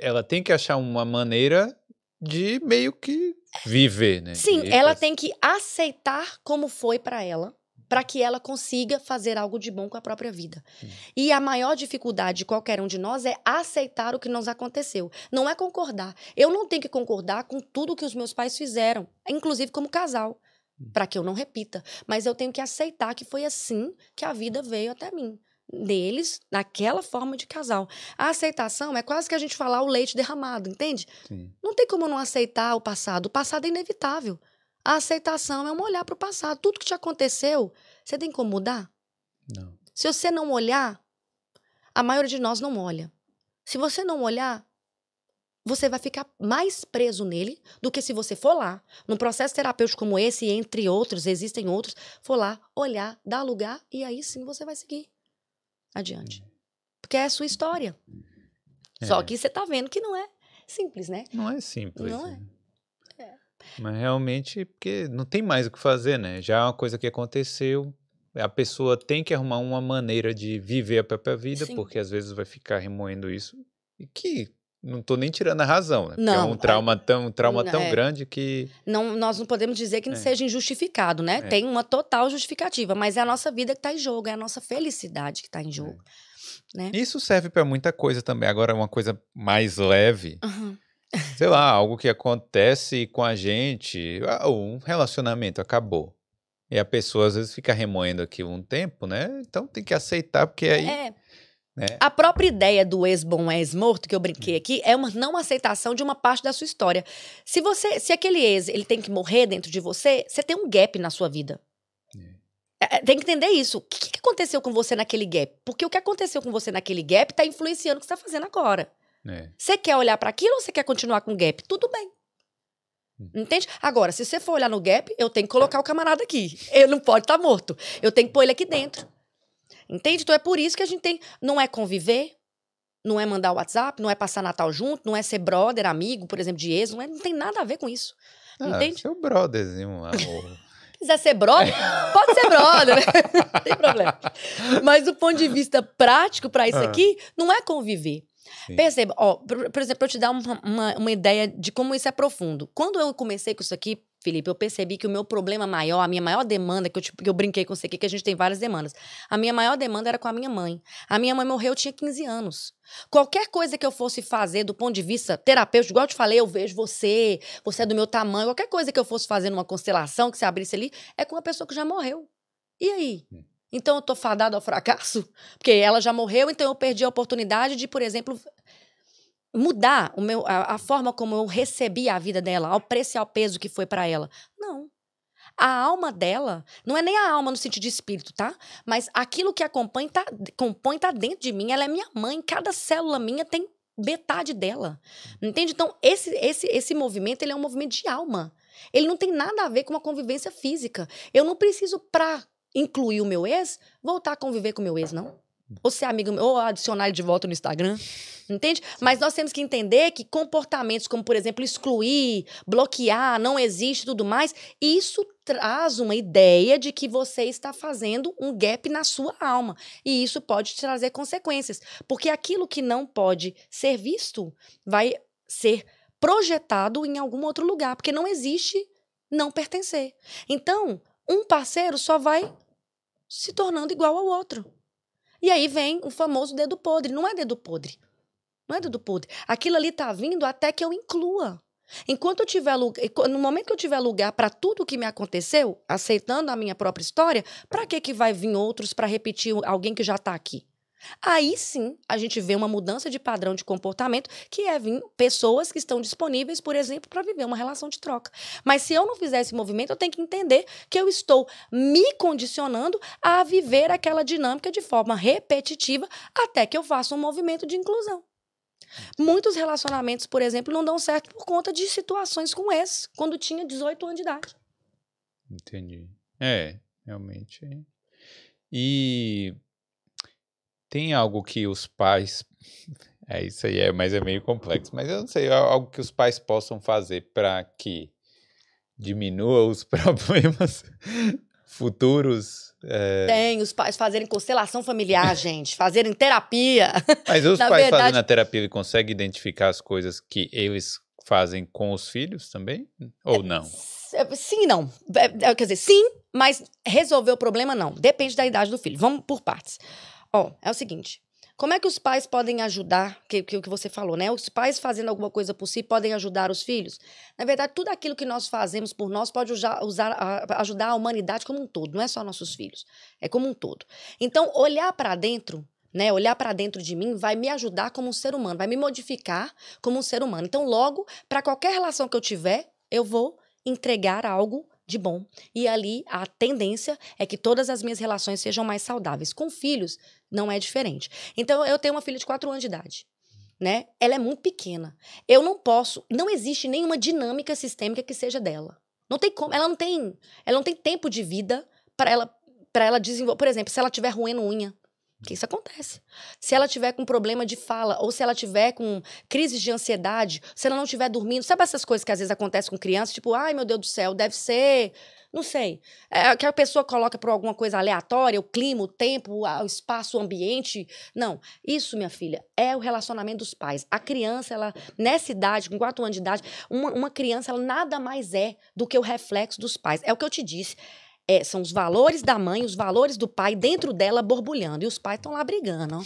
Ela tem que achar uma maneira de meio que viver, né? Sim, e ela faz... tem que aceitar como foi para ela para que ela consiga fazer algo de bom com a própria vida. Hum. E a maior dificuldade de qualquer um de nós é aceitar o que nos aconteceu. Não é concordar. Eu não tenho que concordar com tudo que os meus pais fizeram, inclusive como casal, hum. para que eu não repita. Mas eu tenho que aceitar que foi assim que a vida veio até mim. Deles, naquela forma de casal. A aceitação é quase que a gente falar o leite derramado, entende? Sim. Não tem como não aceitar o passado. O passado é inevitável. A aceitação é um olhar para o passado. Tudo que te aconteceu, você tem como mudar? Não. Se você não olhar, a maioria de nós não olha. Se você não olhar, você vai ficar mais preso nele do que se você for lá, num processo terapêutico como esse, entre outros, existem outros, for lá, olhar, dar lugar e aí sim você vai seguir adiante. Uhum. Porque é a sua história. Uhum. É. Só que você está vendo que não é simples, né? Não é simples. Não é. Né? Mas realmente, porque não tem mais o que fazer, né? Já é uma coisa que aconteceu. A pessoa tem que arrumar uma maneira de viver a própria vida, Sim. porque às vezes vai ficar remoendo isso. E que não estou nem tirando a razão, né? É não, é um trauma tão, um trauma tão é, grande que. Não, nós não podemos dizer que não é. seja injustificado, né? É. Tem uma total justificativa, mas é a nossa vida que está em jogo, é a nossa felicidade que está em é. jogo. Né? Isso serve para muita coisa também. Agora, é uma coisa mais leve. Uhum sei lá, algo que acontece com a gente, ah, um relacionamento acabou. E a pessoa às vezes fica remoendo aqui um tempo, né? Então tem que aceitar, porque aí. É. Né? A própria ideia do ex-bom, ex-morto, que eu brinquei hum. aqui, é uma não aceitação de uma parte da sua história. Se você, se aquele ex ele tem que morrer dentro de você, você tem um gap na sua vida. É, é, é tem que entender isso. O que, que, aconteceu com você naquele gap? Porque o que aconteceu com você naquele gap está influenciando o que você está fazendo agora. É. Você é. quer olhar para aquilo ou você quer continuar com o gap? Tudo bem. Hum. Entende? Agora, se você for olhar no gap, eu tenho que tá. colocar o camarada aqui. Ele não pode estar tá morto. Eu tenho que pôr ele aqui dentro. Entende? Então é por isso que a gente tem. Não é conviver, não é mandar WhatsApp, não é passar Natal junto, não é ser brother, amigo, por exemplo, de ex, não, é, não tem nada a ver com isso. Ah, entende? Seu brotherzinho, amor. (laughs) quiser ser brother, (laughs) pode ser brother, né? (laughs) não tem problema. Mas o ponto de vista prático para isso ah. aqui, não é conviver. Perceba, ó, por, por exemplo, eu te dar uma, uma, uma ideia de como isso é profundo. Quando eu comecei com isso aqui, Felipe, eu percebi que o meu problema maior, a minha maior demanda, que eu, tipo, que eu brinquei com você aqui, que a gente tem várias demandas. A minha maior demanda era com a minha mãe. A minha mãe morreu, eu tinha 15 anos. Qualquer coisa que eu fosse fazer do ponto de vista terapêutico, igual eu te falei, eu vejo você, você é do meu tamanho, qualquer coisa que eu fosse fazer numa constelação, que você abrisse ali, é com uma pessoa que já morreu. E aí? Hum. Então eu tô fadado ao fracasso? Porque ela já morreu, então eu perdi a oportunidade de, por exemplo, mudar o meu, a, a forma como eu recebi a vida dela, ao preço e ao peso que foi para ela. Não. A alma dela, não é nem a alma no sentido de espírito, tá? Mas aquilo que acompanha compõe tá, compõe tá dentro de mim, ela é minha mãe, cada célula minha tem metade dela. Entende? Então, esse, esse, esse movimento ele é um movimento de alma. Ele não tem nada a ver com uma convivência física. Eu não preciso, pra incluir o meu ex, voltar a conviver com o meu ex, não? Uhum. Ou ser amigo, ou adicionar ele de volta no Instagram. Entende? Mas nós temos que entender que comportamentos como, por exemplo, excluir, bloquear, não existe tudo mais, isso traz uma ideia de que você está fazendo um gap na sua alma. E isso pode te trazer consequências. Porque aquilo que não pode ser visto vai ser projetado em algum outro lugar, porque não existe não pertencer. Então, um parceiro só vai se tornando igual ao outro. E aí vem o famoso dedo podre. Não é dedo podre. Não é dedo podre. Aquilo ali tá vindo até que eu inclua. Enquanto eu tiver lugar, no momento que eu tiver lugar para tudo o que me aconteceu, aceitando a minha própria história, para que que vai vir outros para repetir alguém que já está aqui? Aí sim, a gente vê uma mudança de padrão de comportamento, que é vir pessoas que estão disponíveis, por exemplo, para viver uma relação de troca. Mas se eu não fizer esse movimento, eu tenho que entender que eu estou me condicionando a viver aquela dinâmica de forma repetitiva até que eu faça um movimento de inclusão. Muitos relacionamentos, por exemplo, não dão certo por conta de situações como essa, quando tinha 18 anos de idade. Entendi. É, realmente. E tem algo que os pais. (laughs) É isso aí, é, mas é meio complexo. Mas eu não sei, algo que os pais possam fazer para que diminua os (laughs) problemas futuros. É... Tem, os pais fazerem constelação familiar, (laughs) gente, fazerem terapia. Mas os pais verdade... fazendo a terapia, ele consegue identificar as coisas que eles fazem com os filhos também? Ou não? É, sim, não. É, é, quer dizer, sim, mas resolver o problema não. Depende da idade do filho. Vamos por partes. Ó, é o seguinte. Como é que os pais podem ajudar, que, que, que você falou, né? Os pais fazendo alguma coisa por si podem ajudar os filhos? Na verdade, tudo aquilo que nós fazemos por nós pode usar, usar, ajudar a humanidade como um todo, não é só nossos filhos, é como um todo. Então, olhar para dentro, né? Olhar para dentro de mim vai me ajudar como um ser humano, vai me modificar como um ser humano. Então, logo, para qualquer relação que eu tiver, eu vou entregar algo de bom. E ali a tendência é que todas as minhas relações sejam mais saudáveis. Com filhos, não é diferente. Então, eu tenho uma filha de 4 anos de idade. Né? Ela é muito pequena. Eu não posso, não existe nenhuma dinâmica sistêmica que seja dela. Não tem como, ela não tem, ela não tem tempo de vida para ela para ela desenvolver, por exemplo, se ela tiver roendo unha, porque isso acontece. Se ela tiver com problema de fala, ou se ela tiver com crises de ansiedade, se ela não estiver dormindo, sabe essas coisas que às vezes acontecem com crianças? Tipo, ai meu Deus do céu, deve ser. Não sei. É, que a pessoa coloca por alguma coisa aleatória, o clima, o tempo, o espaço, o ambiente. Não. Isso, minha filha, é o relacionamento dos pais. A criança, ela, nessa idade, com quatro anos de idade, uma, uma criança, ela nada mais é do que o reflexo dos pais. É o que eu te disse. É, são os valores da mãe, os valores do pai dentro dela borbulhando. E os pais estão lá brigando,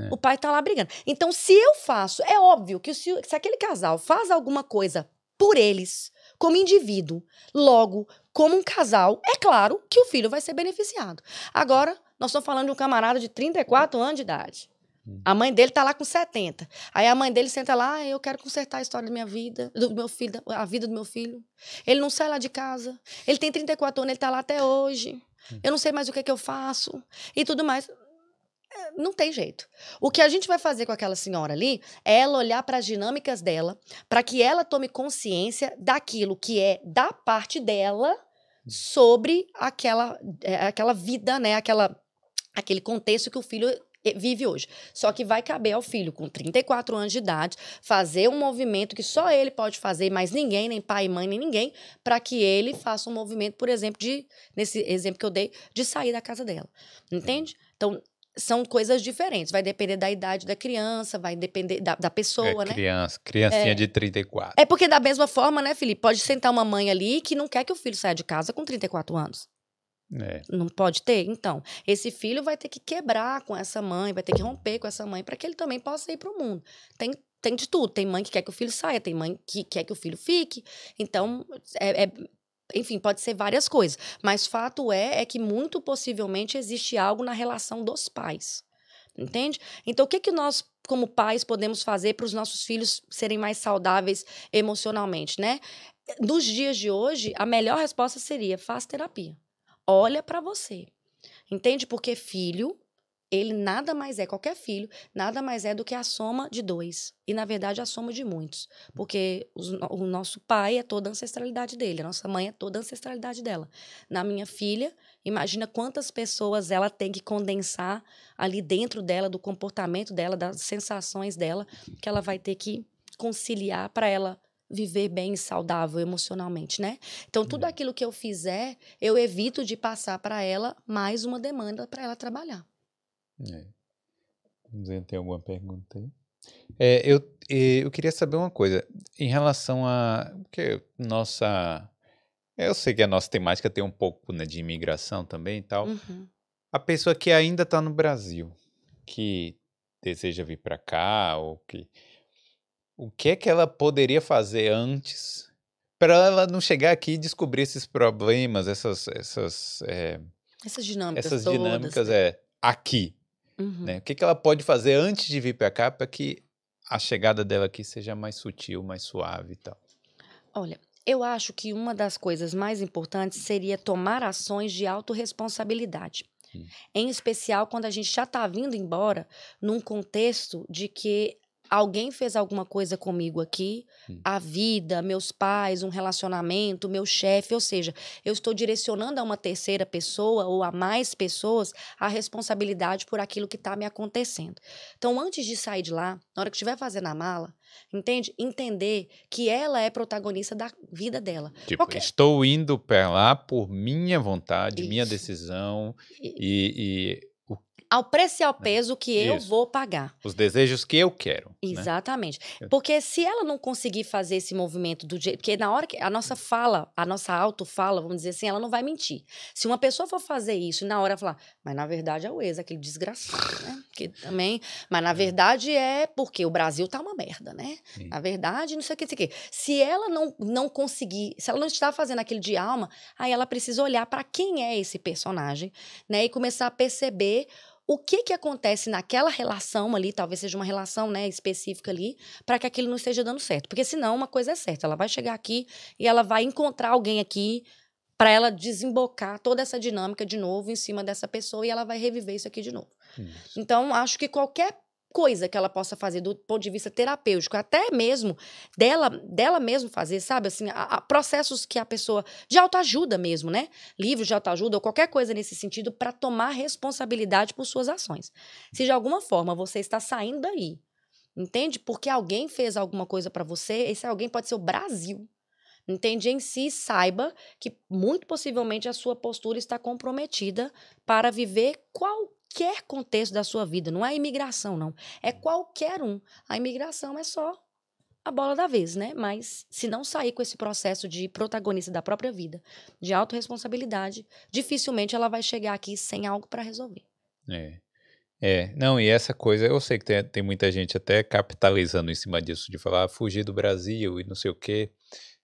É. O pai está lá brigando. Então, se eu faço, é óbvio que se, se aquele casal faz alguma coisa por eles, como indivíduo, logo, como um casal, é claro que o filho vai ser beneficiado. Agora, nós estamos falando de um camarada de 34 anos de idade. Uhum. A mãe dele tá lá com 70. Aí a mãe dele senta lá, ah, eu quero consertar a história da minha vida, do meu filho, a vida do meu filho. Ele não sai lá de casa. Ele tem 34 anos, ele tá lá até hoje. Uhum. Eu não sei mais o que é que eu faço e tudo mais. É, não tem jeito. O que a gente vai fazer com aquela senhora ali é ela olhar para as dinâmicas dela, para que ela tome consciência daquilo que é da parte dela uhum. sobre aquela, é, aquela vida, né? Aquela, aquele contexto que o filho vive hoje. Só que vai caber ao filho com 34 anos de idade fazer um movimento que só ele pode fazer, mas ninguém, nem pai, mãe, nem ninguém, para que ele faça um movimento, por exemplo, de nesse exemplo que eu dei, de sair da casa dela. Entende? Então, são coisas diferentes. Vai depender da idade da criança, vai depender da, da pessoa, é, né? Criança, criancinha é. de 34. É porque, da mesma forma, né, Felipe? Pode sentar uma mãe ali que não quer que o filho saia de casa com 34 anos. É. Não pode ter? Então, esse filho vai ter que quebrar com essa mãe, vai ter que romper com essa mãe para que ele também possa ir para o mundo. Tem, tem de tudo. Tem mãe que quer que o filho saia, tem mãe que quer que o filho fique. Então, é, é enfim, pode ser várias coisas. Mas fato é, é que muito possivelmente existe algo na relação dos pais. Entende? Então, o que, que nós como pais podemos fazer para os nossos filhos serem mais saudáveis emocionalmente, né? Nos dias de hoje, a melhor resposta seria: faz terapia olha para você. Entende? Porque filho, ele nada mais é, qualquer filho, nada mais é do que a soma de dois. E, na verdade, a soma de muitos. Porque os, o nosso pai é toda a ancestralidade dele, a nossa mãe é toda a ancestralidade dela. Na minha filha, imagina quantas pessoas ela tem que condensar ali dentro dela, do comportamento dela, das sensações dela, que ela vai ter que conciliar para ela viver bem e saudável emocionalmente, né? Então tudo uhum. aquilo que eu fizer, eu evito de passar para ela mais uma demanda para ela trabalhar. É. Vamos ver, tem alguma pergunta aí? É, eu, eu queria saber uma coisa em relação a porque nossa eu sei que a nossa temática tem um pouco né, de imigração também e tal. Uhum. A pessoa que ainda está no Brasil, que deseja vir para cá ou que o que que ela poderia fazer antes para ela não chegar aqui e descobrir esses problemas, essas essas é, essas dinâmicas, essas dinâmicas todas. Né? é aqui, né? uhum. né? O que que ela pode fazer antes de vir para cá para que a chegada dela aqui seja mais sutil, mais suave e tal? Olha, eu acho que uma das coisas mais importantes seria tomar ações de autorresponsabilidade. Hum. Em especial quando a gente já está vindo embora num contexto de que alguém fez alguma coisa comigo aqui, hum. a vida, meus pais, um relacionamento, meu chefe, ou seja, eu estou direcionando a uma terceira pessoa ou a mais pessoas a responsabilidade por aquilo que está me acontecendo. Então, antes de sair de lá, na hora que estiver fazendo a mala, entende? Entender que ela é protagonista da vida dela. Tipo, estou indo para lá por minha vontade, Isso. minha decisão e, e ao preço e ao é. peso que Isso. eu vou pagar. Os desejos que eu quero. Né? Exatamente. Né? Porque se ela não conseguir fazer esse movimento do jeito. Porque na hora que a nossa fala, a nossa autofala, vamos dizer assim, ela não vai mentir. Se uma pessoa for fazer isso na hora falar, mas na verdade é o ex, aquele desgraçado, (laughs) né? Que também. Mas na é. verdade é porque o Brasil tá uma merda, né? Sim. Na verdade, não sei o que, não sei o que. Se ela não, não conseguir, se ela não está fazendo aquilo de alma, aí ela precisa olhar para quem é esse personagem, né? E começar a perceber o que que acontece naquela relação ali, talvez seja uma relação, né, específica ali, para que aquilo não esteja dando certo. Porque senão uma coisa é certa, ela vai chegar aqui e ela vai encontrar alguém aqui para ela desembocar toda essa dinâmica de novo em cima dessa pessoa e ela vai reviver isso aqui de novo. Isso. Então, acho que qualquer coisa que ela possa fazer do ponto de vista terapêutico, até mesmo dela, dela mesmo fazer, sabe, assim, a, a processos que a pessoa de autoajuda mesmo, né? Livros de autoajuda ou qualquer coisa nesse sentido para tomar responsabilidade por suas ações. Se de alguma forma você está saindo daí, entende? Porque alguém fez alguma coisa para você, esse alguém pode ser o Brasil entende em si saiba que muito possivelmente a sua postura está comprometida para viver qualquer contexto da sua vida. Não é imigração, não. É qualquer um. A imigração é só a bola da vez, né? Mas se não sair com esse processo de protagonista da própria vida, de autorresponsabilidade, dificilmente ela vai chegar aqui sem algo para resolver. É. É, não, e essa coisa, eu sei que tem, tem muita gente até capitalizando em cima disso, de falar, ah, fugir do Brasil e não sei o quê.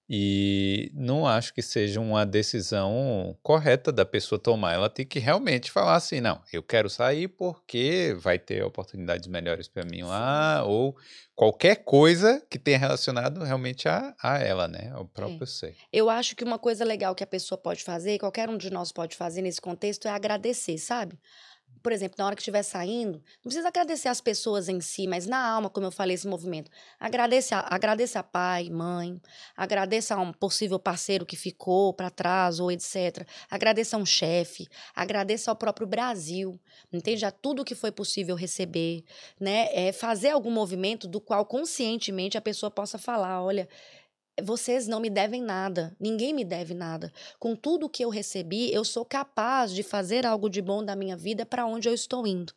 E não acho que seja uma decisão correta da pessoa tomar. Ela tem que realmente falar assim: não, eu quero sair porque vai ter oportunidades melhores para mim lá, ou qualquer coisa que tenha relacionado realmente a, a ela, né? O é. próprio é. ser. Eu acho que uma coisa legal que a pessoa pode fazer, qualquer um de nós pode fazer nesse contexto, é agradecer, sabe? por exemplo, na hora que estiver saindo, não precisa agradecer as pessoas em si, mas na alma, como eu falei, esse movimento. Agradeça, agradeça a pai, mãe, agradeça a um possível parceiro que ficou para trás ou etc. Agradeça a um chefe, agradeça ao próprio Brasil, entende? A tudo que foi possível receber, né? É fazer algum movimento do qual conscientemente a pessoa possa falar, olha, vocês não me devem nada, ninguém me deve nada. Com tudo que eu recebi, eu sou capaz de fazer algo de bom da minha vida para onde eu estou indo.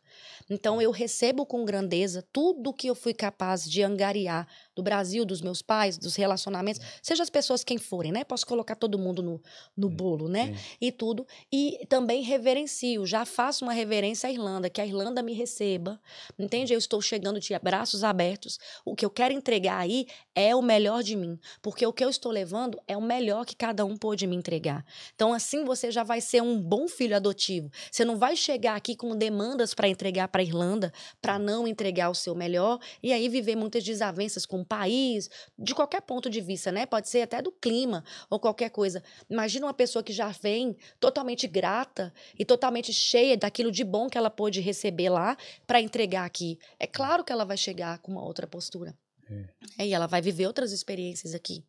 Então eu recebo com grandeza tudo que eu fui capaz de angariar do Brasil, dos meus pais, dos relacionamentos, seja as pessoas quem forem, né? Posso colocar todo mundo no, no bolo, né? Sim. E tudo. E também reverencio, já faço uma reverência à Irlanda, que a Irlanda me receba, entende? Eu estou chegando de braços abertos. O que eu quero entregar aí é o melhor de mim, porque o que eu estou levando é o melhor que cada um pôde me entregar. Então, assim você já vai ser um bom filho adotivo. Você não vai chegar aqui com demandas para entregar entregar para a Irlanda, para hum. não entregar o seu melhor, e aí viver muitas desavenças com o país, de qualquer ponto de vista, né? Pode ser até do clima ou qualquer coisa. Imagina uma pessoa que já vem totalmente grata e totalmente cheia daquilo de bom que ela pôde receber lá para entregar aqui. É claro que ela vai chegar com uma outra postura. É. é e ela vai viver outras experiências aqui.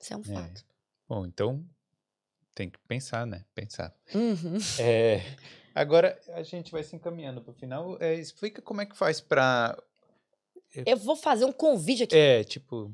Isso é um é. fato. Bom, então tem que pensar, né? Pensar. Uhum. É, Agora a gente vai se encaminhando para o final. É, explica como é que faz para. Eh, eu vou fazer um convite aqui. É, tipo.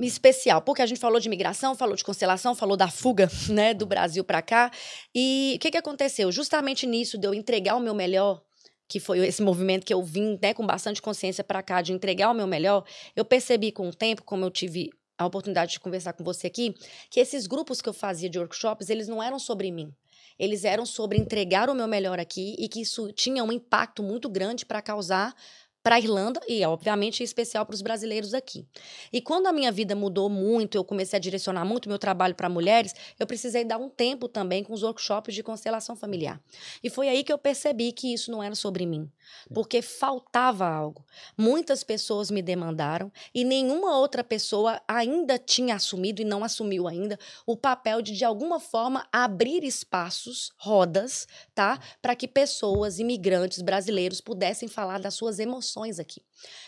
Especial, porque a gente falou de migração, falou de constelação, falou da fuga (laughs) né, do Brasil para cá. E o que, que aconteceu? Justamente nisso de eu entregar o meu melhor que foi esse movimento que eu vim né, com bastante consciência para cá, de entregar o meu melhor, eu percebi com o tempo, como eu tive a oportunidade de conversar com você aqui, que esses grupos que eu fazia de workshops, eles não eram sobre mim eles eram sobre entregar o meu melhor aqui e que isso tinha um impacto muito grande para causar para a Irlanda e, obviamente, em especial para os brasileiros aqui. E quando a minha vida mudou muito, eu comecei a direcionar muito meu trabalho para mulheres, eu precisei dar um tempo também com os workshops de constelação familiar. E foi aí que eu percebi que isso não era sobre mim, porque faltava algo. Muitas pessoas me demandaram e nenhuma outra pessoa ainda tinha assumido e não assumiu ainda o papel de, de alguma forma, abrir espaços, rodas, tá? Para que pessoas, imigrantes brasileiros, pudessem falar das suas emoções emoções aqui.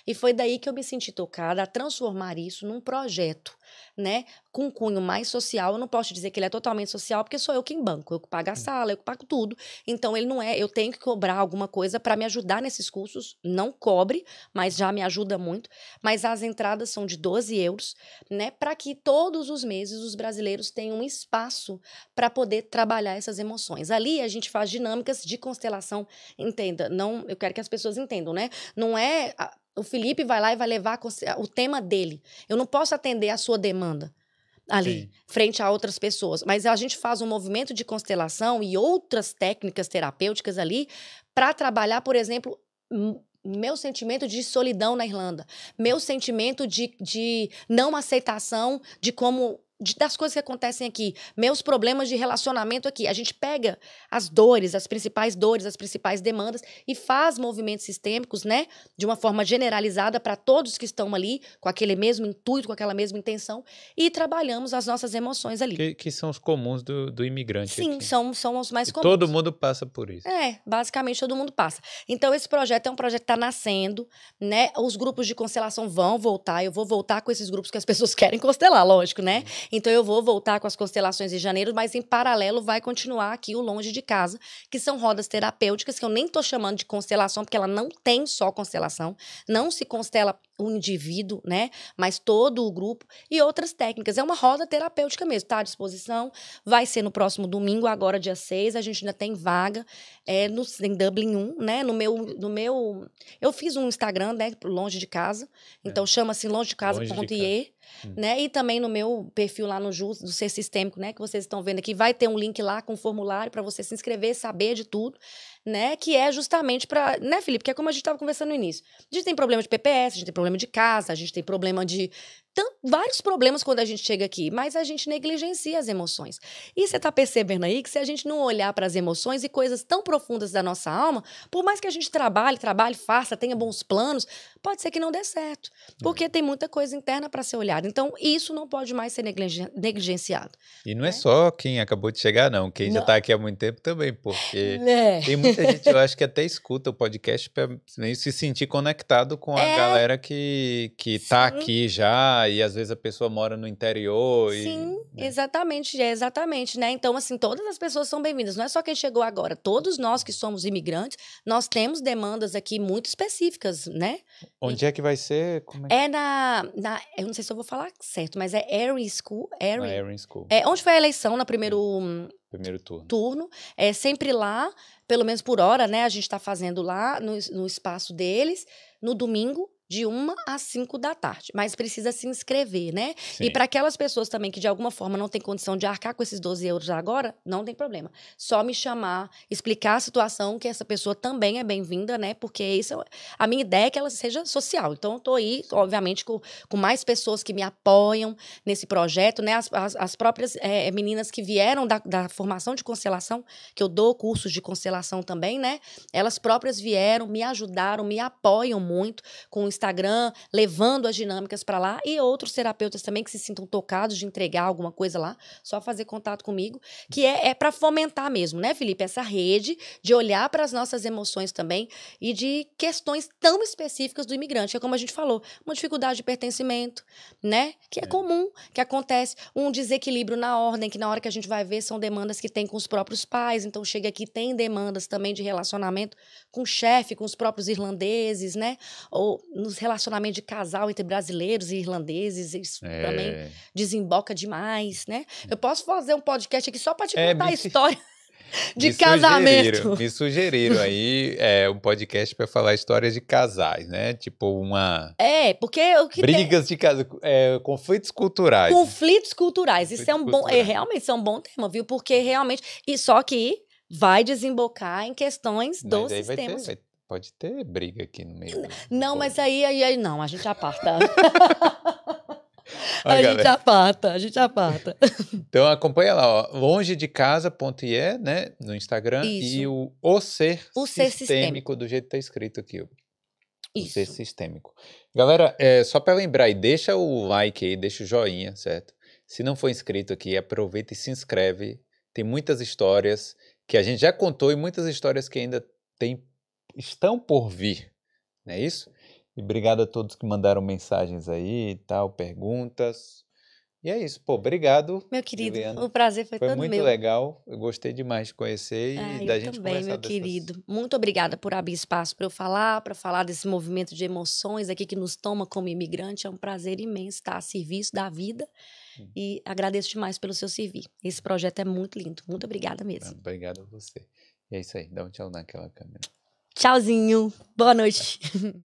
E foi daí que eu me senti tocada a transformar isso num projeto né, com cunho mais social. Eu não posso dizer que ele é totalmente social, porque sou eu quem banco, eu que pago a hum. sala, eu que pago tudo. Então ele não é, eu tenho que cobrar alguma coisa para me ajudar nesses cursos. Não cobre, mas já me ajuda muito. Mas as entradas são de 12 euros, né, para que todos os meses os brasileiros tenham um espaço para poder trabalhar essas emoções. Ali a gente faz dinâmicas de constelação, entenda, não, eu quero que as pessoas entendam, né? Não é o Felipe vai lá e vai levar o tema dele. Eu não posso atender a sua demanda ali, Sim. frente a outras pessoas. Mas a gente faz um movimento de constelação e outras técnicas terapêuticas ali para trabalhar, por exemplo, meu sentimento de solidão na Irlanda, meu sentimento de, de não aceitação de como de, das coisas que acontecem aqui, meus problemas de relacionamento aqui. A gente pega as dores, as principais dores, as principais demandas e faz movimentos sistêmicos, né? De uma forma generalizada para todos que estão ali, com aquele mesmo intuito, com aquela mesma intenção, e trabalhamos as nossas emoções ali. Que, que são os comuns do, do imigrante. Sim, aqui. São, são os mais e comuns. Todo mundo passa por isso. É, basicamente todo mundo passa. Então, esse projeto é um projeto que está nascendo, né? Os grupos de constelação vão voltar, eu vou voltar com esses grupos que as pessoas (laughs) querem constelar, lógico, né? Uhum. Então eu vou voltar com as constelações em janeiro, mas em paralelo vai continuar aqui o Longe de Casa, que são rodas terapêuticas que eu nem tô chamando de constelação, porque ela não tem só constelação, não se constela o indivíduo, né? Mas todo o grupo e outras técnicas. É uma roda terapêutica mesmo, tá à disposição. Vai ser no próximo domingo, agora dia 6. A gente ainda tem vaga é, no, em Dublin 1, né? No meu, no meu. Eu fiz um Instagram, né? Longe de casa. É. Então é. chama-se longe de casa.ie. Hum. Né? E também no meu perfil lá no Jus, do Ser Sistêmico, né, que vocês estão vendo aqui, vai ter um link lá com um formulário para você se inscrever, saber de tudo né? Que é justamente para, né, Felipe? Que é como a gente estava conversando no início. A gente tem problema de PPS, a gente tem problema de casa, a gente tem problema de tanto, vários problemas quando a gente chega aqui, mas a gente negligencia as emoções. E você está percebendo aí que se a gente não olhar para as emoções e coisas tão profundas da nossa alma, por mais que a gente trabalhe, trabalhe, faça, tenha bons planos, pode ser que não dê certo, porque é. tem muita coisa interna para ser olhada. Então, isso não pode mais ser negligen negligenciado. E não é né? é só quem acabou de chegar, não. Quem não. já está aqui há muito tempo também, porque é. tem a gente, eu acho que até escuta o podcast para meio se sentir conectado com a é... galera que, que tá aqui já, e às vezes a pessoa mora no interior. Sim, né? exatamente, é exatamente, né? Então, assim, todas as pessoas são bem-vindas, não é só quem chegou agora. Todos nós que somos imigrantes, nós temos demandas aqui muito específicas, né? Onde e... é que vai ser? É... é, na, na. Eu não sei se eu vou falar certo, mas é Erin School. Erin School. É, onde foi a eleição na primeiro. Hum, Primeiro turno. Turno. É sempre lá, pelo menos por hora, né? A gente está fazendo lá no, no espaço deles. No domingo, de uma às cinco da tarde, mas precisa se inscrever, né? Sim. E para aquelas pessoas também que de alguma forma não têm condição de arcar com esses 12 euros agora, não tem problema. Só me chamar, explicar a situação, que essa pessoa também é bem-vinda, né? Porque isso, é, a minha ideia é que ela seja social. Então, eu tô aí, obviamente, com, com mais pessoas que me apoiam nesse projeto, né? As, as, as próprias é, é meninas que vieram da, da formação de constelação, que eu dou cursos de constelação também, né? Elas próprias vieram, me ajudaram, me apoiam muito com Instagram, levando as dinâmicas para lá, e outros terapeutas também que se sintam tocados de entregar alguma coisa lá, só fazer contato comigo, que é, é para fomentar mesmo, né, Felipe? Essa rede de olhar para as nossas emoções também e de questões tão específicas do imigrante, é como a gente falou, uma dificuldade de pertencimento, né? Que é, é. comum, que acontece, um desequilíbrio na ordem, que na hora que a gente vai ver são demandas que tem com os próprios pais, então chega aqui tem demandas também de relacionamento com o chefe, com os próprios irlandeses, né? Ou nos relacionamentos de casal entre brasileiros e irlandeses, isso é. também desemboca demais, né? Hum. Eu posso fazer um podcast aqui só para te é, contar é, a história (laughs) de me casamento. Sugeriram, me sugeriram aí é, um podcast para falar histórias de casais, né? Tipo uma. É, porque o que. Brigas tem... de casais, é, conflitos culturais. Conflitos culturais. Conflitos isso é um bom. É, realmente, isso é um bom tema, viu? Porque realmente. E só que vai desembocar em questões Mas dos sistemas. Vai ter, vai Pode ter briga aqui no meio. Não, mas aí, aí, aí não, a gente aparta. (laughs) a, a gente aparta, a gente aparta. (laughs) Então acompanha lá, ó, longe de casa.ie, né, no Instagram Isso. e o o ser, o ser sistêmico, sistêmico, do jeito que tá escrito aqui. Ó. Isso. O ser sistêmico. Galera, é, só para lembrar e deixa o like aí, deixa o joinha, certo? Se não for inscrito aqui, aproveita e se inscreve. Tem muitas histórias que a gente já contou e muitas histórias que ainda tem estão por vir, não é isso? E obrigado a todos que mandaram mensagens aí e tal, perguntas. E é isso, pô, obrigado. Meu querido, Juliana. o prazer foi, foi todo meu. Foi muito legal, eu gostei demais de conhecer e ah, da gente também, conversar. meu dessas... querido. Muito obrigada por abrir espaço para eu falar, para falar desse movimento de emoções aqui que nos toma como imigrante. É um prazer imenso estar a serviço da vida hum. e agradeço demais pelo seu servir. Esse projeto é muito lindo, muito obrigada mesmo. Ah, obrigado a você. E é isso aí, dá um tchau naquela câmera. Tchauzinho. Boa noite. (laughs)